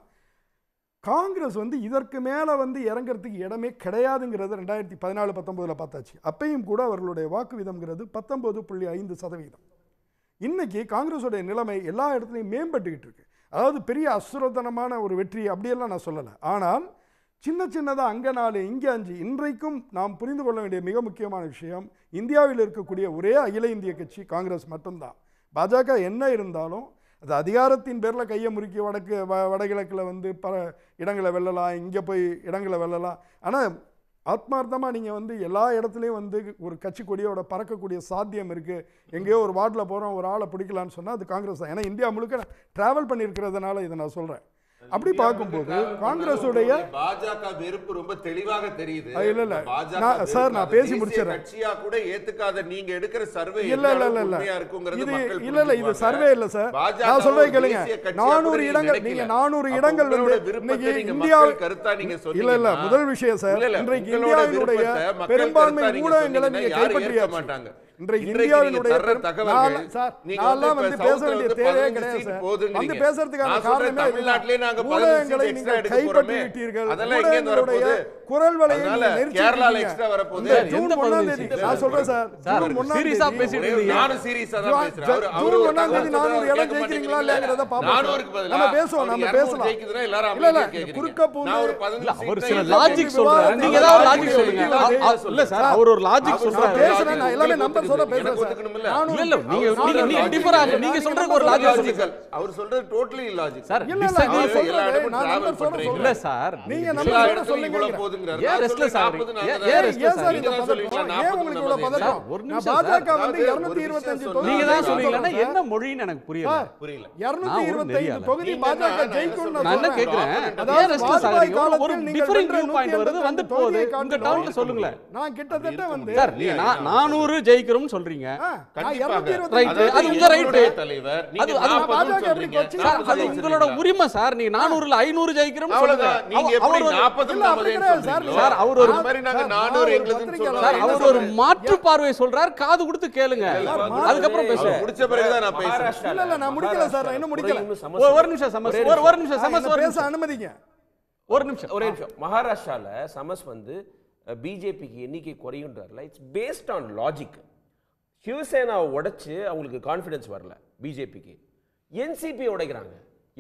காங்கிரஸ் வந்து இதற்கு மேலே வந்து இறங்கிறதுக்கு இடமே கிடையாதுங்கிறது ரெண்டாயிரத்தி பதினாலு பத்தொம்போதில் பார்த்தாச்சு அப்பையும் கூட அவர்களுடைய வாக்கு விதம்ங்கிறது பத்தொம்போது புள்ளி ஐந்து சதவீதம் இன்றைக்கி காங்கிரஸுடைய நிலைமை எல்லா இடத்துலையும் மேம்பட்டுக்கிட்டு இருக்கு அதாவது பெரிய அசுரதனமான ஒரு வெற்றி அப்படியெல்லாம் நான் சொல்லலை ஆனால் சின்ன சின்னதாக அங்கே நாலு இங்கே அஞ்சு இன்றைக்கும் நாம் புரிந்து கொள்ள வேண்டிய மிக முக்கியமான விஷயம் இந்தியாவில் இருக்கக்கூடிய ஒரே அகில இந்திய கட்சி காங்கிரஸ் மட்டும்தான் பாஜக என்ன இருந்தாலும் அது அதிகாரத்தின் பேரில் கையை முறுக்கி வடக்கு வ வடகிழக்கில் வந்து ப இடங்களை வெல்லலாம் இங்கே போய் இடங்களை வெல்லலாம் ஆனால் ஆத்மார்த்தமாக நீங்கள் வந்து எல்லா இடத்துலையும் வந்து ஒரு கட்சி கொடியோட பறக்கக்கூடிய சாத்தியம் இருக்குது எங்கேயோ ஒரு வார்டில் போகிறோம் ஒரு ஆளை பிடிக்கலான்னு சொன்னால் அது காங்கிரஸ் தான் ஏன்னா இந்தியா முழுக்க ட்ராவல் பண்ணியிருக்கிறதுனால இதை நான் சொல்கிறேன் அப்படி பார்க்கும்போது காங்கிரஸுடைய பாஜக வெறுப்பு ரொம்ப தெளிவாக தெரியுது இல்ல இல்ல சார் நான் பேசி முடிச்சிடறேன் கட்சியா கூட ஏத்துக்காத நீங்க எடுக்கிற சர்வே இல்ல இல்ல இல்ல இல்ல இது இல்ல இல்ல இது சர்வே இல்ல சார் நான் சொல்றேன் கேளுங்க 400 இடங்கள் நீங்க 400 இடங்கள் வந்து இன்னைக்கு இந்தியா கருத்தா நீங்க சொன்னீங்க இல்ல இல்ல முதல் விஷயம் சார் இன்றைக்கு இந்தியாவினுடைய பெரும்பான்மை ஊடகங்களை நீங்க கைப்பற்றிய மாட்டாங்க இன்றைக்கு இந்தியாவினுடைய தகவல் சார் நான்லாம் வந்து பேச தேவையே கிடையாது சார் பேசுறதுக்கான காரணமே தமிழ்நாட்டிலே நாங்க ஊடகங்களை நீங்கள் குரல் வலையில கேரளால எக்ஸ்ட்ரா வர போகுது ஜூன் 1ஆம் தேதி நான் சொல்றேன் சார் ஜூன் 1ஆம் தேதி சீரியஸா பேசிட்டு இருக்கீங்க நானும் சீரியஸா தான் பேசுறேன் அவர் அவர் 1ஆம் தேதி நான் ஒரு இடம் ஜெயிக்கிறீங்களா இல்லங்கறத பாப்போம் நம்ம பேசுவோம் நம்ம பேசலாம் ஜெயிக்கிறதா எல்லாரும் அமைதியா கேக்குறீங்க குறுக்க போகுது நான் ஒரு 15 ஒரு சில லாஜிக் சொல்றேன் நீங்க ஏதாவது லாஜிக் சொல்லுங்க இல்ல சார் அவர் ஒரு லாஜிக் சொல்றாரு பேசுறேன் நான் எல்லாமே நம்பர் சொல்ல பேசுறேன் இல்ல இல்ல நீங்க நீங்க நீங்க நீங்க சொல்றது ஒரு லாஜிக் சொல்லுங்க அவர் சொல்றது டோட்டலி லாஜிக் சார் இல்ல நான் சொல்றேன் நான் சொல்றேன் இல்ல சார் நீங்க நம்பர் சொல்லுங்க ஆகுதுங்கிறாரு ஏன் சொல்றீங்க உரிமை சார் நீங்க நானூறுல ஐநூறு ஜெயிக்கிறோம் சொல்லுங்க மாற்று பார்வை சொல்றார் காது கொடுத்து கேளுங்க அதுக்கப்புறம் ஒரு நிமிஷம் அனுமதிங்க ஒரு நிமிஷம் ஒரே நிமிஷம் மகாராஷ்டிரால சமஸ் வந்து பிஜேபிக்கு எண்ணிக்கை குறையுன்றார்ல இட்ஸ் பேஸ்ட் ஆன் லாஜிக் சிவசேனாவை உடைச்சு அவங்களுக்கு கான்ஃபிடன்ஸ் வரல பிஜேபிக்கு என்சிபி உடைக்கிறாங்க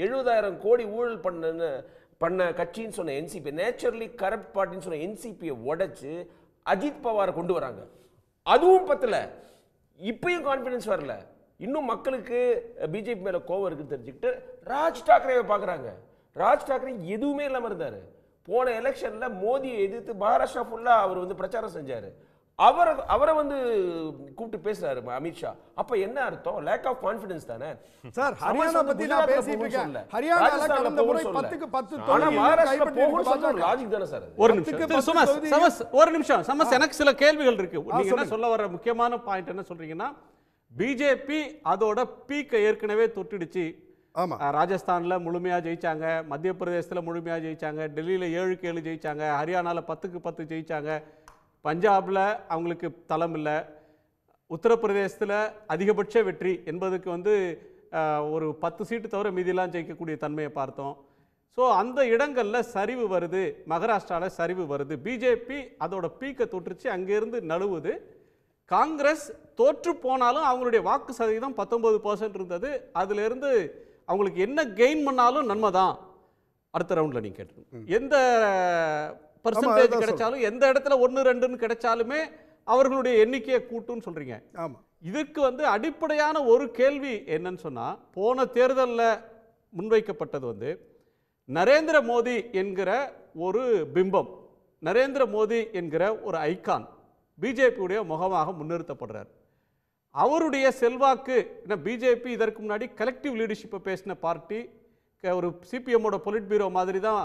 எழுபதாயிரம் கோடி ஊழல் பண்ணுன்னு பண்ண கட்சின்னு சொன்ன என்சிபி நேச்சுரலி கரப்ட் பார்ட்டின்னு சொன்ன என்சிபியை உடைச்சு அஜித் பவாரை கொண்டு வராங்க அதுவும் பத்தல இப்பயும் கான்ஃபிடன்ஸ் வரல இன்னும் மக்களுக்கு பிஜேபி மேலே கோவம் இருக்குன்னு தெரிஞ்சுக்கிட்டு ராஜ் டாக்கரேவை பார்க்குறாங்க ராஜ் டாக்கரே எதுவுமே இல்லாமல் இருந்தார் போன எலெக்ஷனில் மோதியை எதிர்த்து மகாராஷ்டிரா ஃபுல்லாக அவர் வந்து பிரச்சாரம் செஞ்சார் அவரை அவரை வந்து கூப்பிட்டு பேசுறாரு அமித்ஷா அப்ப என்ன அர்த்தம் லேக் ஆஃப் கான்பிடன்ஸ் தானே சார் ஹரியானா பத்தி நான் பேசிட்டு இருக்கேன் ஹரியானால கடந்த முறை 10க்கு 10 ஆனா லாஜிக் தானே சார் ஒரு நிமிஷம் சமஸ் சமஸ் ஒரு நிமிஷம் சமஸ் எனக்கு சில கேள்விகள் இருக்கு நீங்க என்ன சொல்ல வர முக்கியமான பாயிண்ட் என்ன சொல்றீங்கன்னா பிஜேபி அதோட பீக்கை ஏற்கனவே தொட்டிடுச்சு ராஜஸ்தான்ல முழுமையா ஜெயிச்சாங்க மத்திய பிரதேசத்துல முழுமையா ஜெயிச்சாங்க டெல்லியில ஏழுக்கு ஏழு ஜெயிச்சாங்க ஹரியானால பத்துக்கு பத்து ஜெயிச்சாங்க பஞ்சாபில் அவங்களுக்கு தளம் இல்லை உத்தரப்பிரதேசத்தில் அதிகபட்ச வெற்றி என்பதுக்கு வந்து ஒரு பத்து சீட்டு தவிர மீதிலாம் ஜெயிக்கக்கூடிய தன்மையை பார்த்தோம் ஸோ அந்த இடங்களில் சரிவு வருது மகாராஷ்டிராவில் சரிவு வருது பிஜேபி அதோட பீக்கை தொற்றுச்சு அங்கேருந்து நழுவுது காங்கிரஸ் தோற்று போனாலும் அவங்களுடைய வாக்கு சதவீதம் பத்தொம்பது பர்சன்ட் இருந்தது அதுலேருந்து அவங்களுக்கு என்ன கெயின் பண்ணாலும் நன்மை தான் அடுத்த ரவுண்டில் நீங்கள் கேட்டு எந்த பர்சன்டேஜ் கிடைச்சாலும் எந்த இடத்துல ஒன்று ரெண்டுன்னு கிடைச்சாலுமே அவர்களுடைய எண்ணிக்கையை கூட்டுன்னு சொல்கிறீங்க ஆமாம் இதுக்கு வந்து அடிப்படையான ஒரு கேள்வி என்னன்னு சொன்னால் போன தேர்தலில் முன்வைக்கப்பட்டது வந்து நரேந்திர மோடி என்கிற ஒரு பிம்பம் நரேந்திர மோடி என்கிற ஒரு ஐக்கான் பிஜேபியுடைய முகமாக முன்னிறுத்தப்படுறார் அவருடைய செல்வாக்கு ஏன்னா பிஜேபி இதற்கு முன்னாடி கலெக்டிவ் லீடர்ஷிப்பை பேசின பார்ட்டி ஒரு சிபிஎம்மோட பொலிட் பீரோ மாதிரி தான்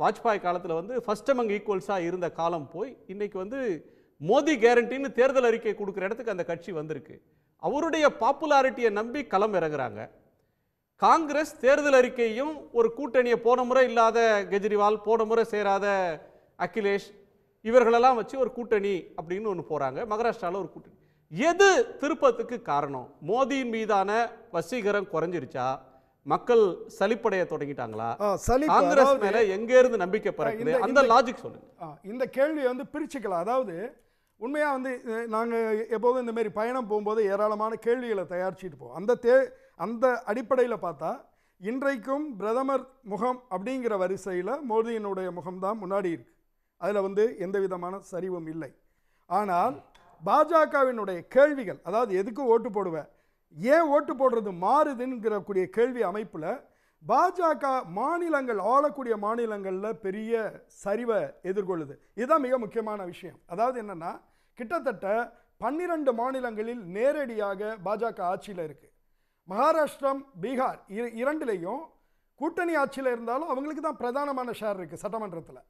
வாஜ்பாய் காலத்தில் வந்து ஃபஸ்ட் அமங் ஈக்குவல்ஸாக இருந்த காலம் போய் இன்றைக்கி வந்து மோதி கேரண்டின்னு தேர்தல் அறிக்கை கொடுக்குற இடத்துக்கு அந்த கட்சி வந்திருக்கு அவருடைய பாப்புலாரிட்டியை நம்பி களம் இறங்குறாங்க காங்கிரஸ் தேர்தல் அறிக்கையும் ஒரு கூட்டணியை போன முறை இல்லாத கெஜ்ரிவால் போன முறை சேராத அகிலேஷ் இவர்களெல்லாம் வச்சு ஒரு கூட்டணி அப்படின்னு ஒன்று போகிறாங்க மகாராஷ்டிராவில் ஒரு கூட்டணி எது திருப்பத்துக்கு காரணம் மோதியின் மீதான வசீகரம் குறைஞ்சிருச்சா மக்கள் சலிப்படைய தொடங்கிட்டாங்களா காங்கிரஸ் மேல எங்க இருந்து நம்பிக்கை பிறகுது அந்த லாஜிக் சொல்லுங்க இந்த கேள்வியை வந்து பிரிச்சுக்கலாம் அதாவது உண்மையாக வந்து நாங்கள் எப்போதும் இந்தமாரி பயணம் போகும்போது ஏராளமான கேள்விகளை தயாரிச்சுட்டு போவோம் அந்த தே அந்த அடிப்படையில் பார்த்தா இன்றைக்கும் பிரதமர் முகம் அப்படிங்கிற வரிசையில் மோடியினுடைய முகம்தான் முன்னாடி இருக்குது அதில் வந்து எந்த விதமான சரிவும் இல்லை ஆனால் பாஜகவினுடைய கேள்விகள் அதாவது எதுக்கு ஓட்டு போடுவேன் ஏன் ஓட்டு போடுறது கூடிய கேள்வி அமைப்பில் பாஜக மாநிலங்கள் ஆளக்கூடிய மாநிலங்களில் பெரிய சரிவை எதிர்கொள்ளுது இதுதான் மிக முக்கியமான விஷயம் அதாவது என்னென்னா கிட்டத்தட்ட பன்னிரண்டு மாநிலங்களில் நேரடியாக பாஜக ஆட்சியில் இருக்குது மகாராஷ்டிரம் பீகார் இரு இரண்டுலேயும் கூட்டணி ஆட்சியில் இருந்தாலும் அவங்களுக்கு தான் பிரதானமான ஷேர் இருக்குது சட்டமன்றத்தில்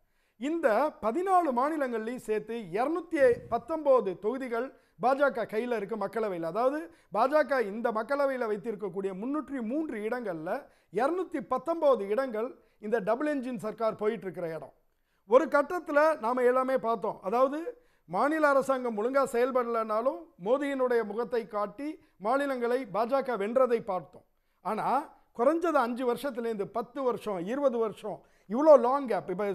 இந்த பதினாலு மாநிலங்கள்லையும் சேர்த்து இரநூத்தி பத்தொம்போது தொகுதிகள் பாஜக கையில் இருக்க மக்களவையில் அதாவது பாஜக இந்த மக்களவையில் வைத்திருக்கக்கூடிய முன்னூற்றி மூன்று இடங்களில் இரநூத்தி பத்தொம்போது இடங்கள் இந்த டபுள் என்ஜின் சர்க்கார் போயிட்டுருக்கிற இடம் ஒரு கட்டத்தில் நாம் எல்லாமே பார்த்தோம் அதாவது மாநில அரசாங்கம் ஒழுங்காக செயல்படலைனாலும் மோதியினுடைய முகத்தை காட்டி மாநிலங்களை பாஜக வென்றதை பார்த்தோம் ஆனால் குறைஞ்சது அஞ்சு வருஷத்துலேருந்து பத்து வருஷம் இருபது வருஷம் இவ்வளோ லாங் கேப் இப்போ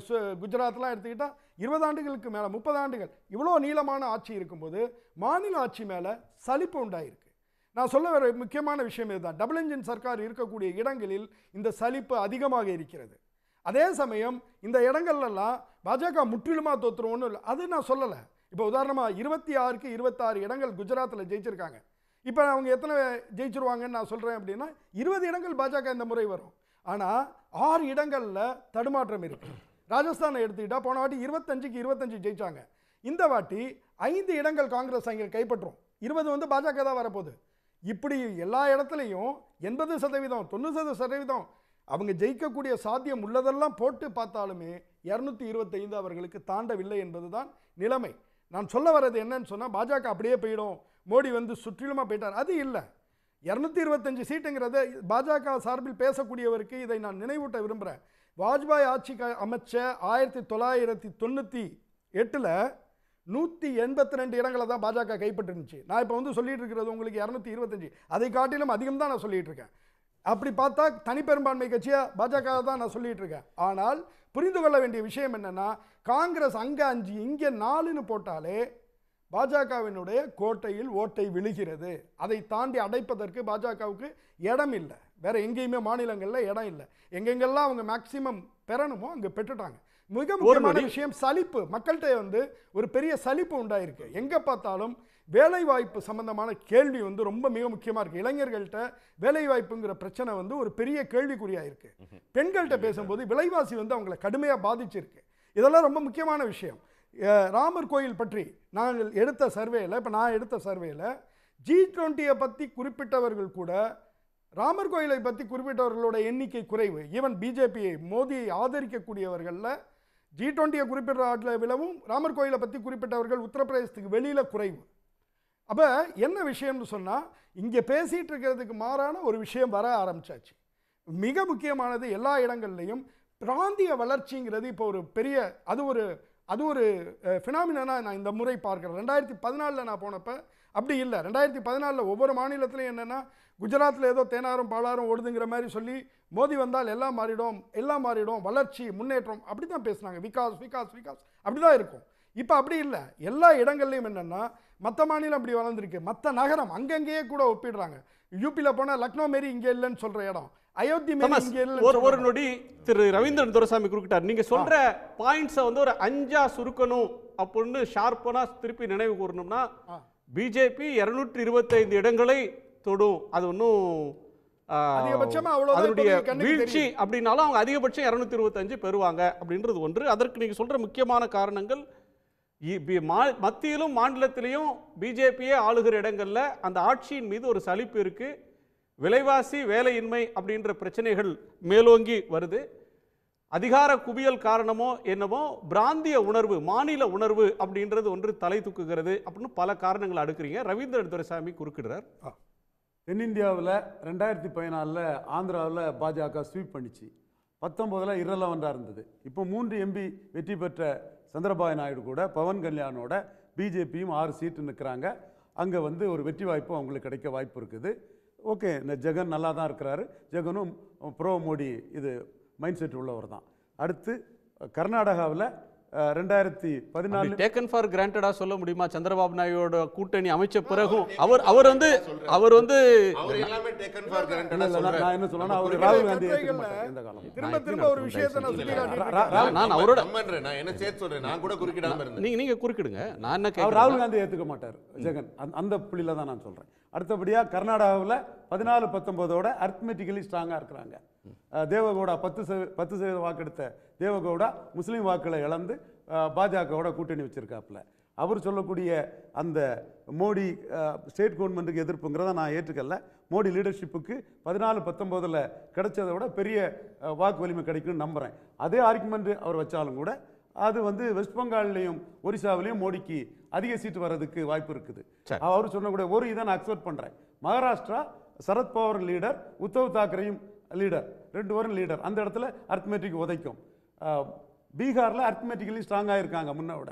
குஜராத்லாம் எடுத்துக்கிட்டால் இருபது ஆண்டுகளுக்கு மேலே முப்பது ஆண்டுகள் இவ்வளோ நீளமான ஆட்சி இருக்கும்போது மாநில ஆட்சி மேலே சலிப்பு உண்டாயிருக்கு நான் சொல்ல வர முக்கியமான விஷயம் இதுதான் டபுள் இன்ஜின் சர்க்கார் இருக்கக்கூடிய இடங்களில் இந்த சலிப்பு அதிகமாக இருக்கிறது அதே சமயம் இந்த இடங்கள்லாம் பாஜக முற்றிலுமாக தோற்றுருவோன்னு இல்லை அது நான் சொல்லலை இப்போ உதாரணமாக இருபத்தி ஆறுக்கு இருபத்தாறு இடங்கள் குஜராத்தில் ஜெயிச்சிருக்காங்க இப்போ அவங்க எத்தனை ஜெயிச்சிருவாங்கன்னு நான் சொல்கிறேன் அப்படின்னா இருபது இடங்கள் பாஜக இந்த முறை வரும் ஆனால் ஆறு இடங்களில் தடுமாற்றம் இருக்குது ராஜஸ்தானை எடுத்துக்கிட்டால் போன வாட்டி இருபத்தஞ்சுக்கு இருபத்தஞ்சு ஜெயித்தாங்க இந்த வாட்டி ஐந்து இடங்கள் காங்கிரஸ் அங்கே கைப்பற்றும் இருபது வந்து பாஜக தான் வரப்போகுது இப்படி எல்லா இடத்துலையும் எண்பது சதவீதம் தொண்ணூறு சதவீதம் அவங்க ஜெயிக்கக்கூடிய சாத்தியம் உள்ளதெல்லாம் போட்டு பார்த்தாலுமே இரநூத்தி இருபத்தைந்து அவர்களுக்கு தாண்டவில்லை என்பது தான் நிலைமை நான் சொல்ல வர்றது என்னன்னு சொன்னால் பாஜக அப்படியே போயிடும் மோடி வந்து சுற்றிலுமாக போயிட்டார் அது இல்லை இரநூத்தி இருபத்தஞ்சு சீட்டுங்கிறத பாஜக சார்பில் பேசக்கூடியவருக்கு இதை நான் நினைவூட்ட விரும்புகிறேன் வாஜ்பாய் ஆட்சி அமைச்ச ஆயிரத்தி தொள்ளாயிரத்தி தொண்ணூற்றி எட்டில் நூற்றி எண்பத்தி ரெண்டு இடங்களை தான் பாஜக கைப்பற்றிருந்துச்சு நான் இப்போ வந்து சொல்லிட்டு இருக்கிறது உங்களுக்கு இரநூத்தி இருபத்தஞ்சி அதை காட்டிலும் அதிகம் தான் நான் சொல்லிகிட்டு இருக்கேன் அப்படி பார்த்தா தனிப்பெரும்பான்மை கட்சியாக பாஜக தான் நான் சொல்லிகிட்டு இருக்கேன் ஆனால் புரிந்து கொள்ள வேண்டிய விஷயம் என்னென்னா காங்கிரஸ் அங்கே அஞ்சு இங்கே நாலுன்னு போட்டாலே பாஜகவினுடைய கோட்டையில் ஓட்டை விழுகிறது அதை தாண்டி அடைப்பதற்கு பாஜகவுக்கு இடம் இல்லை வேறு எங்கேயுமே மாநிலங்களில் இடம் இல்லை எங்கெங்கெல்லாம் அவங்க மேக்சிமம் பெறணுமோ அங்கே பெற்றுட்டாங்க மிக முக்கியமான விஷயம் சலிப்பு மக்கள்கிட்ட வந்து ஒரு பெரிய சலிப்பு உண்டாயிருக்கு எங்கே பார்த்தாலும் வேலை வாய்ப்பு சம்பந்தமான கேள்வி வந்து ரொம்ப மிக முக்கியமாக இருக்குது இளைஞர்கள்ட்ட வேலை வாய்ப்புங்கிற பிரச்சனை வந்து ஒரு பெரிய கேள்விக்குறியாக இருக்குது பெண்கள்கிட்ட பேசும்போது விலைவாசி வந்து அவங்கள கடுமையாக பாதிச்சிருக்கு இதெல்லாம் ரொம்ப முக்கியமான விஷயம் ராமர் கோயில் பற்றி நாங்கள் எடுத்த சர்வேயில் இப்போ நான் எடுத்த சர்வேயில் ஜி டுவெண்ட்டியை பற்றி குறிப்பிட்டவர்கள் கூட ராமர் கோயிலை பற்றி குறிப்பிட்டவர்களோட எண்ணிக்கை குறைவு ஈவன் பிஜேபியை மோதியை ஆதரிக்கக்கூடியவர்களில் ஜி டுவெண்ட்டியை குறிப்பிட்ட ஆட்டில் விழவும் ராமர் கோயிலை பற்றி குறிப்பிட்டவர்கள் உத்தரப்பிரதேசத்துக்கு வெளியில் குறைவு அப்போ என்ன விஷயம்னு சொன்னால் இங்கே பேசிகிட்டு இருக்கிறதுக்கு மாறான ஒரு விஷயம் வர ஆரம்பித்தாச்சு மிக முக்கியமானது எல்லா இடங்கள்லையும் பிராந்திய வளர்ச்சிங்கிறது இப்போ ஒரு பெரிய அது ஒரு அது ஒரு ஃபினாமினா நான் இந்த முறை பார்க்குறேன் ரெண்டாயிரத்தி பதினாலில் நான் போனப்போ அப்படி இல்லை ரெண்டாயிரத்தி பதினாலில் ஒவ்வொரு மாநிலத்திலையும் என்னென்னா குஜராத்தில் ஏதோ தேனாரும் பாலாரும் ஓடுதுங்கிற மாதிரி சொல்லி மோதி வந்தால் எல்லாம் மாறிடும் எல்லாம் மாறிடும் வளர்ச்சி முன்னேற்றம் அப்படி தான் பேசுனாங்க விகாஸ் விகாஸ் விகாஸ் அப்படி தான் இருக்கும் இப்போ அப்படி இல்லை எல்லா இடங்கள்லையும் என்னென்னா மற்ற மாநிலம் அப்படி வளர்ந்துருக்கு மற்ற நகரம் அங்கங்கேயே கூட ஒப்பிடுறாங்க யூபியில் போனால் லக்னோ மாரி இங்கே இல்லைன்னு சொல்கிற இடம் அயோத்தி ஒரு ஒரு நொடி திரு ரவீந்திரன் துரசாமி குறுக்கிட்டார் நீங்கள் சொல்கிற பாயிண்ட்ஸை வந்து ஒரு அஞ்சா சுருக்கணும் அப்படின்னு ஷார்ப்பனாக திருப்பி நினைவு கூறணும்னா பிஜேபி இருநூற்றி இருபத்தைந்து இடங்களை தொடும் அது ஒன்றும் அதனுடைய வீழ்ச்சி அப்படின்னாலும் அவங்க அதிகபட்சம் இரநூத்தி இருபத்தஞ்சு பெறுவாங்க அப்படின்றது ஒன்று அதற்கு நீங்கள் சொல்கிற முக்கியமான காரணங்கள் மத்தியிலும் மாநிலத்திலையும் பிஜேபியே ஆளுகிற இடங்களில் அந்த ஆட்சியின் மீது ஒரு சலிப்பு இருக்குது விலைவாசி வேலையின்மை அப்படின்ற பிரச்சனைகள் மேலோங்கி வருது அதிகார குவியல் காரணமோ என்னமோ பிராந்திய உணர்வு மாநில உணர்வு அப்படின்றது ஒன்று தலை தூக்குகிறது அப்படின்னு பல காரணங்கள் அடுக்குறீங்க ரவீந்திரன் துரைசாமி குறுக்கிடுறார் தென்னிந்தியாவில் ரெண்டாயிரத்தி பதினாலில் ஆந்திராவில் பாஜக ஸ்வீப் பண்ணிச்சு பத்தொம்போதில் இரலவென்றாக இருந்தது இப்போ மூன்று எம்பி வெற்றி பெற்ற சந்திரபாபு நாயுடு கூட பவன் கல்யாணோட பிஜேபியும் ஆறு சீட்டு நிற்கிறாங்க அங்கே வந்து ஒரு வெற்றி வாய்ப்பு அவங்களுக்கு கிடைக்க வாய்ப்பு இருக்குது ஓகே இந்த ஜெகன் நல்லா தான் இருக்கிறாரு ஜெகனும் ப்ரோ மோடி இது மைண்ட் செட் உள்ளவர் தான் அடுத்து கர்நாடகாவில் ரெண்டாயிரத்தி பதினாலு டேக்கன் ஃபார் கிராண்டடா சொல்ல முடியுமா சந்திரபாபு நாயுடோட கூட்டணி அமைச்ச பிறகும் அவர் அவர் வந்து அவர் வந்து நான் என்ன சொல்றேன் ராகுல் காந்தி இந்த காலம் ஒரு விஷயத்தை நான் அவரோட என்ன சொல்றேன் நான் கூட குறுக்கிடாம நீங்க நீங்க குறுக்கிடுங்க நான் என்ன ராகுல் காந்தி ஏத்துக்க மாட்டார் ஜெகன் அந்த புள்ளியில தான் நான் சொல்றேன் அடுத்தபடியாக கர்நாடகாவில் பதினாலு பத்தொம்போதோட அர்த்மெட்டிக்கலி ஸ்ட்ராங்காக இருக்கிறாங்க தேவகவுடா பத்து சதவீத பத்து சதவீத வாக்கெடுத்த தேவகவுடா முஸ்லீம் வாக்களை இழந்து பாஜகவோட கூட்டணி வச்சுருக்காப்புல அவர் சொல்லக்கூடிய அந்த மோடி ஸ்டேட் கவர்மெண்ட்டுக்கு எதிர்ப்புங்கிறத நான் ஏற்றுக்கல மோடி லீடர்ஷிப்புக்கு பதினாலு பத்தொம்போதில் கிடைச்சதை விட பெரிய வாக்கு வலிமை கிடைக்கும்னு நம்புகிறேன் அதே ஆர்குமெண்ட்டு அவர் வச்சாலும் கூட அது வந்து வெஸ்ட் பெங்கால்லையும் ஒரிசாவிலையும் மோடிக்கு அதிக சீட்டு வர்றதுக்கு வாய்ப்பு இருக்குது அவர் சொன்னக்கூடிய ஒரு இதை நான் அக்செப்ட் பண்ணுறேன் மகாராஷ்டிரா சரத்பவர் லீடர் உத்தவ் தாக்கரேயும் லீடர் ரெண்டு பேரும் லீடர் அந்த இடத்துல அர்த்மேட்டிக் உதைக்கும் பீகாரில் அர்த்மேட்டிக்கலி ஸ்ட்ராங்காக இருக்காங்க முன்னோட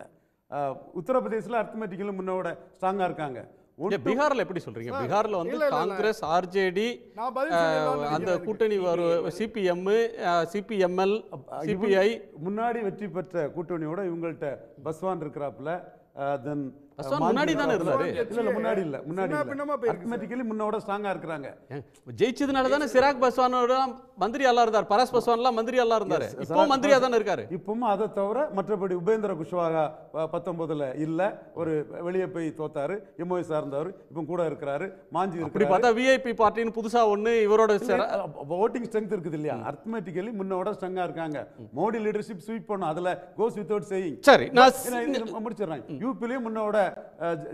உத்தரப்பிரதேசில் அர்த்மேட்டிக்கலி முன்னோட ஸ்ட்ராங்காக இருக்காங்க பீகார்ல எப்படி சொல்றீங்க பீகார்ல வந்து காங்கிரஸ் ஆர்ஜேடி அந்த கூட்டணி சிபிஎம் சிபிஎம்எல் சிபிஐ முன்னாடி வெற்றி பெற்ற கூட்டணியோட இவங்கள்ட்ட பஸ்வான் இருக்கிறாப்புல தென் முன்னாடி தானே இருந்தாரு இல்ல முன்னாடி இல்ல முன்னாடி முன்னோட ஸ்ட்ராங்கா இருக்காங்க ஜெயிச்சதுனால தானே சிராக் பஸ்வானோட மந்திரி எல்லாம் இருந்தார் பரஸ் பஸ்வான்லாம் மந்திரி எல்லாம் இருந்தாரு இப்போ மந்திரியா தானே இருக்காரு இப்பவும் அதை தவிர மற்றபடி உபேந்திர குஷ்வாகா பத்தொன்பதுல இல்ல ஒரு வெளியே போய் தோத்தாரு எம்ஓஎஸ் சார்ந்தவர் இப்போ கூட இருக்கிறாரு மாஞ்சி இப்படி பார்த்தா விஐபி பார்ட்டின்னு புதுசா ஒண்ணு இவரோட ஓட்டிங் ஸ்ட்ரென்த் இருக்குது இல்லையா அர்த்தமேட்டிக்கலி முன்னோட ஸ்ட்ராங்கா இருக்காங்க மோடி லீடர்ஷிப் ஸ்வீப் பண்ணும் அதுல கோஸ் வித்வுட் சேயிங் சரி நான் முடிச்சிடுறேன் யூபிலையும் முன்னோட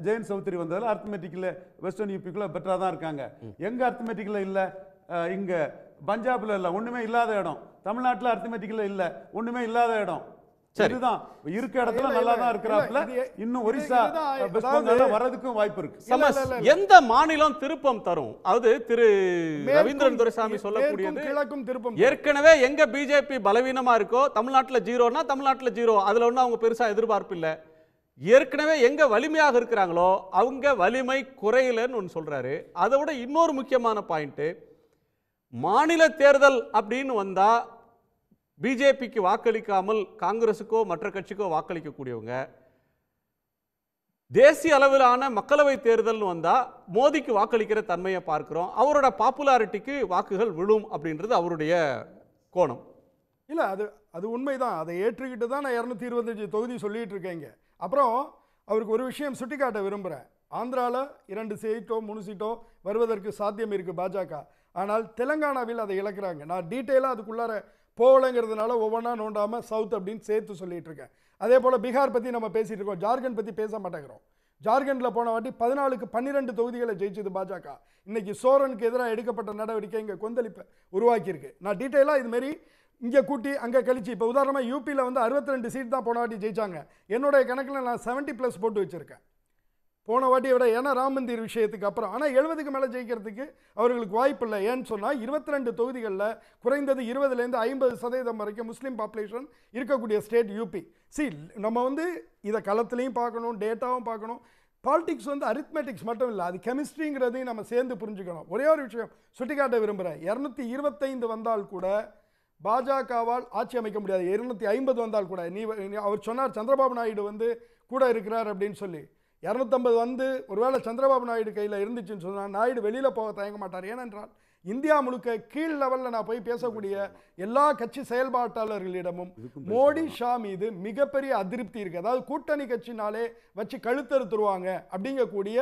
ஜெயன் சௌத்ரி வந்ததில் அர்த்தமெட்டிக்கில் வெஸ்டர்ன் யூபிக்குள்ள பெட்டராக தான் இருக்காங்க எங்கே அர்த்தமெட்டிக்கில் இல்லை இங்கே பஞ்சாபில் இல்லை ஒன்றுமே இல்லாத இடம் தமிழ்நாட்டில் அர்த்தமெட்டிக்கில் இல்லை ஒன்றுமே இல்லாத இடம் சரிதான் இருக்க இடத்துல நல்லா தான் இருக்கிறாப்ல இன்னும் ஒரிசா வர்றதுக்கும் வாய்ப்பு இருக்கு எந்த மாநிலம் திருப்பம் தரும் அது திரு ரவீந்திரன் துரைசாமி சொல்லக்கூடியது திருப்பம் ஏற்கனவே எங்க பிஜேபி பலவீனமா இருக்கோ தமிழ்நாட்டுல ஜீரோனா தமிழ்நாட்டுல ஜீரோ அதுல ஒண்ணு அவங்க பெருசா எதிர்பார்ப்பு இல்லை ஏற்கனவே எங்கே வலிமையாக இருக்கிறாங்களோ அவங்க வலிமை குறையிலன்னு ஒன்று சொல்கிறாரு அதை விட இன்னொரு முக்கியமான பாயிண்ட்டு மாநில தேர்தல் அப்படின்னு வந்தால் பிஜேபிக்கு வாக்களிக்காமல் காங்கிரஸுக்கோ மற்ற கட்சிக்கோ வாக்களிக்கக்கூடியவங்க தேசிய அளவிலான மக்களவை தேர்தல்னு வந்தால் மோடிக்கு வாக்களிக்கிற தன்மையை பார்க்குறோம் அவரோட பாப்புலாரிட்டிக்கு வாக்குகள் விழும் அப்படின்றது அவருடைய கோணம் இல்லை அது அது உண்மைதான் அதை ஏற்றுக்கிட்டு தான் நான் இரநூத்தி இருபத்தஞ்சு தொகுதி சொல்லிகிட்டு இருக்கேங்க அப்புறம் அவருக்கு ஒரு விஷயம் சுட்டிக்காட்ட விரும்புகிறேன் ஆந்திராவில் இரண்டு சீட்டோ மூணு சீட்டோ வருவதற்கு சாத்தியம் இருக்குது பாஜக ஆனால் தெலங்கானாவில் அதை இழக்கிறாங்க நான் டீட்டெயிலாக அதுக்குள்ளார போகலைங்கிறதுனால ஒவ்வொன்றா நோண்டாமல் சவுத் அப்படின்னு சேர்த்து சொல்லிகிட்டு இருக்கேன் அதே போல் பீகார் பற்றி நம்ம பேசிகிட்டு இருக்கோம் ஜார்க்கண்ட் பற்றி பேச மாட்டேங்கிறோம் ஜார்க்கண்டில் போன வாட்டி பதினாலுக்கு பன்னிரெண்டு தொகுதிகளை ஜெயிச்சது பாஜக இன்றைக்கி சோரனுக்கு எதிராக எடுக்கப்பட்ட நடவடிக்கை இங்கே கொந்தளிப்பை உருவாக்கியிருக்கு நான் டீட்டெயிலாக இதுமாரி இங்கே கூட்டி அங்கே கழிச்சு இப்போ உதாரணமாக யூபியில் வந்து அறுபத்தி ரெண்டு சீட் தான் போன வாட்டி ஜெயித்தாங்க என்னுடைய கணக்கில் நான் செவன்ட்டி ப்ளஸ் போட்டு வச்சுருக்கேன் போன வாட்டி விட ஏன்னா ராம் மந்திர் விஷயத்துக்கு அப்புறம் ஆனால் எழுபதுக்கு மேலே ஜெயிக்கிறதுக்கு அவர்களுக்கு வாய்ப்பு இல்லை ஏன்னு சொன்னால் இருபத்தி ரெண்டு தொகுதிகளில் குறைந்தது இருபதுலேருந்து ஐம்பது சதவீதம் வரைக்கும் முஸ்லீம் பாப்புலேஷன் இருக்கக்கூடிய ஸ்டேட் யூபி சி நம்ம வந்து இதை களத்துலையும் பார்க்கணும் டேட்டாவும் பார்க்கணும் பாலிடிக்ஸ் வந்து அரித்மெட்டிக்ஸ் மட்டும் இல்லை அது கெமிஸ்ட்ரிங்கிறதையும் நம்ம சேர்ந்து புரிஞ்சுக்கணும் ஒரே ஒரு விஷயம் சுட்டிக்காட்ட விரும்புகிறேன் இரநூத்தி இருபத்தைந்து வந்தால் கூட பாஜகவால் ஆட்சி அமைக்க முடியாது இருநூத்தி ஐம்பது வந்தால் கூட நீ அவர் சொன்னார் சந்திரபாபு நாயுடு வந்து கூட இருக்கிறார் அப்படின்னு சொல்லி இரநூத்தம்பது வந்து ஒருவேளை சந்திரபாபு நாயுடு கையில் இருந்துச்சுன்னு சொன்னால் நாயுடு வெளியில் போக தயங்க மாட்டார் ஏனென்றால் இந்தியா முழுக்க கீழ் லெவலில் நான் போய் பேசக்கூடிய எல்லா கட்சி செயல்பாட்டாளர்களிடமும் மோடி ஷா மீது மிகப்பெரிய அதிருப்தி இருக்குது அதாவது கூட்டணி கட்சினாலே வச்சு கழுத்தறுத்துருவாங்க அப்படிங்கக்கூடிய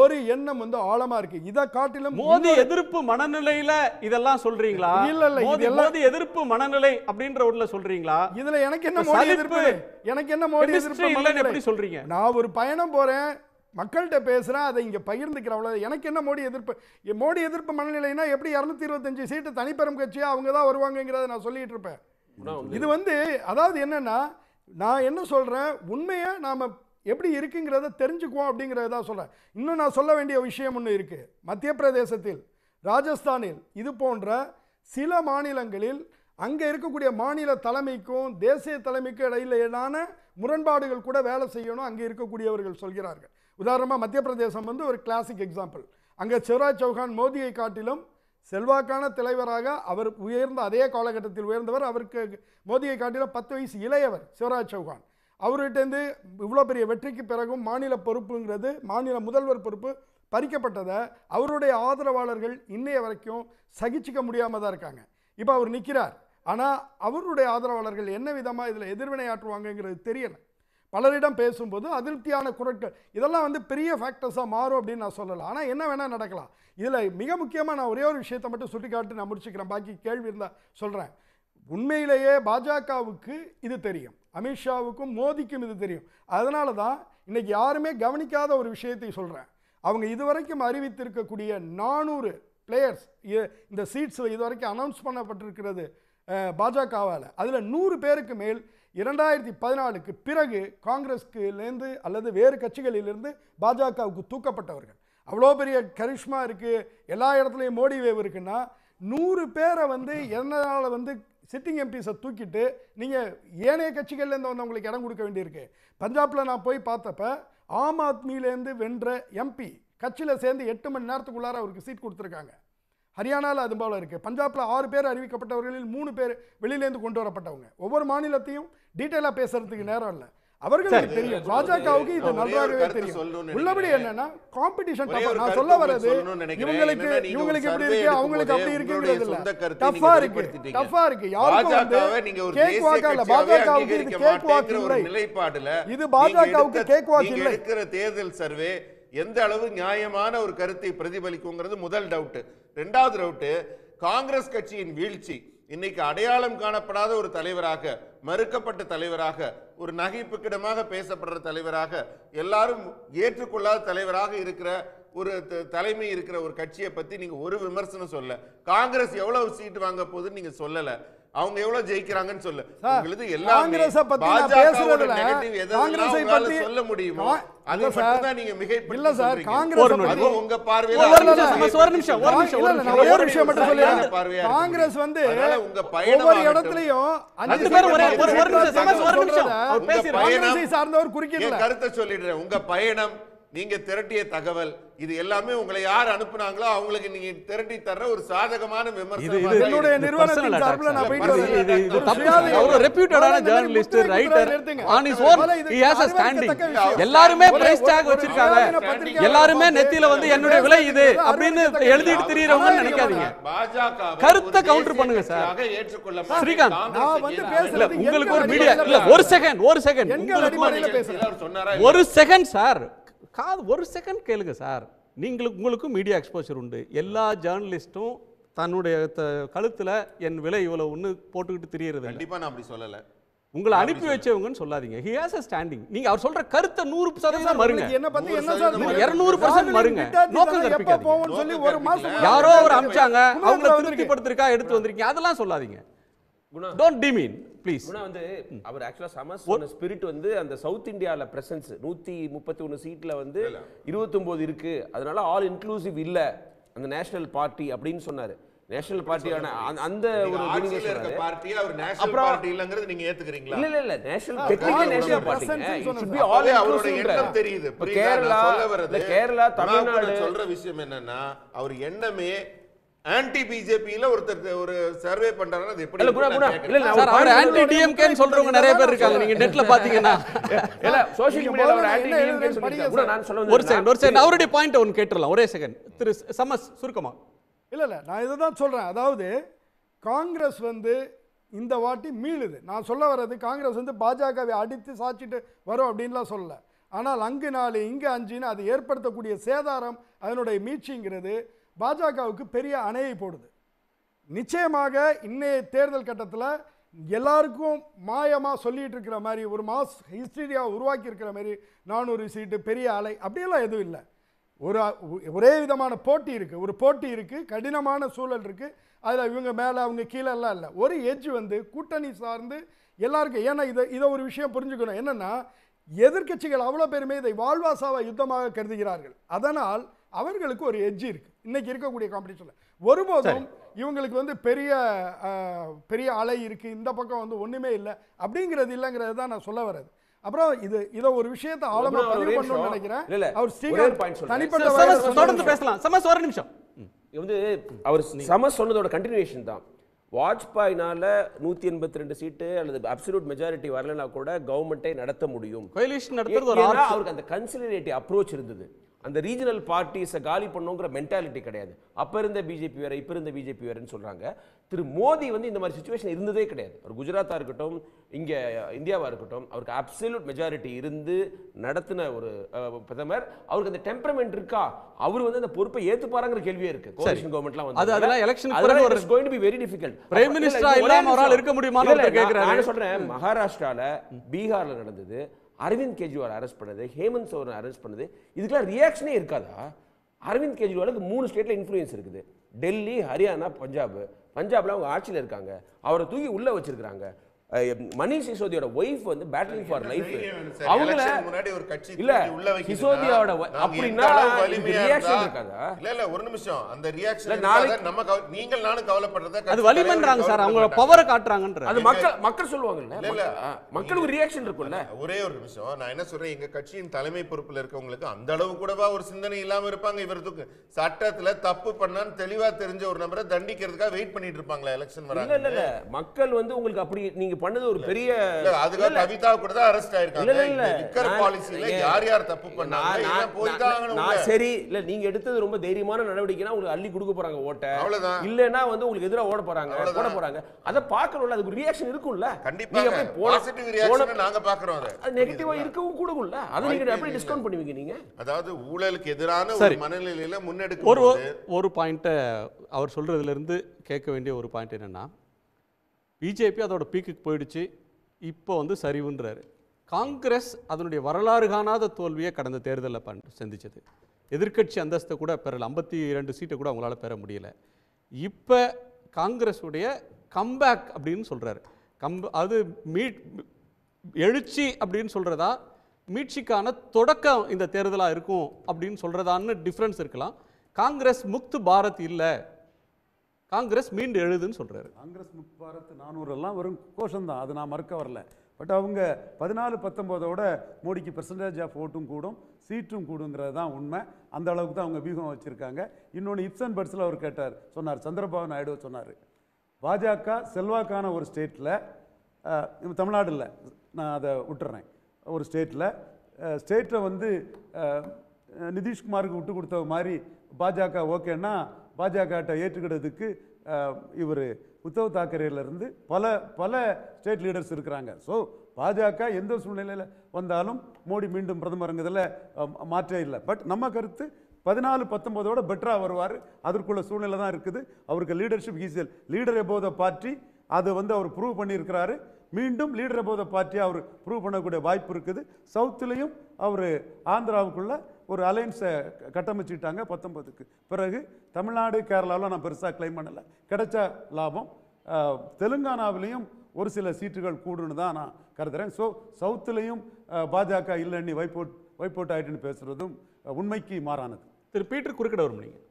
ஒரு எண்ணம் வந்து ஆழமா இருக்கு இதை காட்டிலும் மோதி எதிர்ப்பு மனநிலையில இதெல்லாம் சொல்றீங்களா இல்ல இல்ல மோதி எதிர்ப்பு மனநிலை அப்படின்ற ஒருல சொல்றீங்களா இதுல எனக்கு என்ன மோடி எதிர்ப்பு எனக்கு என்ன மோடி எதிர்ப்பு இல்லைன்னு எப்படி சொல்றீங்க நான் ஒரு பயணம் போறேன் மக்கள்கிட்ட பேசுகிறேன் அதை இங்கே பகிர்ந்துக்கிறவள எனக்கு என்ன மோடி எதிர்ப்பு மோடி எதிர்ப்பு மனநிலைனா எப்படி இரநூத்தி இருபத்தஞ்சு சீட்டு தனிப்பெரும் கட்சியாக அவங்க தான் வருவாங்கங்கிறத நான் சொல்லிட்டு இருப்பேன் இது வந்து அதாவது என்னென்னா நான் என்ன சொல்கிறேன் உண்மையை நாம் எப்படி இருக்குங்கிறத தெரிஞ்சுக்குவோம் அப்படிங்கிறத தான் சொல்கிறேன் இன்னும் நான் சொல்ல வேண்டிய விஷயம் ஒன்று இருக்குது மத்திய பிரதேசத்தில் ராஜஸ்தானில் இது போன்ற சில மாநிலங்களில் அங்கே இருக்கக்கூடிய மாநில தலைமைக்கும் தேசிய தலைமைக்கும் இடையிலான முரண்பாடுகள் கூட வேலை செய்யணும் அங்கே இருக்கக்கூடியவர்கள் சொல்கிறார்கள் உதாரணமாக மத்திய பிரதேசம் வந்து ஒரு கிளாசிக் எக்ஸாம்பிள் அங்கே சிவராஜ் சௌகான் மோதியை காட்டிலும் செல்வாக்கான தலைவராக அவர் உயர்ந்த அதே காலகட்டத்தில் உயர்ந்தவர் அவருக்கு மோதியை காட்டிலும் பத்து வயசு இளையவர் சிவராஜ் சௌகான் அவர்கிட்டேருந்து இவ்வளோ பெரிய வெற்றிக்கு பிறகும் மாநில பொறுப்புங்கிறது மாநில முதல்வர் பொறுப்பு பறிக்கப்பட்டதை அவருடைய ஆதரவாளர்கள் இன்னைய வரைக்கும் சகிச்சிக்க முடியாமல் தான் இருக்காங்க இப்போ அவர் நிற்கிறார் ஆனால் அவருடைய ஆதரவாளர்கள் என்ன விதமாக இதில் ஆற்றுவாங்கங்கிறது தெரியலை பலரிடம் பேசும்போது அதிருப்தியான குரட்கள் இதெல்லாம் வந்து பெரிய ஃபேக்டர்ஸாக மாறும் அப்படின்னு நான் சொல்லலை ஆனால் என்ன வேணால் நடக்கலாம் இதில் மிக முக்கியமாக நான் ஒரே ஒரு விஷயத்தை மட்டும் காட்டு நான் முடிச்சுக்கிறேன் பாக்கி கேள்வி இருந்தால் சொல்கிறேன் உண்மையிலேயே பாஜகவுக்கு இது தெரியும் அமித்ஷாவுக்கும் மோதிக்கும் இது தெரியும் அதனால தான் இன்றைக்கி யாருமே கவனிக்காத ஒரு விஷயத்தை சொல்கிறேன் அவங்க இதுவரைக்கும் அறிவித்திருக்கக்கூடிய நானூறு பிளேயர்ஸ் இந்த சீட்ஸில் இதுவரைக்கும் அனௌன்ஸ் பண்ணப்பட்டிருக்கிறது பாஜகவால் அதில் நூறு பேருக்கு மேல் இரண்டாயிரத்தி பதினாலுக்கு பிறகு காங்கிரஸ்க்குலேருந்து அல்லது வேறு கட்சிகளிலிருந்து பாஜகவுக்கு தூக்கப்பட்டவர்கள் அவ்வளோ பெரிய கரிஷ்மா இருக்குது எல்லா இடத்துலையும் மோடி வேவ் இருக்குன்னா நூறு பேரை வந்து என்னால் வந்து சிட்டிங் எம்பிஸை தூக்கிட்டு நீங்கள் ஏனைய கட்சிகள்லேருந்து அவங்களுக்கு இடம் கொடுக்க வேண்டியிருக்கு பஞ்சாபில் நான் போய் பார்த்தப்ப ஆம் ஆத்மியிலேருந்து வென்ற எம்பி கட்சியில் சேர்ந்து எட்டு மணி நேரத்துக்குள்ளார அவருக்கு சீட் கொடுத்துருக்காங்க ஹரியானாவில் அது போல் இருக்குது பஞ்சாபில் ஆறு பேர் அறிவிக்கப்பட்டவர்களில் மூணு பேர் வெளியிலேருந்து கொண்டு வரப்பட்டவங்க ஒவ்வொரு மாநிலத்தையும் டீட்டெயிலாக பேசுகிறதுக்கு நேரம் இல்லை அவர்களுக்கு தெரியும் பாஜகவுக்கு இது நன்றாகவே தெரியும் உள்ளபடி என்னன்னா காம்படிஷன் நான் சொல்ல வரது இவங்களுக்கு இவங்களுக்கு இருக்கு அவங்களுக்கு அப்படி இருக்குங்கிறது இல்ல இருக்கு இருக்கு வந்து கேக் இல்ல பாஜகவுக்கு இது கேக் நிலைப்பாடுல இது பாஜகவுக்கு கேக் இருக்கிற தேர்தல் சர்வே எந்த அளவு நியாயமான ஒரு கருத்தை பிரதிபலிக்குங்கிறது முதல் டவுட் ரெண்டாவது டவுட்டு காங்கிரஸ் கட்சியின் வீழ்ச்சி இன்னைக்கு அடையாளம் காணப்படாத ஒரு தலைவராக மறுக்கப்பட்ட தலைவராக ஒரு நகைப்புக்கிடமாக பேசப்படுற தலைவராக எல்லாரும் ஏற்றுக்கொள்ளாத தலைவராக இருக்கிற ஒரு தலைமை இருக்கிற ஒரு கட்சியை பற்றி நீங்கள் ஒரு விமர்சனம் சொல்ல காங்கிரஸ் எவ்வளவு சீட்டு வாங்க போகுதுன்னு நீங்கள் சொல்லலை அவங்க எவ்வளவு ஜெயிக்கிறாங்கன்னு சொல்லு உங்களுக்கு எல்லாம் காங்கிரஸ் சொல்ல முடியுமா நீங்க காங்கிரஸ் உங்க ஒரு நிமிஷம் ஒரு காங்கிரஸ் வந்து உங்க பயணம் இடத்துலயும் ஒரு கருத்தை சொல்லிடுறேன் உங்க பயணம் நீங்க திரட்டிய தகவல் இது எல்லாமே உங்களை யார் அனுப்புனாங்களோ அவங்களுக்கு நீங்க திரட்டி தர்ற ஒரு சாதகமான விமர்சனம் எல்லாருமே இது ரெப்யூட்டடான journalist writer on standing price tag வச்சிருக்காங்க எல்லாருமே நெத்தியில வந்து என்னுடைய விலை இது அப்படின்னு எழுதிட்டு தெரியறவங்க நினைக்காதீங்க பாஜக கருத்தை கவுண்டர் பண்ணுங்க சார் ஏற்றுக்கொள்ள ஸ்ரீகாந்த் உங்களுக்கு ஒரு மீடியா இல்ல ஒரு செகண்ட் ஒரு செகண்ட் ஒரு செகண்ட் சார் காது ஒரு செகண்ட் கேளுங்க சார் நீங்களுக்கு உங்களுக்கும் மீடியா எக்ஸ்போஷர் உண்டு எல்லா ஜேர்னலிஸ்ட்டும் தன்னுடைய கழுத்தில் என் விலை இவ்வளோ ஒன்று போட்டுக்கிட்டு தெரியறது கண்டிப்பாக நான் அப்படி சொல்லலை உங்களை அனுப்பி வச்சவங்கன்னு சொல்லாதீங்க ஹி ஹாஸ் அ ஸ்டாண்டிங் நீங்க அவர் சொல்ற கருத்தை நூறு சதவீதம் மறுங்க என்ன பத்தி என்ன சார் மறுங்க நோக்கம் சொல்லி ஒரு மாசம் யாரோ அவர் அமிச்சாங்க அவங்கள திருப்திப்படுத்திருக்கா எடுத்து வந்திருக்கீங்க அதெல்லாம் சொல்லாதீங்க டோன்ட் டிமீன் ப்ளீஸ் வந்து அவர் ஆக்சுவலாக சமஸ் சொன்ன ஸ்பிரிட் வந்து அந்த சவுத் இந்தியாவில் பிரசன்ஸ் நூற்றி முப்பத்தி ஒன்று சீட்டில் வந்து இருபத்தொம்போது இருக்குது அதனால ஆல் இன்க்ளூசிவ் இல்லை அந்த நேஷனல் பார்ட்டி அப்படின்னு சொன்னார் நேஷனல் பார்ட்டியான அந்த ஒரு பார்ட்டி அவர் நேஷனல் பார்ட்டி இல்லங்கிறது நீங்க ஏத்துக்கிறீங்களா இல்ல நேஷனல் டெக்னிக்கல் நேஷனல் பார்ட்டி அவரோட எண்ணம் தெரியுது கேரளா கேரளா தமிழ்நாடு சொல்ற விஷயம் என்னன்னா அவர் எண்ணமே ஆன்டி பிஜேபியில ஒருத்தர் ஒரு சர்வே பண்றாரு அது எப்படி இல்ல சார் அவர் ஆன்டி டிஎம்கேன்னு நிறைய பேர் இருக்காங்க நீங்க நெட்ல பாத்தீங்கன்னா இல்ல சோஷியல் மீடியால ஒரு செகண்ட் ஒரு செகண்ட் பாயிண்ட் ஒன்னு கேட்டறலாம் ஒரே செகண்ட் திரு சமஸ் சுருக்கமா இல்ல இல்ல நான் இதை தான் சொல்றேன் அதாவது காங்கிரஸ் வந்து இந்த வாட்டி மீளுது நான் சொல்ல வர்றது காங்கிரஸ் வந்து பாஜகவை அடித்து சாச்சிட்டு வரும் அப்படின்லாம் சொல்லலை ஆனால் அங்கு நாலு இங்கே அஞ்சுன்னு அது ஏற்படுத்தக்கூடிய சேதாரம் அதனுடைய மீட்சிங்கிறது பாஜகவுக்கு பெரிய அணையை போடுது நிச்சயமாக இன்றைய தேர்தல் கட்டத்தில் எல்லாருக்கும் மாயமாக சொல்லிகிட்டு இருக்கிற மாதிரி ஒரு மாஸ் ஹிஸ்டரியாக உருவாக்கி இருக்கிற மாதிரி நானூறு சீட்டு பெரிய அலை அப்படியெல்லாம் எதுவும் இல்லை ஒரு ஒரே விதமான போட்டி இருக்குது ஒரு போட்டி இருக்குது கடினமான சூழல் இருக்குது அதில் இவங்க மேலே அவங்க கீழெல்லாம் இல்லை ஒரு எஜ் வந்து கூட்டணி சார்ந்து எல்லாருக்கும் ஏன்னா இதை இதை ஒரு விஷயம் புரிஞ்சுக்கணும் என்னென்னா எதிர்கட்சிகள் அவ்வளோ பேருமே இதை வாழ்வாசாவை யுத்தமாக கருதுகிறார்கள் அதனால் அவர்களுக்கு ஒரு எஜ்ஜி இருக்குது இன்றைக்கி இருக்கக்கூடிய காம்படிஷனில் ஒருபோதும் இவங்களுக்கு வந்து பெரிய பெரிய அலை இருக்குது இந்த பக்கம் வந்து ஒன்றுமே இல்லை அப்படிங்கிறது இல்லைங்கிறது தான் நான் சொல்ல வரது அப்புறம் இது இத ஒரு விஷயத்த ஆளுமை பதிவு பண்ணணும்னு நினைக்கிறேன் அவர் ஸ்ரீகாந்த் தனிப்பட்ட தொடர்ந்து பேசலாம் சமஸ் ஒரு நிமிஷம் இது வந்து அவர் சமஸ் சொன்னதோட கண்டினியூஷன் தான் வாஜ்பாயினால நூத்தி எண்பத்தி ரெண்டு சீட்டு அல்லது அப்சல்யூட் மெஜாரிட்டி வரலன்னா கூட கவர்மெண்ட்டை நடத்த முடியும் அவருக்கு அந்த கன்சிலரேட்டிவ் அப்ரோச் இருந்தது அந்த ரீஜனல் பார்ட்டிஸை காலி பண்ணுங்கிற மென்டாலிட்டி கிடையாது அப்போ இருந்த பிஜேபி வேறு இப்போ இருந்த பிஜேபி வேறுன்னு சொல்கிறாங்க திரு மோடி வந்து இந்த மாதிரி சுச்சுவேஷன் இருந்ததே கிடையாது அவர் குஜராத்தாக இருக்கட்டும் இங்கே இந்தியாவாக இருக்கட்டும் அவருக்கு அப்சல்யூட் மெஜாரிட்டி இருந்து நடத்தின ஒரு பிரதமர் அவருக்கு அந்த டெம்பரமெண்ட் இருக்கா அவர் வந்து அந்த பொறுப்பை ஏற்றுப்பாருங்கிற கேள்வியே இருக்கு கவர்மெண்ட்லாம் வந்து அதெல்லாம் எலெக்ஷன் ஒரு going to be very difficult prime minister இல்லாம அவரால் இருக்க முடியுமா நான் சொல்றேன் மகாராஷ்டிரால பீகார்ல நடந்தது அரவிந்த் கெஜ்ரிவால் அரெஸ்ட் பண்ணது ஹேமந்த் சோரன் அரெஸ்ட் பண்ணது இதுக்கெல்லாம் ரியாக்ஷனே இருக்காதா அரவிந்த் கெஜ்ரிவாலுக்கு மூணு ஸ்டேட்டில் இன்ஃப்ளூயன்ஸ் இருக்குது டெல்லி ஹரியானா பஞ்சாப் பஞ்சாபில் அவங்க ஆட்சியில் இருக்காங்க அவரை தூக்கி உள்ளே வச்சிருக்கிறாங்க மணிஷ் சிசோதியோட ஒய்ஃப் வந்து பேட்டிங் ஃபார் லைஃப் அவங்கள முன்னாடி ஒரு கட்சி இல்ல உள்ள சிசோதியோட அப்படின்னா ரியாக்ஷன் இருக்காதா இல்ல இல்ல ஒரு நிமிஷம் அந்த ரியாக்ஷன் நாளைக்கு நம்ம நீங்கள் நானும் கவலைப்படுறத அது வலிமன்றாங்க சார் அவங்க பவரை காட்டுறாங்கன்ற அது மக்கள் மக்கள் சொல்லுவாங்க இல்ல மக்களுக்கு ரியாக்ஷன் இருக்கும்ல ஒரே ஒரு நிமிஷம் நான் என்ன சொல்றேன் எங்க கட்சியின் தலைமை பொறுப்புல இருக்கவங்களுக்கு அந்த அளவு கூடவா ஒரு சிந்தனை இல்லாம இருப்பாங்க இவரதுக்கு சட்டத்துல தப்பு பண்ணான்னு தெளிவா தெரிஞ்ச ஒரு நபரை தண்டிக்கிறதுக்காக வெயிட் பண்ணிட்டு இருப்பாங்களா எலெக்ஷன் வர இல்ல இல்ல மக்கள் வந்து உங்களுக்கு அப்படி நீங்க பண்ணது ஒரு பெரிய அதுக்காக கவிதா கூட தான் அரெஸ்ட் ஆயிருக்காங்க இல்ல இல்ல லிக்கர் யார் யார் தப்பு பண்ணாங்க போய் நான் சரி இல்ல நீங்க எடுத்தது ரொம்ப தைரியமான நடவடிக்கைனா உங்களுக்கு அள்ளி கொடுக்க போறாங்க ஓட்ட அவ்வளவுதான் இல்லனா வந்து உங்களுக்கு எதிரா ஓட போறாங்க ஓட போறாங்க அத பாக்கணும்ல அதுக்கு ரியாக்ஷன் இருக்கும்ல கண்டிப்பா நீங்க போய் பாசிட்டிவ் ரியாக்ஷன் நாங்க பாக்குறோம் அது நெகட்டிவா இருக்கவும் கூடும்ல அது நீங்க எப்படி டிஸ்கவுண்ட் பண்ணுவீங்க நீங்க அதாவது ஊழலுக்கு எதிரான ஒரு மனநிலையில முன்னெடுக்க ஒரு ஒரு பாயிண்ட்டை அவர் சொல்றதுல இருந்து கேட்க வேண்டிய ஒரு பாயிண்ட் என்னன்னா பிஜேபி அதோட பீக்குக்கு போயிடுச்சு இப்போ வந்து சரிவுன்றாரு காங்கிரஸ் அதனுடைய வரலாறு காணாத தோல்வியை கடந்த தேர்தலில் பண் சந்தித்தது எதிர்கட்சி அந்தஸ்தை கூட பெறல ஐம்பத்தி ரெண்டு சீட்டை கூட அவங்களால் பெற முடியல இப்போ காங்கிரஸுடைய கம்பேக் அப்படின்னு சொல்கிறாரு கம் அது மீட் எழுச்சி அப்படின்னு சொல்கிறதா மீட்சிக்கான தொடக்கம் இந்த தேர்தலாக இருக்கும் அப்படின்னு சொல்கிறதான்னு டிஃப்ரென்ஸ் இருக்கலாம் காங்கிரஸ் முக்து பாரத் இல்லை காங்கிரஸ் மீண்டு எழுதுன்னு சொல்கிறாரு காங்கிரஸ் முப்பாரத்து நானூறு எல்லாம் வரும் கோஷம் தான் அது நான் மறுக்க வரல பட் அவங்க பதினாலு பத்தொம்போதோட மோடிக்கு பெர்சன்டேஜ் ஆஃப் ஓட்டும் கூடும் சீட்டும் கூடுங்கிறது தான் உண்மை அந்த அளவுக்கு தான் அவங்க வியூகம் வச்சுருக்காங்க இன்னொன்று இப்சன் பட்ஸில் அவர் கேட்டார் சொன்னார் சந்திரபாபு நாயுடு சொன்னார் பாஜக செல்வாக்கான ஒரு ஸ்டேட்டில் தமிழ்நாடு இல்லை நான் அதை விட்டுறேன் ஒரு ஸ்டேட்டில் ஸ்டேட்டில் வந்து நிதிஷ்குமாருக்கு விட்டு கொடுத்த மாதிரி பாஜக ஓகேன்னா பாஜகட்ட ஏற்றுக்கிறதுக்கு இவர் உத்தவ் தாக்கரேலேருந்து பல பல ஸ்டேட் லீடர்ஸ் இருக்கிறாங்க ஸோ பாஜக எந்த சூழ்நிலையில் வந்தாலும் மோடி மீண்டும் பிரதமருங்கிறதுல மாற்றே இல்லை பட் நம்ம கருத்து பதினாலு பத்தொம்போதோட பெட்டராக வருவார் அதற்குள்ள சூழ்நிலை தான் இருக்குது அவருக்கு leadership is a leader above the party அதை வந்து அவர் ப்ரூவ் பண்ணியிருக்கிறாரு மீண்டும் லீடர் எபோத பார்ட்டியாக அவர் ப்ரூவ் பண்ணக்கூடிய வாய்ப்பு இருக்குது சவுத்துலேயும் அவர் ஆந்திராவுக்குள்ளே ஒரு அலைன்ஸை கட்டமைச்சுக்கிட்டாங்க பத்தொன்பதுக்கு பிறகு தமிழ்நாடு கேரளாவில் நான் பெருசாக கிளைம் பண்ணலை கிடைச்ச லாபம் தெலுங்கானாவிலையும் ஒரு சில சீட்டுகள் கூடுன்னு தான் நான் கருதுகிறேன் ஸோ சவுத்துலேயும் பாஜக இல்லைன்னு வைப்போட் வைப்போட் ஆகிட்டுன்னு பேசுகிறதும் உண்மைக்கு மாறானது திரு பீட்டர் குறுக்கிட வரும் நீங்கள்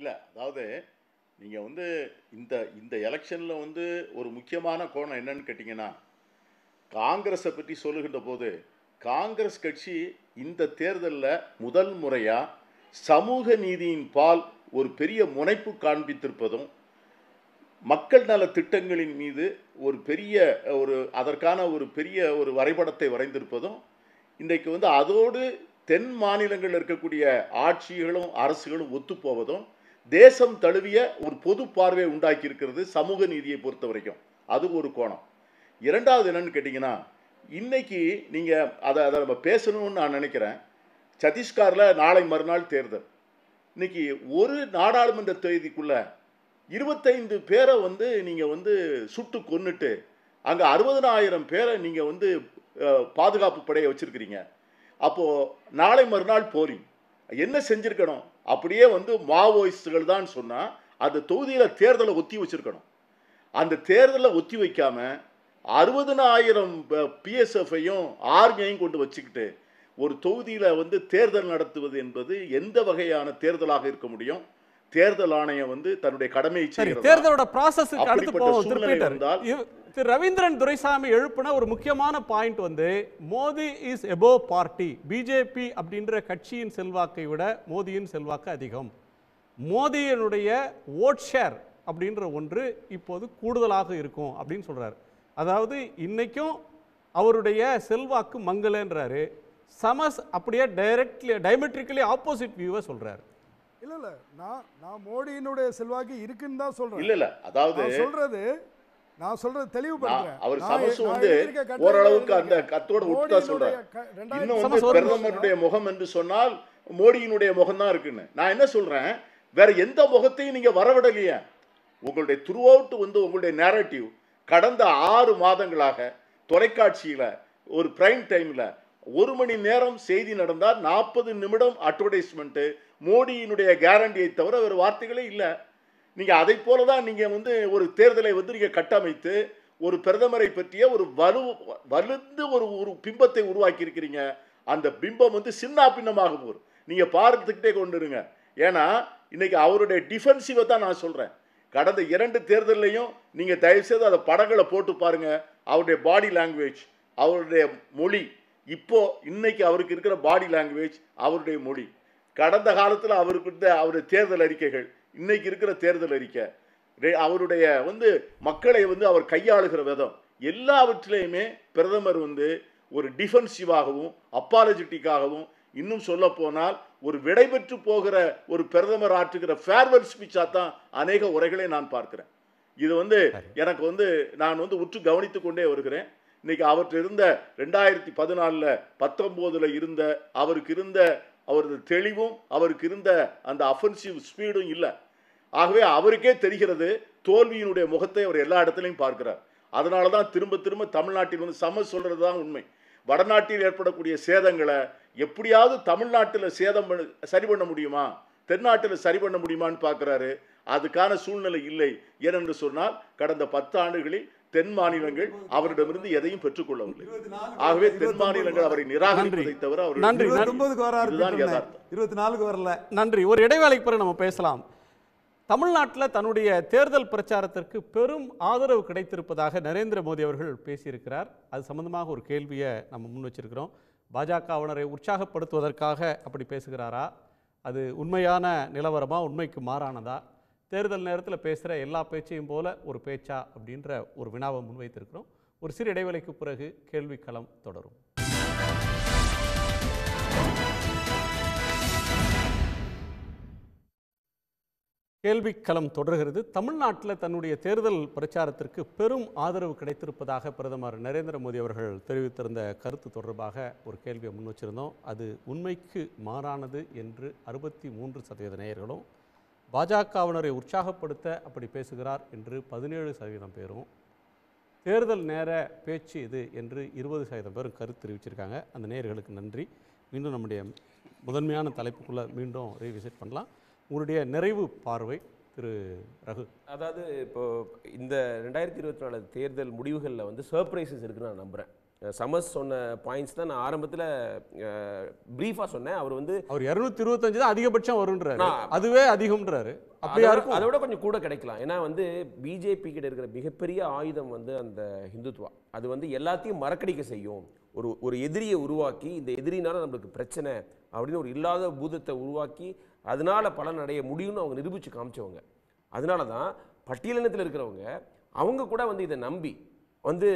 இல்லை அதாவது நீங்கள் வந்து இந்த இந்த எலெக்ஷனில் வந்து ஒரு முக்கியமான கோணம் என்னன்னு கேட்டிங்கன்னா காங்கிரஸை பற்றி சொல்லுகின்ற போது காங்கிரஸ் கட்சி இந்த தேர்தலில் முதல் முறையாக சமூக நீதியின் பால் ஒரு பெரிய முனைப்பு காண்பித்திருப்பதும் மக்கள் நல திட்டங்களின் மீது ஒரு பெரிய ஒரு அதற்கான ஒரு பெரிய ஒரு வரைபடத்தை வரைந்திருப்பதும் இன்றைக்கு வந்து அதோடு தென் மாநிலங்களில் இருக்கக்கூடிய ஆட்சிகளும் அரசுகளும் ஒத்துப்போவதும் தேசம் தழுவிய ஒரு பொது பார்வையை உண்டாக்கி இருக்கிறது சமூக நீதியை பொறுத்த வரைக்கும் அது ஒரு கோணம் இரண்டாவது என்னன்னு கேட்டிங்கன்னா இன்றைக்கி நீங்கள் அதை அதை நம்ம பேசணும்னு நான் நினைக்கிறேன் சத்தீஸ்கரில் நாளை மறுநாள் தேர்தல் இன்னைக்கு ஒரு நாடாளுமன்ற தொகுதிக்குள்ளே இருபத்தைந்து பேரை வந்து நீங்கள் வந்து சுட்டு கொன்னுட்டு அங்கே அறுபதனாயிரம் பேரை நீங்கள் வந்து பாதுகாப்பு படையை வச்சுருக்கிறீங்க அப்போது நாளை மறுநாள் போரிங் என்ன செஞ்சுருக்கணும் அப்படியே வந்து மாவோயிஸ்டுகள் தான் சொன்னால் அந்த தொகுதியில் தேர்தலை ஒத்தி வச்சுருக்கணும் அந்த தேர்தலை ஒத்தி வைக்காமல் அறுபதனாயிரம் பிஎஸ்எஃப்ஐயும் ஆர்மியையும் கொண்டு வச்சுக்கிட்டு ஒரு தொகுதியில் வந்து தேர்தல் நடத்துவது என்பது எந்த வகையான தேர்தலாக இருக்க முடியும் தேர்தல் ஆணையம் வந்து தன்னுடைய கடமையை தேர்தலோட ப்ராசஸ் அடுத்து திரு ரவீந்திரன் துரைசாமி எழுப்பின ஒரு முக்கியமான பாயிண்ட் வந்து Modi is above party BJP அப்படின்ற கட்சியின் செல்வாக்கை விட மோடியின் செல்வாக்கு அதிகம் மோடியினுடைய ஓட் ஷேர் அப்படின்ற ஒன்று இப்போது கூடுதலாக இருக்கும் அப்படின்னு சொல்றாரு அதாவது இன்றைக்கும் அவருடைய செல்வாக்கு மங்கலன்றாரு சமஸ் அப்படியே டைரக்ட்லி டைமெட்ரிக்கலி ஆப்போசிட் வியூவை சொல்கிறாரு இல்ல இல்ல நான் நான் மோடியினுடைய செல்வாக்கு இருக்குன்னு தான் சொல்றேன் இல்ல இல்ல அதாவது சொல்றது நான் சொல்றது தெளிவுபடுத்துறேன் அவர் சமஸ் வந்து ஓரளவுக்கு அந்த கத்தோட விட்டு சொல்றாரு இன்னும் வந்து பிரதமருடைய முகம் என்று சொன்னால் மோடியினுடைய முகம் தான் இருக்குன்னு நான் என்ன சொல்றேன் வேற எந்த முகத்தையும் நீங்க வரவிடலையே உங்களுடைய த்ரூ அவுட் வந்து உங்களுடைய நேரட்டிவ் கடந்த ஆறு மாதங்களாக தொலைக்காட்சியில் ஒரு பிரைம் டைமில் ஒரு மணி நேரம் செய்தி நடந்தால் நாற்பது நிமிடம் அட்வர்டைஸ்மெண்ட்டு மோடியினுடைய கேரண்டியை தவிர வேறு வார்த்தைகளே இல்லை நீங்கள் அதை போல தான் நீங்கள் வந்து ஒரு தேர்தலை வந்து நீங்கள் கட்டமைத்து ஒரு பிரதமரை பற்றிய ஒரு வலு வலுந்து ஒரு ஒரு பிம்பத்தை உருவாக்கி இருக்கிறீங்க அந்த பிம்பம் வந்து சின்ன பின்னமாக போகும் நீங்கள் பார்த்துக்கிட்டே கொண்டுருங்க ஏன்னா இன்றைக்கி அவருடைய டிஃபென்சிவை தான் நான் சொல்கிறேன் கடந்த இரண்டு தேர்தலையும் நீங்கள் தயவுசெய்து அதை படங்களை போட்டு பாருங்கள் அவருடைய பாடி லாங்குவேஜ் அவருடைய மொழி இப்போது இன்னைக்கு அவருக்கு இருக்கிற பாடி லாங்குவேஜ் அவருடைய மொழி கடந்த காலத்தில் அவருக்கு இருந்த அவருடைய தேர்தல் அறிக்கைகள் இன்னைக்கு இருக்கிற தேர்தல் அறிக்கை அவருடைய வந்து மக்களை வந்து அவர் கையாளுகிற விதம் எல்லாவற்றிலையுமே பிரதமர் வந்து ஒரு டிஃபென்சிவாகவும் அப்பாலஜிட்டிக்காகவும் இன்னும் போனால் ஒரு விடைபெற்று போகிற ஒரு பிரதமர் ஆற்றுகிற ஃபேர்வெல் ஸ்பீச்சாக தான் அநேக உரைகளை நான் பார்க்கிறேன் இது வந்து எனக்கு வந்து நான் வந்து உற்று கவனித்து கொண்டே வருகிறேன் இன்னைக்கு அவற்று இருந்த ரெண்டாயிரத்தி பதினாலில் பத்தொம்போதில் இருந்த அவருக்கு இருந்த அவரது தெளிவும் அவருக்கு இருந்த அந்த அஃபென்சிவ் ஸ்பீடும் இல்லை ஆகவே அவருக்கே தெரிகிறது தோல்வியினுடைய முகத்தை அவர் எல்லா இடத்துலையும் பார்க்கிறார் அதனால தான் திரும்ப திரும்ப தமிழ்நாட்டில் வந்து சம சொல்கிறது தான் உண்மை வடநாட்டில் ஏற்படக்கூடிய சேதங்களை எப்படியாவது தமிழ்நாட்டில் சேதம் பண்ண சரி பண்ண முடியுமா தென்னாட்டில் சரி பண்ண முடியுமான்னு பார்க்குறாரு அதுக்கான சூழ்நிலை இல்லை ஏனென்று சொன்னால் கடந்த பத்து ஆண்டுகளில் தென் மாநிலங்கள் அவரிடமிருந்து எதையும் பெற்றுக்கொள்ளவில்லை ஆகவே தென் மாநிலங்கள் அவரை நிராகரித்ததை தவிர அவர் நன்றி இருபத்தி நாலுக்கு வரல நன்றி ஒரு இடைவேளைக்கு பிறகு நம்ம பேசலாம் தமிழ்நாட்டில் தன்னுடைய தேர்தல் பிரச்சாரத்திற்கு பெரும் ஆதரவு கிடைத்திருப்பதாக நரேந்திர மோடி அவர்கள் பேசியிருக்கிறார் அது சம்பந்தமாக ஒரு கேள்வியை நம்ம முன் வச்சிருக்கிறோம் பாஜகவினரை உற்சாகப்படுத்துவதற்காக அப்படி பேசுகிறாரா அது உண்மையான நிலவரமா உண்மைக்கு மாறானதா தேர்தல் நேரத்தில் பேசுகிற எல்லா பேச்சையும் போல ஒரு பேச்சா அப்படின்ற ஒரு வினாவை முன்வைத்திருக்கிறோம் ஒரு சிறு இடைவெளிக்கு பிறகு கேள்விக்களம் தொடரும் கேள்விக்களம் தொடர்கிறது தமிழ்நாட்டில் தன்னுடைய தேர்தல் பிரச்சாரத்திற்கு பெரும் ஆதரவு கிடைத்திருப்பதாக பிரதமர் நரேந்திர மோடி அவர்கள் தெரிவித்திருந்த கருத்து தொடர்பாக ஒரு கேள்வியை முன் வச்சிருந்தோம் அது உண்மைக்கு மாறானது என்று அறுபத்தி மூன்று சதவீத நேயர்களும் பாஜகவினரை உற்சாகப்படுத்த அப்படி பேசுகிறார் என்று பதினேழு சதவீதம் பேரும் தேர்தல் நேர பேச்சு இது என்று இருபது சதவீதம் பேரும் கருத்து தெரிவிச்சிருக்காங்க அந்த நேயர்களுக்கு நன்றி மீண்டும் நம்முடைய முதன்மையான தலைப்புக்குள்ளே மீண்டும் ரீவிசிட் பண்ணலாம் உங்களுடைய நிறைவு பார்வை திரு ரகு அதாவது இப்போது இந்த ரெண்டாயிரத்தி இருபத்தி நாலு தேர்தல் முடிவுகளில் வந்து சர்ப்ரைசஸ் இருக்குன்னு நான் நம்புகிறேன் சமஸ் சொன்ன பாயிண்ட்ஸ் தான் நான் ஆரம்பத்தில் ப்ரீஃபாக சொன்னேன் அவர் வந்து அவர் இரநூத்தி இருபத்தஞ்சு தான் அதிகபட்சம் வருன்றாரு அதுவே அதிகம்ன்றாரு அப்படியா அதை விட கொஞ்சம் கூட கிடைக்கலாம் ஏன்னா வந்து பிஜேபி கிட்ட இருக்கிற மிகப்பெரிய ஆயுதம் வந்து அந்த ஹிந்துத்வா அது வந்து எல்லாத்தையும் மறக்கடிக்க செய்யும் ஒரு ஒரு எதிரியை உருவாக்கி இந்த எதிரினால நம்மளுக்கு பிரச்சனை அப்படின்னு ஒரு இல்லாத பூதத்தை உருவாக்கி அதனால் பலன் அடைய முடியும்னு அவங்க நிரூபித்து காமிச்சவங்க அதனால தான் பட்டியலினத்தில் இருக்கிறவங்க அவங்க கூட வந்து இதை நம்பி வந்து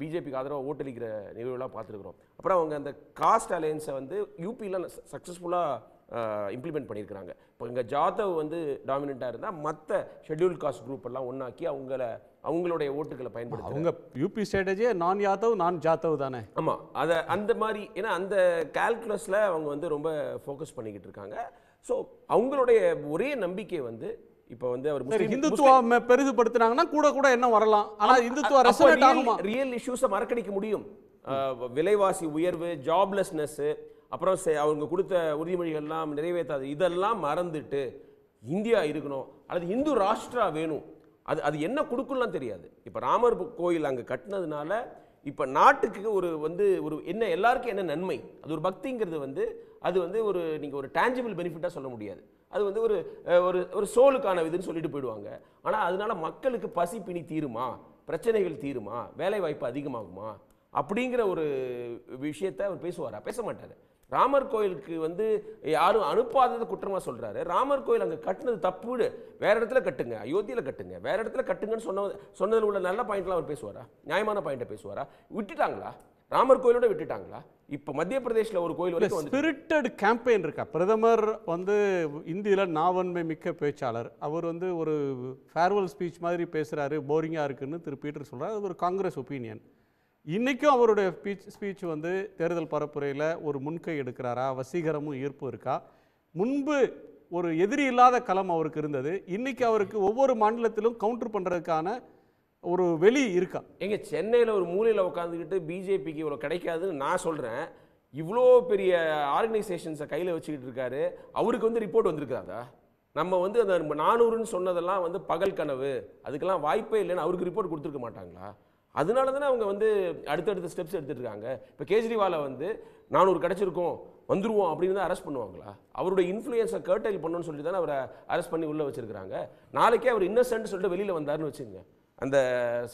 பிஜேபிக்கு ஆதரவாக ஓட்டளிக்கிற நிகழ்வுலாம் பார்த்துருக்குறோம் அப்புறம் அவங்க அந்த காஸ்ட் அலையன்ஸை வந்து யூபியில் சக்ஸஸ்ஃபுல்லாக இம்ப்ளிமெண்ட் பண்ணியிருக்கிறாங்க இப்போ இங்கே ஜாதவ் வந்து டாமினாக இருந்தால் மற்ற ஷெட்யூல் காஸ்ட் குரூப் எல்லாம் ஒன்றாக்கி அவங்கள அவங்களுடைய ஓட்டுகளை பயன்படுத்தி அவங்க யூபி ஸ்ட்ராட்டஜியே நான் யாதவ் நான் ஜாதவ் தானே ஆமாம் அதை அந்த மாதிரி ஏன்னா அந்த கால்குலஸில் அவங்க வந்து ரொம்ப ஃபோக்கஸ் பண்ணிக்கிட்டு இருக்காங்க ஸோ அவங்களுடைய ஒரே நம்பிக்கை வந்து இப்போ வந்து அவர் இந்துத்துவம் பெருசுபடுத்தினாங்கன்னா கூட கூட என்ன வரலாம் ஆனால் இந்துத்துவ ரியல் இஷ்யூஸை மறக்கடிக்க முடியும் விலைவாசி உயர்வு ஜாப்லெஸ்னஸ்ஸு அப்புறம் அவங்க கொடுத்த உறுதிமொழிகள்லாம் நிறைவேற்றாது இதெல்லாம் மறந்துட்டு இந்தியா இருக்கணும் அல்லது இந்து ராஷ்டிரா வேணும் அது அது என்ன கொடுக்கலாம் தெரியாது இப்போ ராமர் கோயில் அங்கே கட்டினதுனால இப்போ நாட்டுக்கு ஒரு வந்து ஒரு என்ன எல்லாருக்கும் என்ன நன்மை அது ஒரு பக்திங்கிறது வந்து அது வந்து ஒரு நீங்கள் ஒரு டேஞ்சிபிள் பெனிஃபிட்டாக சொல்ல முடியாது அது வந்து ஒரு ஒரு ஒரு சோலுக்கான இதுன்னு சொல்லிட்டு போயிடுவாங்க ஆனால் அதனால மக்களுக்கு பசி பிணி தீருமா பிரச்சனைகள் தீருமா வேலைவாய்ப்பு அதிகமாகுமா அப்படிங்கிற ஒரு விஷயத்தை அவர் பேசுவாரா பேச மாட்டார் ராமர் கோயிலுக்கு வந்து யாரும் அனுப்பாதது குற்றமாக சொல்கிறாரு ராமர் கோயில் அங்கே கட்டினது தப்பு வேறு இடத்துல கட்டுங்க அயோத்தியில் கட்டுங்க வேறு இடத்துல கட்டுங்கன்னு சொன்ன சொன்னதில் உள்ள நல்ல பாயிண்ட்லாம் அவர் பேசுவாரா நியாயமான பாயிண்ட்டை பேசுவாரா விட்டுட்டாங்களா ராமர் கோயிலோட விட்டுட்டாங்களா இப்போ மத்திய பிரதேசில் ஒரு கோயில் வரைக்கும் ஸ்பிரிட்டட் கேம்பெயின் இருக்கா பிரதமர் வந்து இந்தியில் நாவன்மை மிக்க பேச்சாளர் அவர் வந்து ஒரு ஃபேர்வெல் ஸ்பீச் மாதிரி பேசுகிறாரு போரிங்காக இருக்குன்னு திரு பீட்டர் சொல்கிறார் அது ஒரு காங்கிரஸ் ஒப்பீனியன் இன்றைக்கும் அவருடைய ஸ்பீச் ஸ்பீச் வந்து தேர்தல் பரப்புரையில் ஒரு முன்கை எடுக்கிறாரா வசீகரமும் ஈர்ப்பு இருக்கா முன்பு ஒரு எதிரி இல்லாத களம் அவருக்கு இருந்தது இன்றைக்கி அவருக்கு ஒவ்வொரு மாநிலத்திலும் கவுண்டர் பண்ணுறதுக்கான ஒரு வெளி இருக்கா எங்க சென்னையில் ஒரு மூலையில் உட்காந்துக்கிட்டு பிஜேபிக்கு இவ்வளோ கிடைக்காதுன்னு நான் சொல்கிறேன் இவ்வளோ பெரிய ஆர்கனைசேஷன்ஸை கையில் வச்சுக்கிட்டு இருக்காரு அவருக்கு வந்து ரிப்போர்ட் வந்திருக்காதா நம்ம வந்து அந்த நானூறுன்னு சொன்னதெல்லாம் வந்து பகல் கனவு அதுக்கெல்லாம் வாய்ப்பே இல்லைன்னு அவருக்கு ரிப்போர்ட் கொடுத்துருக்க மாட்டாங்களா அதனால தானே அவங்க வந்து அடுத்தடுத்த ஸ்டெப்ஸ் எடுத்துகிட்டு இப்போ கேஜ்ரிவாலை வந்து நானூறு கிடச்சிருக்கோம் வந்துருவோம் அப்படின்னு தான் அரெஸ்ட் பண்ணுவாங்களா அவருடைய இன்ஃப்ளூயன்ஸை கர்டைல் பண்ணணும்னு சொல்லி தானே அவரை அரெஸ்ட் பண்ணி உள்ளே வச்சுருக்காங்க நாளைக்கே அவர் இன்னசென்ட் சொல்லிட்டு வெளியில் வந்தார்னு வச்சுங்க அந்த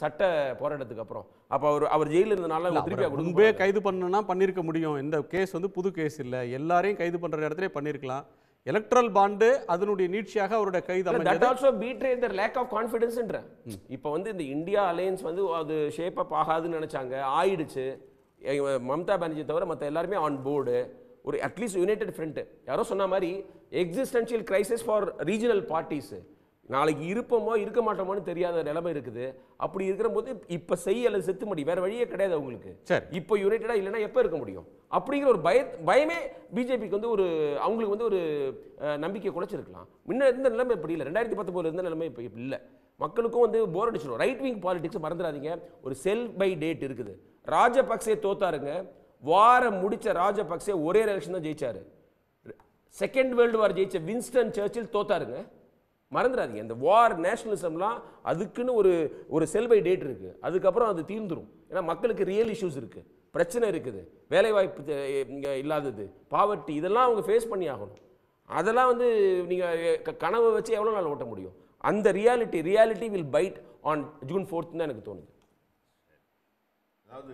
சட்ட போராட்டத்துக்கு அப்புறம் அப்போ அவர் அவர் ஜெயிலில் இருந்தனால திருப்பி முன்பே கைது பண்ணணும்னா பண்ணியிருக்க முடியும் இந்த கேஸ் வந்து புது கேஸ் இல்லை எல்லாரையும் கைது பண்ணுற இடத்துல பண்ணியிருக்கலாம் எலக்ட்ரல் பாண்டு அதனுடைய நீட்சியாக அவருடைய கைது அமைஞ்சது ஆல்சோ பீட்ரே இந்த லேக் ஆஃப் கான்ஃபிடன்ஸ்ன்ற இப்போ வந்து இந்த இந்தியா அலையன்ஸ் வந்து அது ஷேப் அப் ஆகாதுன்னு நினச்சாங்க ஆயிடுச்சு மம்தா பானர்ஜி தவிர மற்ற எல்லாருமே ஆன் போர்டு ஒரு அட்லீஸ்ட் யுனைடெட் ஃப்ரண்ட் யாரோ சொன்ன மாதிரி existential crisis for regional parties நாளைக்கு இருப்போமோ இருக்க மாட்டோமோன்னு தெரியாத நிலைமை இருக்குது அப்படி இருக்கிற போது இப்போ செய்ய அல்லது செத்து முடியும் வேற வழியே கிடையாது அவங்களுக்கு சரி இப்போ யுனைடெடாக இல்லைன்னா எப்போ இருக்க முடியும் அப்படிங்கிற ஒரு பய பயமே பிஜேபிக்கு வந்து ஒரு அவங்களுக்கு வந்து ஒரு நம்பிக்கை குலைச்சிருக்கலாம் முன்ன இருந்த நிலைமை இப்படி இல்லை ரெண்டாயிரத்தி போல இருந்த நிலைமை இப்போ இல்லை மக்களுக்கும் வந்து போர் அடிச்சிடும் ரைட் விங் பாலிடிக்ஸ் மறந்துடாதீங்க ஒரு செல் பை டேட் இருக்குது ராஜபக்சே தோத்தாருங்க வாரம் முடித்த ராஜபக்சே ஒரே எலெக்ஷன் தான் ஜெயிச்சாரு செகண்ட் வேர்ல்டு வார் ஜெயிச்ச வின்ஸ்டன் சர்ச்சில் தோத்தாருங்க மறந்துடாதீங்க இந்த வார் நேஷனலிசம்லாம் அதுக்குன்னு ஒரு ஒரு செல்வை டேட் இருக்குது அதுக்கப்புறம் அது தீர்ந்துடும் ஏன்னா மக்களுக்கு ரியல் இஷ்யூஸ் இருக்குது பிரச்சனை இருக்குது வேலைவாய்ப்பு இல்லாதது பாவர்ட்டி இதெல்லாம் அவங்க ஃபேஸ் பண்ணி ஆகணும் அதெல்லாம் வந்து நீங்கள் கனவை வச்சு எவ்வளோ நாள் ஓட்ட முடியும் அந்த reality reality will bite on June fourth தான் எனக்கு தோணுது அதாவது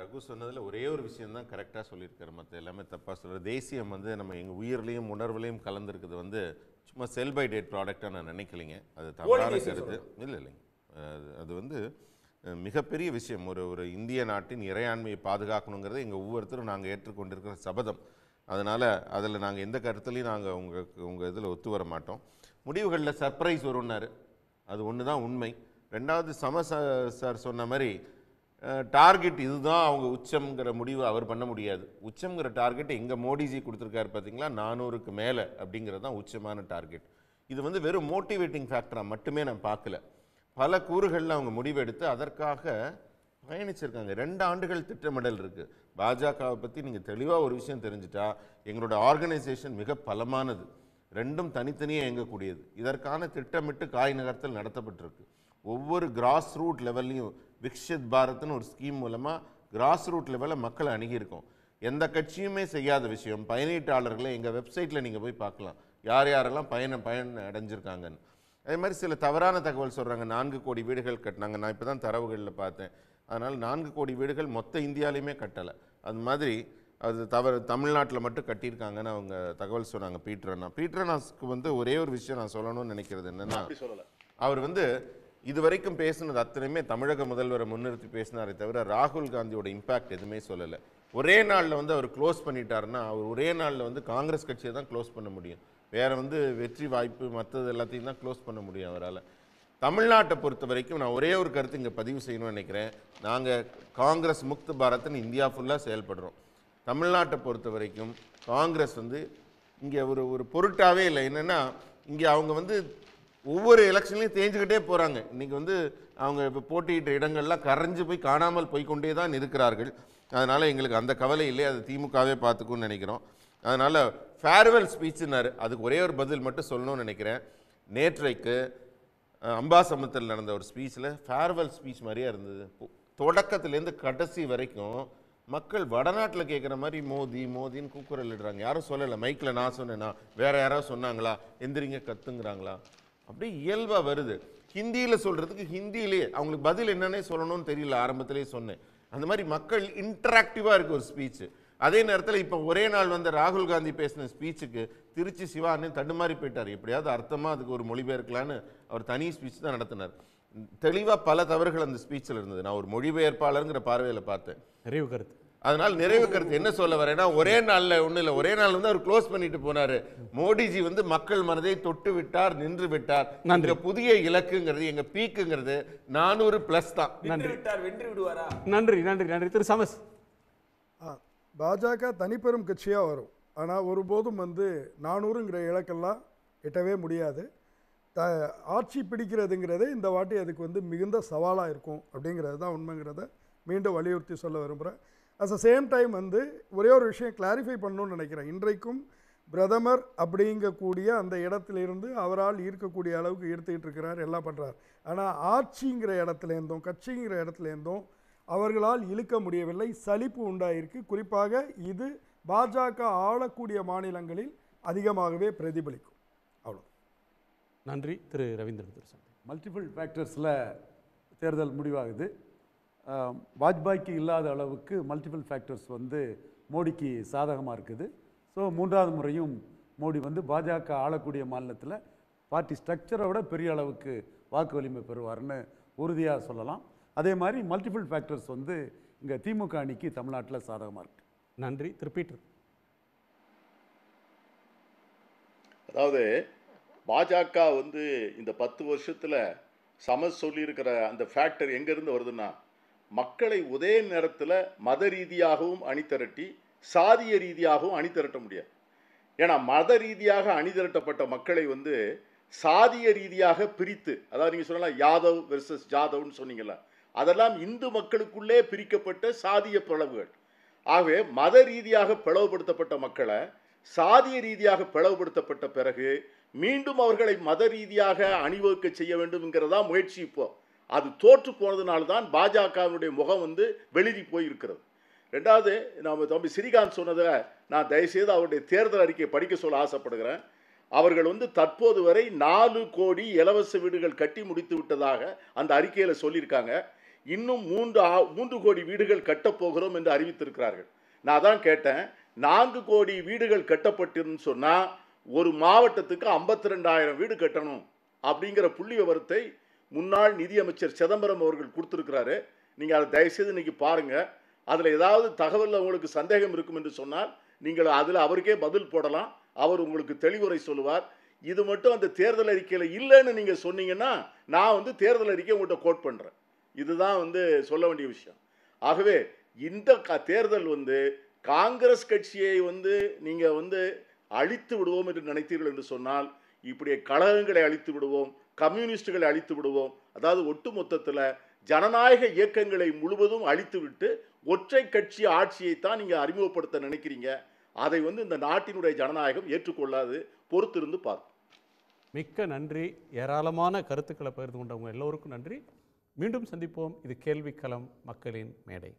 ரகு சொன்னதில் ஒரே ஒரு விஷயம் தான் கரெக்டாக சொல்லியிருக்காரு மற்ற எல்லாமே தப்பாக சொல்கிறார் தேசியம் வந்து நம்ம எங்கள் உயிர்லேயும் உணர்வுலையும் கலந்துருக்குது வந்து சும்மா செல் பை டேட் ப்ராடக்டாக நான் நினைக்கலைங்க அது தவறான கருத்து இல்லை இல்லைங்க அது வந்து மிகப்பெரிய விஷயம் ஒரு ஒரு இந்திய நாட்டின் இறையாண்மையை பாதுகாக்கணுங்கிறது எங்கள் ஒவ்வொருத்தரும் நாங்கள் ஏற்றுக்கொண்டிருக்கிற சபதம் அதனால் அதில் நாங்கள் எந்த கருத்துலையும் நாங்கள் உங்கள் உங்கள் இதில் ஒத்து வர மாட்டோம் முடிவுகளில் சர்ப்ரைஸ் வரும்னாரு அது ஒன்று தான் உண்மை ரெண்டாவது சம சார் சொன்ன மாதிரி டார்கெட் இதுதான் அவங்க உச்சம்ங்கிற முடிவு அவர் பண்ண முடியாது உச்சம்ங்கிற டார்கெட் எங்கள் மோடிஜி கொடுத்துருக்காரு பார்த்தீங்களா நானூறுக்கு மேலே அப்படிங்கிறது தான் உச்சமான டார்கெட் இது வந்து வெறும் மோட்டிவேட்டிங் ஃபேக்டராக மட்டுமே நான் பார்க்கல பல கூறுகளில் அவங்க முடிவெடுத்து அதற்காக பயணிச்சிருக்காங்க ரெண்டு ஆண்டுகள் திட்டமிடல் இருக்குது பாஜகவை பற்றி நீங்கள் தெளிவாக ஒரு விஷயம் தெரிஞ்சுட்டா எங்களோட ஆர்கனைசேஷன் மிக பலமானது ரெண்டும் தனித்தனியாக இயங்கக்கூடியது இதற்கான திட்டமிட்டு காய் நகர்த்தல் நடத்தப்பட்டிருக்கு ஒவ்வொரு கிராஸ் ரூட் லெவல்லையும் விக்ஷித் பாரத்னு ஒரு ஸ்கீம் மூலமாக கிராஸ் ரூட் லெவலில் மக்களை அணுகியிருக்கோம் எந்த கட்சியுமே செய்யாத விஷயம் பயனீட்டாளர்களை எங்கள் வெப்சைட்டில் நீங்கள் போய் பார்க்கலாம் யார் யாரெல்லாம் பயணம் பயன் அடைஞ்சிருக்காங்கன்னு அதே மாதிரி சில தவறான தகவல் சொல்கிறாங்க நான்கு கோடி வீடுகள் கட்டினாங்க நான் இப்போ தான் தரவுகளில் பார்த்தேன் அதனால் நான்கு கோடி வீடுகள் மொத்த இந்தியாலையுமே கட்டலை அது மாதிரி அது தவறு தமிழ்நாட்டில் மட்டும் கட்டியிருக்காங்கன்னு அவங்க தகவல் சொன்னாங்க பீட்ரனா பீட்ரனாஸ்க்கு வந்து ஒரே ஒரு விஷயம் நான் சொல்லணும்னு நினைக்கிறது என்னென்னா அவர் வந்து இது வரைக்கும் பேசினது அத்தனையுமே தமிழக முதல்வரை முன்னிறுத்தி பேசினாரே தவிர ராகுல் காந்தியோட இம்பேக்ட் எதுவுமே சொல்லலை ஒரே நாளில் வந்து அவர் க்ளோஸ் பண்ணிட்டாருன்னா அவர் ஒரே நாளில் வந்து காங்கிரஸ் கட்சியை தான் க்ளோஸ் பண்ண முடியும் வேறு வந்து வெற்றி வாய்ப்பு மற்றது எல்லாத்தையும் தான் க்ளோஸ் பண்ண முடியும் அவரால் தமிழ்நாட்டை பொறுத்த வரைக்கும் நான் ஒரே ஒரு கருத்து இங்கே பதிவு செய்யணும்னு நினைக்கிறேன் நாங்கள் காங்கிரஸ் முக்து பாரத்னு இந்தியா ஃபுல்லாக செயல்படுறோம் தமிழ்நாட்டை பொறுத்த வரைக்கும் காங்கிரஸ் வந்து இங்கே ஒரு ஒரு பொருட்டாவே இல்லை என்னென்னா இங்கே அவங்க வந்து ஒவ்வொரு எலெக்ஷன்லையும் தேஞ்சுக்கிட்டே போகிறாங்க இன்றைக்கி வந்து அவங்க இப்போ போட்டியிட்ட இடங்கள்லாம் கரைஞ்சு போய் காணாமல் போய்கொண்டே தான் இருக்கிறார்கள் அதனால் எங்களுக்கு அந்த கவலை இல்லை அது திமுகவே பார்த்துக்குன்னு நினைக்கிறோம் அதனால் ஃபேர்வெல் ஸ்பீச்சுன்னாரு அதுக்கு ஒரே ஒரு பதில் மட்டும் சொல்லணும்னு நினைக்கிறேன் நேற்றைக்கு அம்பாசமுத்தில் நடந்த ஒரு ஸ்பீச்சில் ஃபேர்வெல் ஸ்பீச் மாதிரியே இருந்தது தொடக்கத்துலேருந்து கடைசி வரைக்கும் மக்கள் வடநாட்டில் கேட்குற மாதிரி மோதி மோதின்னு கூக்குரல் இடுறாங்க யாரும் சொல்லலை மைக்கில் நான் சொன்னேன்னா வேறு யாராவது சொன்னாங்களா எந்திரிங்க கத்துங்கிறாங்களா அப்படியே இயல்பாக வருது ஹிந்தியில் சொல்கிறதுக்கு ஹிந்தியிலேயே அவங்களுக்கு பதில் என்னன்னே சொல்லணும்னு தெரியல ஆரம்பத்திலே சொன்னேன் அந்த மாதிரி மக்கள் இன்ட்ராக்டிவாக இருக்குது ஒரு ஸ்பீச்சு அதே நேரத்தில் இப்போ ஒரே நாள் வந்த ராகுல் காந்தி பேசின ஸ்பீச்சுக்கு திருச்சி சிவான்னு தடுமாறி போயிட்டார் எப்படியாவது அர்த்தமாக அதுக்கு ஒரு மொழிபெயர்க்கலான்னு அவர் தனி ஸ்பீச் தான் நடத்தினார் தெளிவாக பல தவறுகள் அந்த ஸ்பீச்சில் இருந்தது நான் ஒரு மொழிபெயர்ப்பாளருங்கிற பார்வையில் பார்த்தேன் நிறைவு கருத்து அதனால் நிறைவு கருத்து என்ன சொல்ல வரேன்னா ஒரே நாளில் ஒன்றும் இல்லை ஒரே நாள் வந்து அவர் க்ளோஸ் பண்ணிட்டு போனார் மோடிஜி வந்து மக்கள் மனதை தொட்டு விட்டார் நின்று விட்டார் இந்த புதிய இலக்குங்கிறது எங்கள் பீக்குங்கிறது நானூறு ப்ளஸ் தான் நன்றி விட்டார் வென்று விடுவாரா நன்றி நன்றி நன்றி திரு சமஸ் பாஜக தனிப்பெரும் கட்சியாக வரும் ஆனால் ஒருபோதும் வந்து நானூறுங்கிற இலக்கெல்லாம் எட்டவே முடியாது த ஆட்சி பிடிக்கிறதுங்கிறதே இந்த வாட்டி அதுக்கு வந்து மிகுந்த சவாலாக இருக்கும் அப்படிங்கிறது தான் உண்மைங்கிறத மீண்டும் வலியுறுத்தி சொல்ல விரும்புகிறேன் அட் த சேம் டைம் வந்து ஒரே ஒரு விஷயம் கிளாரிஃபை பண்ணணும்னு நினைக்கிறேன் இன்றைக்கும் பிரதமர் அப்படிங்கக்கூடிய அந்த இடத்திலிருந்து அவரால் ஈர்க்கக்கூடிய அளவுக்கு ஈர்த்துக்கிட்டு இருக்கிறார் எல்லாம் பண்ணுறார் ஆனால் ஆட்சிங்கிற இடத்துலேருந்தும் கட்சிங்கிற இடத்துலேருந்தும் அவர்களால் இழுக்க முடியவில்லை சலிப்பு உண்டாயிருக்கு குறிப்பாக இது பாஜக ஆளக்கூடிய மாநிலங்களில் அதிகமாகவே பிரதிபலிக்கும் அவ்வளோ நன்றி திரு ரவீந்திரன் மல்டிபிள் ஃபேக்டர்ஸில் தேர்தல் முடிவாகுது வாஜ்பாய்க்கு இல்லாத அளவுக்கு மல்டிபிள் ஃபேக்டர்ஸ் வந்து மோடிக்கு சாதகமாக இருக்குது ஸோ மூன்றாவது முறையும் மோடி வந்து பாஜக ஆளக்கூடிய மாநிலத்தில் பார்ட்டி ஸ்ட்ரக்சரை விட பெரிய அளவுக்கு வாக்கு வலிமை பெறுவார்னு உறுதியாக சொல்லலாம் அதே மாதிரி மல்டிபிள் ஃபேக்டர்ஸ் வந்து இங்கே திமுக அணிக்கு தமிழ்நாட்டில் சாதகமாக இருக்குது நன்றி திருப்பீட்டர் அதாவது பாஜக வந்து இந்த பத்து வருஷத்தில் சம சொல்லியிருக்கிற அந்த ஃபேக்டர் எங்கேருந்து வருதுன்னா மக்களை ஒரே நேரத்தில் மத ரீதியாகவும் அணி திரட்டி சாதிய ரீதியாகவும் அணி திரட்ட முடியாது ஏன்னா மத ரீதியாக அணி திரட்டப்பட்ட மக்களை வந்து சாதிய ரீதியாக பிரித்து அதாவது நீங்கள் சொல்லலாம் யாதவ் வெர்சஸ் ஜாதவ்னு சொன்னீங்களா அதெல்லாம் இந்து மக்களுக்குள்ளே பிரிக்கப்பட்ட சாதிய பிளவுகள் ஆகவே மத ரீதியாக பிளவுபடுத்தப்பட்ட மக்களை சாதிய ரீதியாக பிளவுபடுத்தப்பட்ட பிறகு மீண்டும் அவர்களை மத ரீதியாக அணிவகுக்க செய்ய வேண்டும்ங்கிறதா முயற்சி இப்போது அது தோற்று போனதுனால தான் பாஜகவினுடைய முகம் வந்து வெளிரி போயிருக்கிறது ரெண்டாவது நாம் தம்பி ஸ்ரீகாந்த் சொன்னதை நான் தயவுசெய்து அவருடைய தேர்தல் அறிக்கையை படிக்க சொல்ல ஆசைப்படுகிறேன் அவர்கள் வந்து தற்போது வரை நாலு கோடி இலவச வீடுகள் கட்டி முடித்து விட்டதாக அந்த அறிக்கையில் சொல்லியிருக்காங்க இன்னும் மூன்று மூன்று கோடி வீடுகள் கட்டப்போகிறோம் என்று அறிவித்திருக்கிறார்கள் நான் தான் கேட்டேன் நான்கு கோடி வீடுகள் கட்டப்பட்டிருன்னு சொன்னால் ஒரு மாவட்டத்துக்கு ஐம்பத்தி ரெண்டாயிரம் வீடு கட்டணும் அப்படிங்கிற புள்ளி விவரத்தை முன்னாள் நிதியமைச்சர் சிதம்பரம் அவர்கள் கொடுத்துருக்கிறாரு நீங்கள் அதை தயவுசெய்து இன்னைக்கு பாருங்கள் அதில் ஏதாவது தகவலில் உங்களுக்கு சந்தேகம் இருக்கும் என்று சொன்னால் நீங்கள் அதில் அவருக்கே பதில் போடலாம் அவர் உங்களுக்கு தெளிவுரை சொல்லுவார் இது மட்டும் அந்த தேர்தல் அறிக்கையில் இல்லைன்னு நீங்கள் சொன்னீங்கன்னா நான் வந்து தேர்தல் அறிக்கை உங்கள்கிட்ட கோட் பண்ணுறேன் இதுதான் வந்து சொல்ல வேண்டிய விஷயம் ஆகவே இந்த க தேர்தல் வந்து காங்கிரஸ் கட்சியை வந்து நீங்கள் வந்து அழித்து விடுவோம் என்று நினைத்தீர்கள் என்று சொன்னால் இப்படியே கழகங்களை அழித்து விடுவோம் கம்யூனிஸ்டுகளை அழித்து விடுவோம் அதாவது ஒட்டு மொத்தத்தில் ஜனநாயக இயக்கங்களை முழுவதும் அழித்துவிட்டு ஒற்றை கட்சி ஆட்சியைத்தான் நீங்கள் அறிமுகப்படுத்த நினைக்கிறீங்க அதை வந்து இந்த நாட்டினுடைய ஜனநாயகம் ஏற்றுக்கொள்ளாது பொறுத்திருந்து பார்க்கும் மிக்க நன்றி ஏராளமான கருத்துக்களை பகிர்ந்து கொண்டவங்க எல்லோருக்கும் நன்றி மீண்டும் சந்திப்போம் இது கேள்விக்களம் மக்களின் மேடை